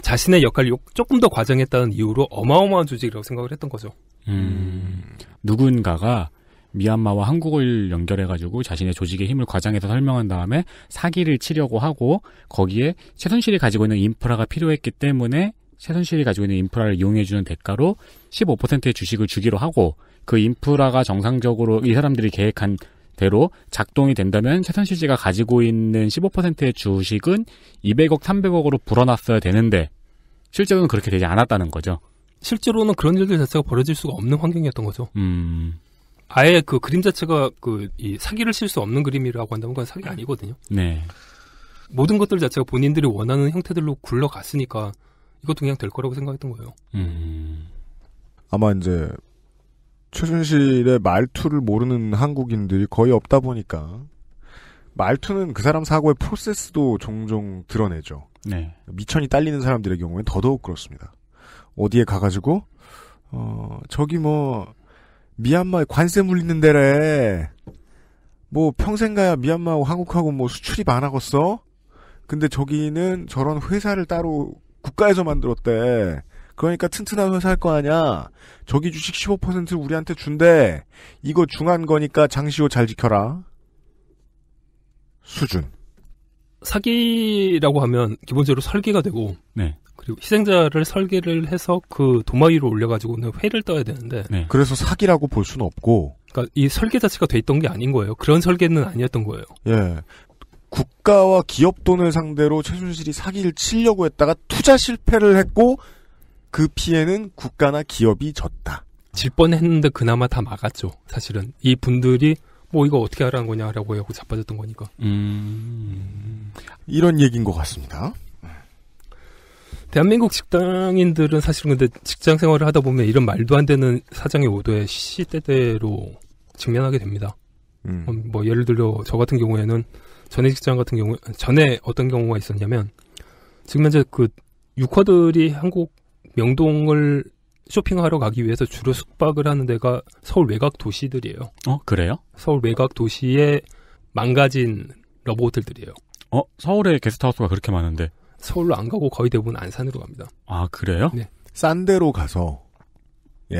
자신의 역할을 조금 더 과장했다는 이유로 어마어마한 조직이라고 생각을 했던 거죠. 음, 누군가가 미얀마와 한국을 연결해가지고 자신의 조직의 힘을 과장해서 설명한 다음에 사기를 치려고 하고 거기에 최선실이 가지고 있는 인프라가 필요했기 때문에 최선실이 가지고 있는 인프라를 이용해주는 대가로 15%의 주식을 주기로 하고 그 인프라가 정상적으로 이 사람들이 계획한 대로 작동이 된다면 최선실 씨가 가지고 있는 15%의 주식은 200억, 300억으로 불어났어야 되는데 실제로는 그렇게 되지 않았다는 거죠. 실제로는 그런 일들 자체가 벌어질 수가 없는 환경이었던 거죠. 음. 아예 그 그림 자체가 그 이 사기를 칠 수 없는 그림이라고 한다면 그건 사기 아니거든요. 네. 모든 것들 자체가 본인들이 원하는 형태들로 굴러갔으니까 이것도 그냥 될 거라고 생각했던 거예요. 음. 아마 이제 최순실의 말투를 모르는 한국인들이 거의 없다 보니까 말투는 그 사람 사고의 프로세스도 종종 드러내죠. 네. 미천이 딸리는 사람들의 경우엔 더더욱 그렇습니다. 어디에 가가지고 어 저기 뭐 미얀마에 관세 물리는 데래. 뭐 평생 가야 미얀마하고 한국하고 뭐 수출이 많아졌어 근데 저기는 저런 회사를 따로 국가에서 만들었대. 그러니까 튼튼한 회사 할 거 아냐. 저기 주식 15% 우리한테 준대. 이거 중한 거니까 장시호 잘 지켜라. 수준. 사기라고 하면 기본적으로 설계가 되고 네. 그리고 희생자를 설계를 해서 그 도마 위로 올려가지고는 회를 떠야 되는데 네. 그래서 사기라고 볼 수는 없고 그러니까 이 설계 자체가 돼 있던 게 아닌 거예요. 그런 설계는 아니었던 거예요. 예. 국가와 기업 돈을 상대로 최순실이 사기를 치려고 했다가 투자 실패를 했고 그 피해는 국가나 기업이 졌다. 질 뻔했는데 그나마 다 막았죠. 사실은 이 분들이 뭐 이거 어떻게 하라는 거냐라고 하고 자빠졌던 거니까. 음... 이런 얘기인 것 같습니다. 대한민국 직장인들은 사실은 근데 직장 생활을 하다 보면 이런 말도 안 되는 사장의 오도에 시시때때로 직면하게 됩니다. 음. 음. 뭐 예를 들어 저 같은 경우에는 전에 직장 같은 경우 전에 어떤 경우가 있었냐면 지금 현재 그육화들이 한국 명동을 쇼핑하러 가기 위해서 주로 숙박을 하는 데가 서울 외곽 도시들이에요. 어, 그래요? 서울 외곽 도시에 망가진 러브 호텔들이에요. 어, 서울에 게스트하우스가 그렇게 많은데. 서울로 안 가고 거의 대부분 안산으로 갑니다. 아, 그래요? 네. 싼 데로 가서, 예,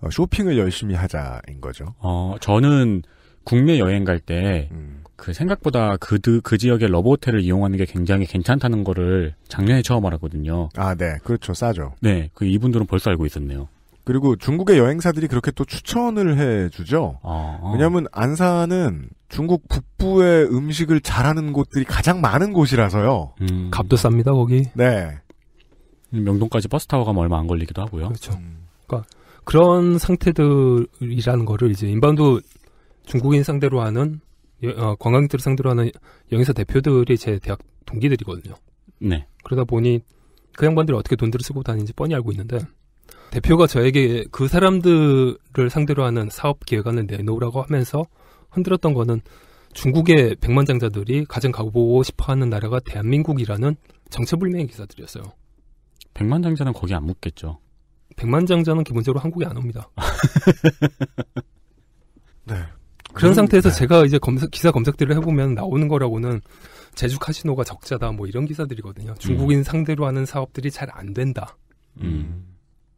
어, 쇼핑을 열심히 하자인 거죠. 어, 저는 국내 여행 갈때 음. 그 생각보다 그, 그 지역의 러브호텔을 이용하는 게 굉장히 괜찮다는 거를 작년에 처음 알았거든요. 아, 네. 그렇죠. 싸죠. 네. 그 이분들은 벌써 알고 있었네요. 그리고 중국의 여행사들이 그렇게 또 추천을 해주죠. 아, 아. 왜냐하면 안산은 중국 북부의 음식을 잘하는 곳들이 가장 많은 곳이라서요. 음. 값도 쌉니다 거기. 네. 명동까지 버스 타고 가면 얼마 안 걸리기도 하고요. 그렇죠. 음. 그러니까 그런 상태들이라는 거를 이제 인바운드 중국인 상대로 하는 어, 관광객들을 상대로 하는 여의사 대표들이 제 대학 동기들이거든요. 네. 그러다 보니 그 양반들이 어떻게 돈들을 쓰고 다니는지 뻔히 알고 있는데 대표가 저에게 그 사람들을 상대로 하는 사업 기획안을 내놓으라고 하면서 흔들었던 거는 중국의 백만장자들이 가장 가보고 싶어하는 나라가 대한민국이라는 정체불명의 기사들이었어요. 백만장자는 거기 안 묻겠죠. 백만장자는 기본적으로 한국에 안 옵니다. 네. 그런 음, 상태에서 네. 제가 이제 검사 기사 검색들을 해보면 나오는 거라고는 제주 카지노가 적자다 뭐 이런 기사들이거든요. 음. 중국인 음. 상대로 하는 사업들이 잘 안 된다. 음.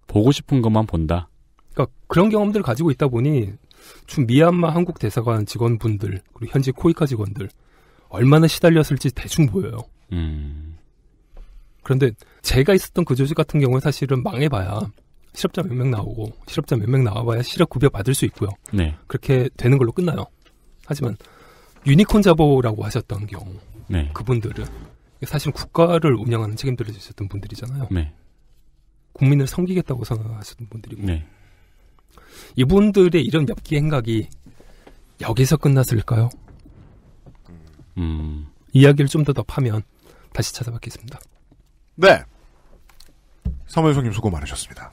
보고 싶은 것만 본다. 그러니까 그런 경험들을 가지고 있다 보니 주 미얀마 한국 대사관 직원분들 그리고 현지 코이카 직원들 얼마나 시달렸을지 대충 보여요. 음. 그런데 제가 있었던 그 조직 같은 경우는 사실은 망해봐야 실업자 몇 명 나오고 실업자 몇 명 나와봐야 실업 급여 받을 수 있고요. 네. 그렇게 되는 걸로 끝나요. 하지만 유니콘 자보라고 하셨던 경우 네. 그분들은 사실 국가를 운영하는 책임들을 지셨던 분들이잖아요. 네. 국민을 섬기겠다고 생각하셨던 분들이고 네. 이분들의 이런 엽기 행각이 여기서 끝났을까요? 음. 이야기를 좀 더 더 파면 다시 찾아뵙겠습니다. 네. 사무엘성님 수고 많으셨습니다.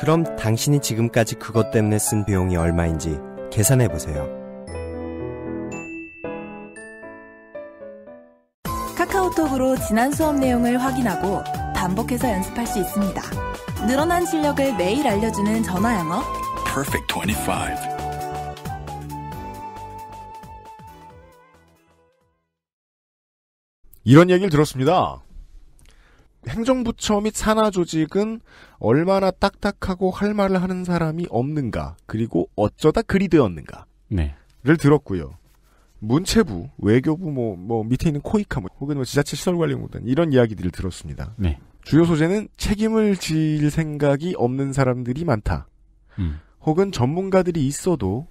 그럼 당신이 지금까지 그것 때문에 쓴 비용이 얼마인지 계산해 보세요. 카카오톡으로 지난 수업 내용을 확인하고 반복해서 연습할 수 있습니다. 늘어난 실력을 매일 알려주는 전화 영어. Perfect 25. 이런 얘기를 들었습니다. 행정부처 및 산하 조직은 얼마나 딱딱하고 할 말을 하는 사람이 없는가 그리고 어쩌다 그리 되었는가를 네. 들었고요. 문체부, 외교부 뭐, 뭐 밑에 있는 코이카 뭐, 혹은 뭐 지자체 시설관리공단 이런 이야기들을 들었습니다. 네. 주요 소재는 책임을 질 생각이 없는 사람들이 많다. 음. 혹은 전문가들이 있어도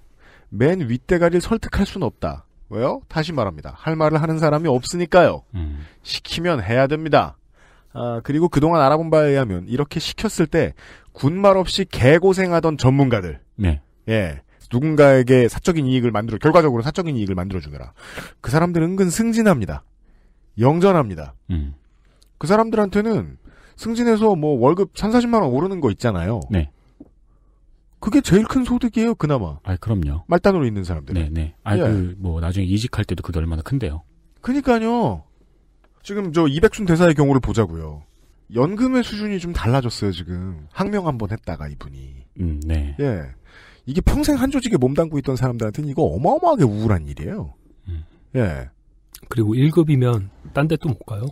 맨 윗대가리를 설득할 수는 없다. 왜요? 다시 말합니다. 할 말을 하는 사람이 없으니까요. 음. 시키면 해야 됩니다. 아, 그리고 그동안 알아본 바에 의하면 이렇게 시켰을 때 군말 없이 개고생하던 전문가들. 네. 예. 누군가에게 사적인 이익을 만들어, 결과적으로 사적인 이익을 만들어주거라그 사람들은 은근 승진합니다. 영전합니다. 음. 그 사람들한테는 승진해서 뭐 월급 3, 40만원 오르는 거 있잖아요. 네. 그게 제일 큰 소득이에요, 그나마. 아, 그럼요. 말단으로 있는 사람들. 네, 네. 아, 그 예. 그, 뭐, 나중에 이직할 때도 그게 얼마나 큰데요. 그니까요. 지금 저 이백순 대사의 경우를 보자고요. 연금의 수준이 좀 달라졌어요 지금 항명 한 번 했다가 이분이. 음, 네. 예. 이게 평생 한 조직에 몸담고 있던 사람들한테는 이거 어마어마하게 우울한 일이에요. 음. 예. 그리고 1급이면 딴 데 또 못 가요.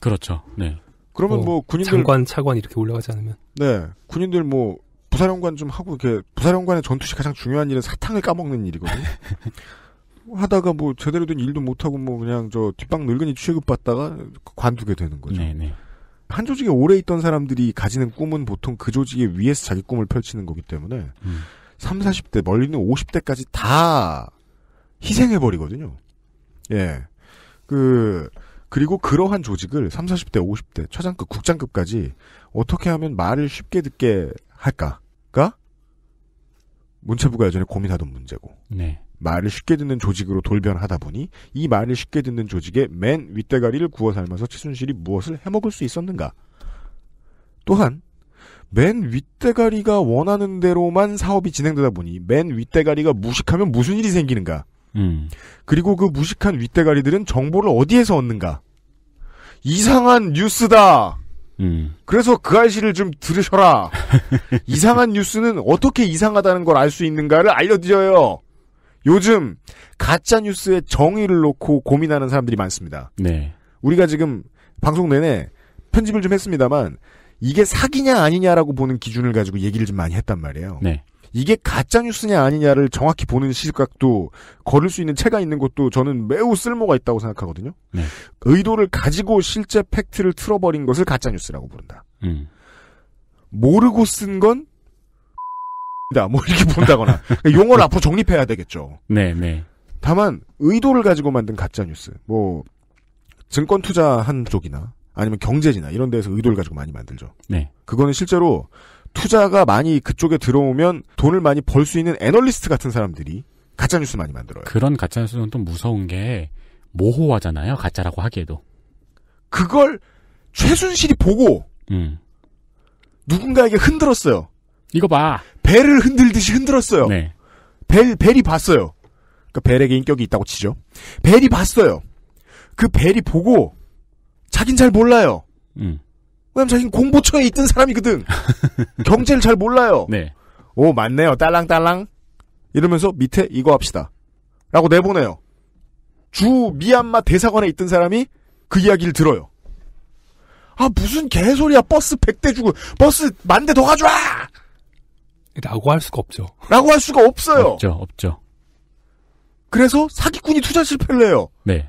그렇죠. 네. 그러면 뭐, 뭐 군인들 장관 차관 이렇게 올라가지 않으면 네 군인들 뭐 부사령관 좀 하고 이렇게 부사령관의 전투시 가장 중요한 일은 사탕을 까먹는 일이거든요. 하다가 뭐 제대로 된 일도 못하고 뭐 그냥 저 뒷방 늙은이 취급받다가 관두게 되는 거죠. 네네. 네. 한 조직에 오래 있던 사람들이 가지는 꿈은 보통 그조직에 위에서 자기 꿈을 펼치는 거기 때문에 음. 3, 40대 멀리는 50대까지 다 희생해 버리거든요. 예. 그 그리고 그러한 조직을 3, 40대, 50대 차장급, 국장급까지 어떻게 하면 말을 쉽게 듣게 할까가 문체부가 예전에 고민하던 문제고. 네. 말을 쉽게 듣는 조직으로 돌변하다 보니 이 말을 쉽게 듣는 조직의 맨 윗대가리를 구워 삶아서 최순실이 무엇을 해먹을 수 있었는가? 또한 맨 윗대가리가 원하는 대로만 사업이 진행되다 보니 맨 윗대가리가 무식하면 무슨 일이 생기는가? 음. 그리고 그 무식한 윗대가리들은 정보를 어디에서 얻는가? 이상한 뉴스다. 음. 그래서 그 아이씨를 좀 들으셔라. 이상한 뉴스는 어떻게 이상하다는 걸 알 수 있는가를 알려드려요. 요즘 가짜 뉴스의 정의를 놓고 고민하는 사람들이 많습니다. 네. 우리가 지금 방송 내내 편집을 좀 했습니다만 이게 사기냐 아니냐라고 보는 기준을 가지고 얘기를 좀 많이 했단 말이에요. 네. 이게 가짜 뉴스냐 아니냐를 정확히 보는 시각도 걸을 수 있는 체가 있는 것도 저는 매우 쓸모가 있다고 생각하거든요. 네. 의도를 가지고 실제 팩트를 틀어버린 것을 가짜 뉴스라고 부른다. 음. 모르고 쓴건 뭐 이렇게 본다거나 그러니까 용어를 앞으로 정립해야 되겠죠. 네, 네. 다만 의도를 가지고 만든 가짜 뉴스, 뭐 증권 투자한 쪽이나 아니면 경제지나 이런 데서 의도를 가지고 많이 만들죠. 네. 그거는 실제로 투자가 많이 그쪽에 들어오면 돈을 많이 벌 수 있는 애널리스트 같은 사람들이 가짜 뉴스 많이 만들어요. 그런 가짜 뉴스는 또 무서운 게 모호하잖아요. 가짜라고 하기에도. 그걸 최순실이 보고 음. 누군가에게 흔들었어요. 이거 봐. 벨을 흔들듯이 흔들었어요. 네. 벨, 벨이 봤어요. 그러니 벨에게 인격이 있다고 치죠. 벨이 봤어요. 그 벨이 보고 자긴 잘 몰라요. 음. 왜냐면 자긴 공보처에 있던 사람이거든. 경제를 잘 몰라요. 네. 오 맞네요. 딸랑딸랑 이러면서 밑에 이거 합시다. 라고 내보내요. 주 미얀마 대사관에 있던 사람이 그 이야기를 들어요. 아 무슨 개소리야 버스 100대 주고 버스 만 대 더 가져와 라고 할 수가 없죠. 라고 할 수가 없어요. 없죠, 없죠. 그래서 사기꾼이 투자 실패를 해요. 네.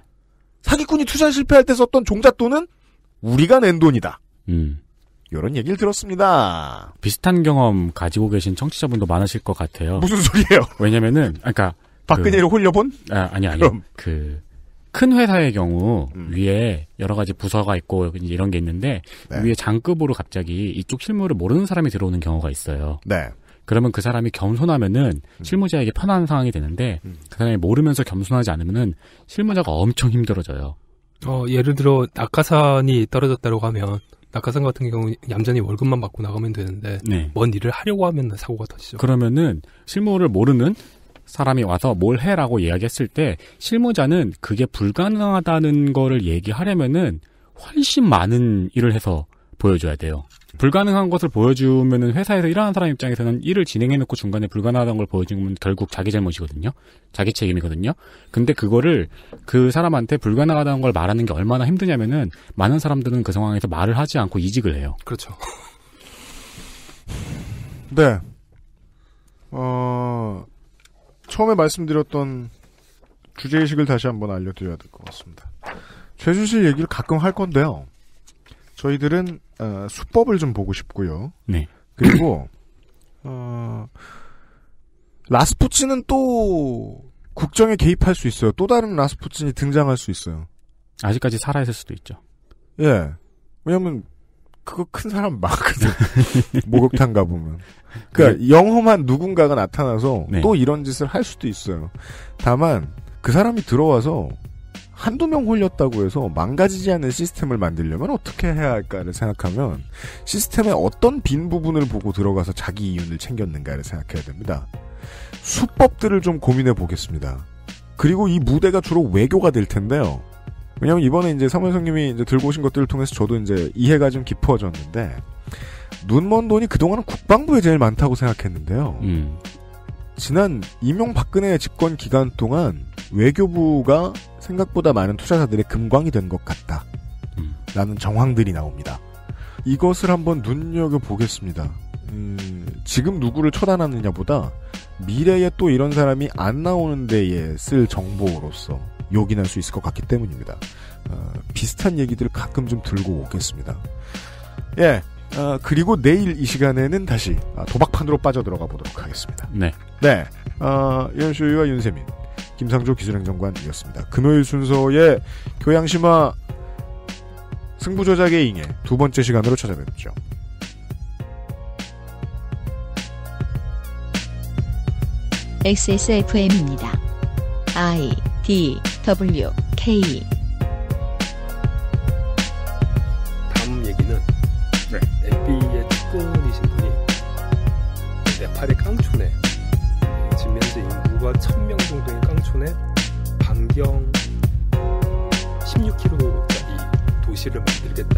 사기꾼이 투자 실패할 때 썼던 종잣돈은 우리가 낸 돈이다. 음. 이런 얘기를 들었습니다. 비슷한 경험 가지고 계신 청취자분도 많으실 것 같아요. 무슨 소리예요? 왜냐면은, 아, 그러니까 그 박근혜를 그, 홀려본? 아, 아니 아니. 그큰 그 회사의 경우 음. 위에 여러 가지 부서가 있고 이런 게 있는데 네. 위에 장급으로 갑자기 이쪽 실무를 모르는 사람이 들어오는 경우가 있어요. 네. 그러면 그 사람이 겸손하면은 음. 실무자에게 편한 상황이 되는데 음. 그 사람이 모르면서 겸손하지 않으면은 실무자가 엄청 힘들어져요. 어, 예를 들어 낙하산이 떨어졌다고 하면 낙하산 같은 경우 얌전히 월급만 받고 나가면 되는데 네. 뭔 일을 하려고 하면 사고가 터지죠. 그러면은 실무를 모르는 사람이 와서 뭘 해라고 이야기했을 때 실무자는 그게 불가능하다는 거를 얘기하려면은 훨씬 많은 일을 해서 보여줘야 돼요. 불가능한 것을 보여주면은 회사에서 일하는 사람 입장에서는 일을 진행해놓고 중간에 불가능하다는 걸 보여주면 결국 자기 잘못이거든요. 자기 책임이거든요. 근데 그거를 그 사람한테 불가능하다는 걸 말하는 게 얼마나 힘드냐면은 많은 사람들은 그 상황에서 말을 하지 않고 이직을 해요. 그렇죠. 네. 어, 처음에 말씀드렸던 주제의식을 다시 한번 알려드려야 될 것 같습니다. 최순실 얘기를 가끔 할 건데요. 저희들은 어, 수법을 좀 보고 싶고요. 네. 그리고 어, 라스푸친은 또 국정에 개입할 수 있어요. 또 다른 라스푸친이 등장할 수 있어요. 아직까지 살아 있을 수도 있죠. 예. 왜냐면 그거 큰 사람 많거든. 목욕탕 가보면. 그니까 네. 영험한 누군가가 나타나서 네. 또 이런 짓을 할 수도 있어요. 다만 그 사람이 들어와서 한두 명 홀렸다고 해서 망가지지 않은 시스템을 만들려면 어떻게 해야 할까를 생각하면 시스템의 어떤 빈 부분을 보고 들어가서 자기 이윤을 챙겼는가를 생각해야 됩니다. 수법들을 좀 고민해 보겠습니다. 그리고 이 무대가 주로 외교가 될 텐데요. 왜냐면 이번에 이제 사무총님이 이제 들고 오신 것들을 통해서 저도 이제 이해가 좀 깊어졌는데 눈먼 돈이 그동안은 국방부에 제일 많다고 생각했는데요. 음. 지난 임용박근혜 집권 기간 동안 외교부가 생각보다 많은 투자자들의 금광이 된 것 같다. 음. 라는 정황들이 나옵니다. 이것을 한번 눈여겨보겠습니다. 음, 지금 누구를 처단하느냐보다 미래에 또 이런 사람이 안 나오는 데에 쓸 정보로서 요긴할 수 있을 것 같기 때문입니다. 어, 비슷한 얘기들을 가끔 좀 들고 오겠습니다. 예, 어, 그리고 내일 이 시간에는 다시 아, 도박판으로 빠져들어가 보도록 하겠습니다. 네. 네. 아, 어, 이현수와 윤세민, 김상조 기술행정관이었습니다. 금요일 순서의 교양심화 승부조작의 잉해 두 번째 시간으로 찾아뵙죠. XSFM입니다. I D W K 인구가 1000명 정도인 깡촌에 반경 16km짜리 도시를 만들겠다.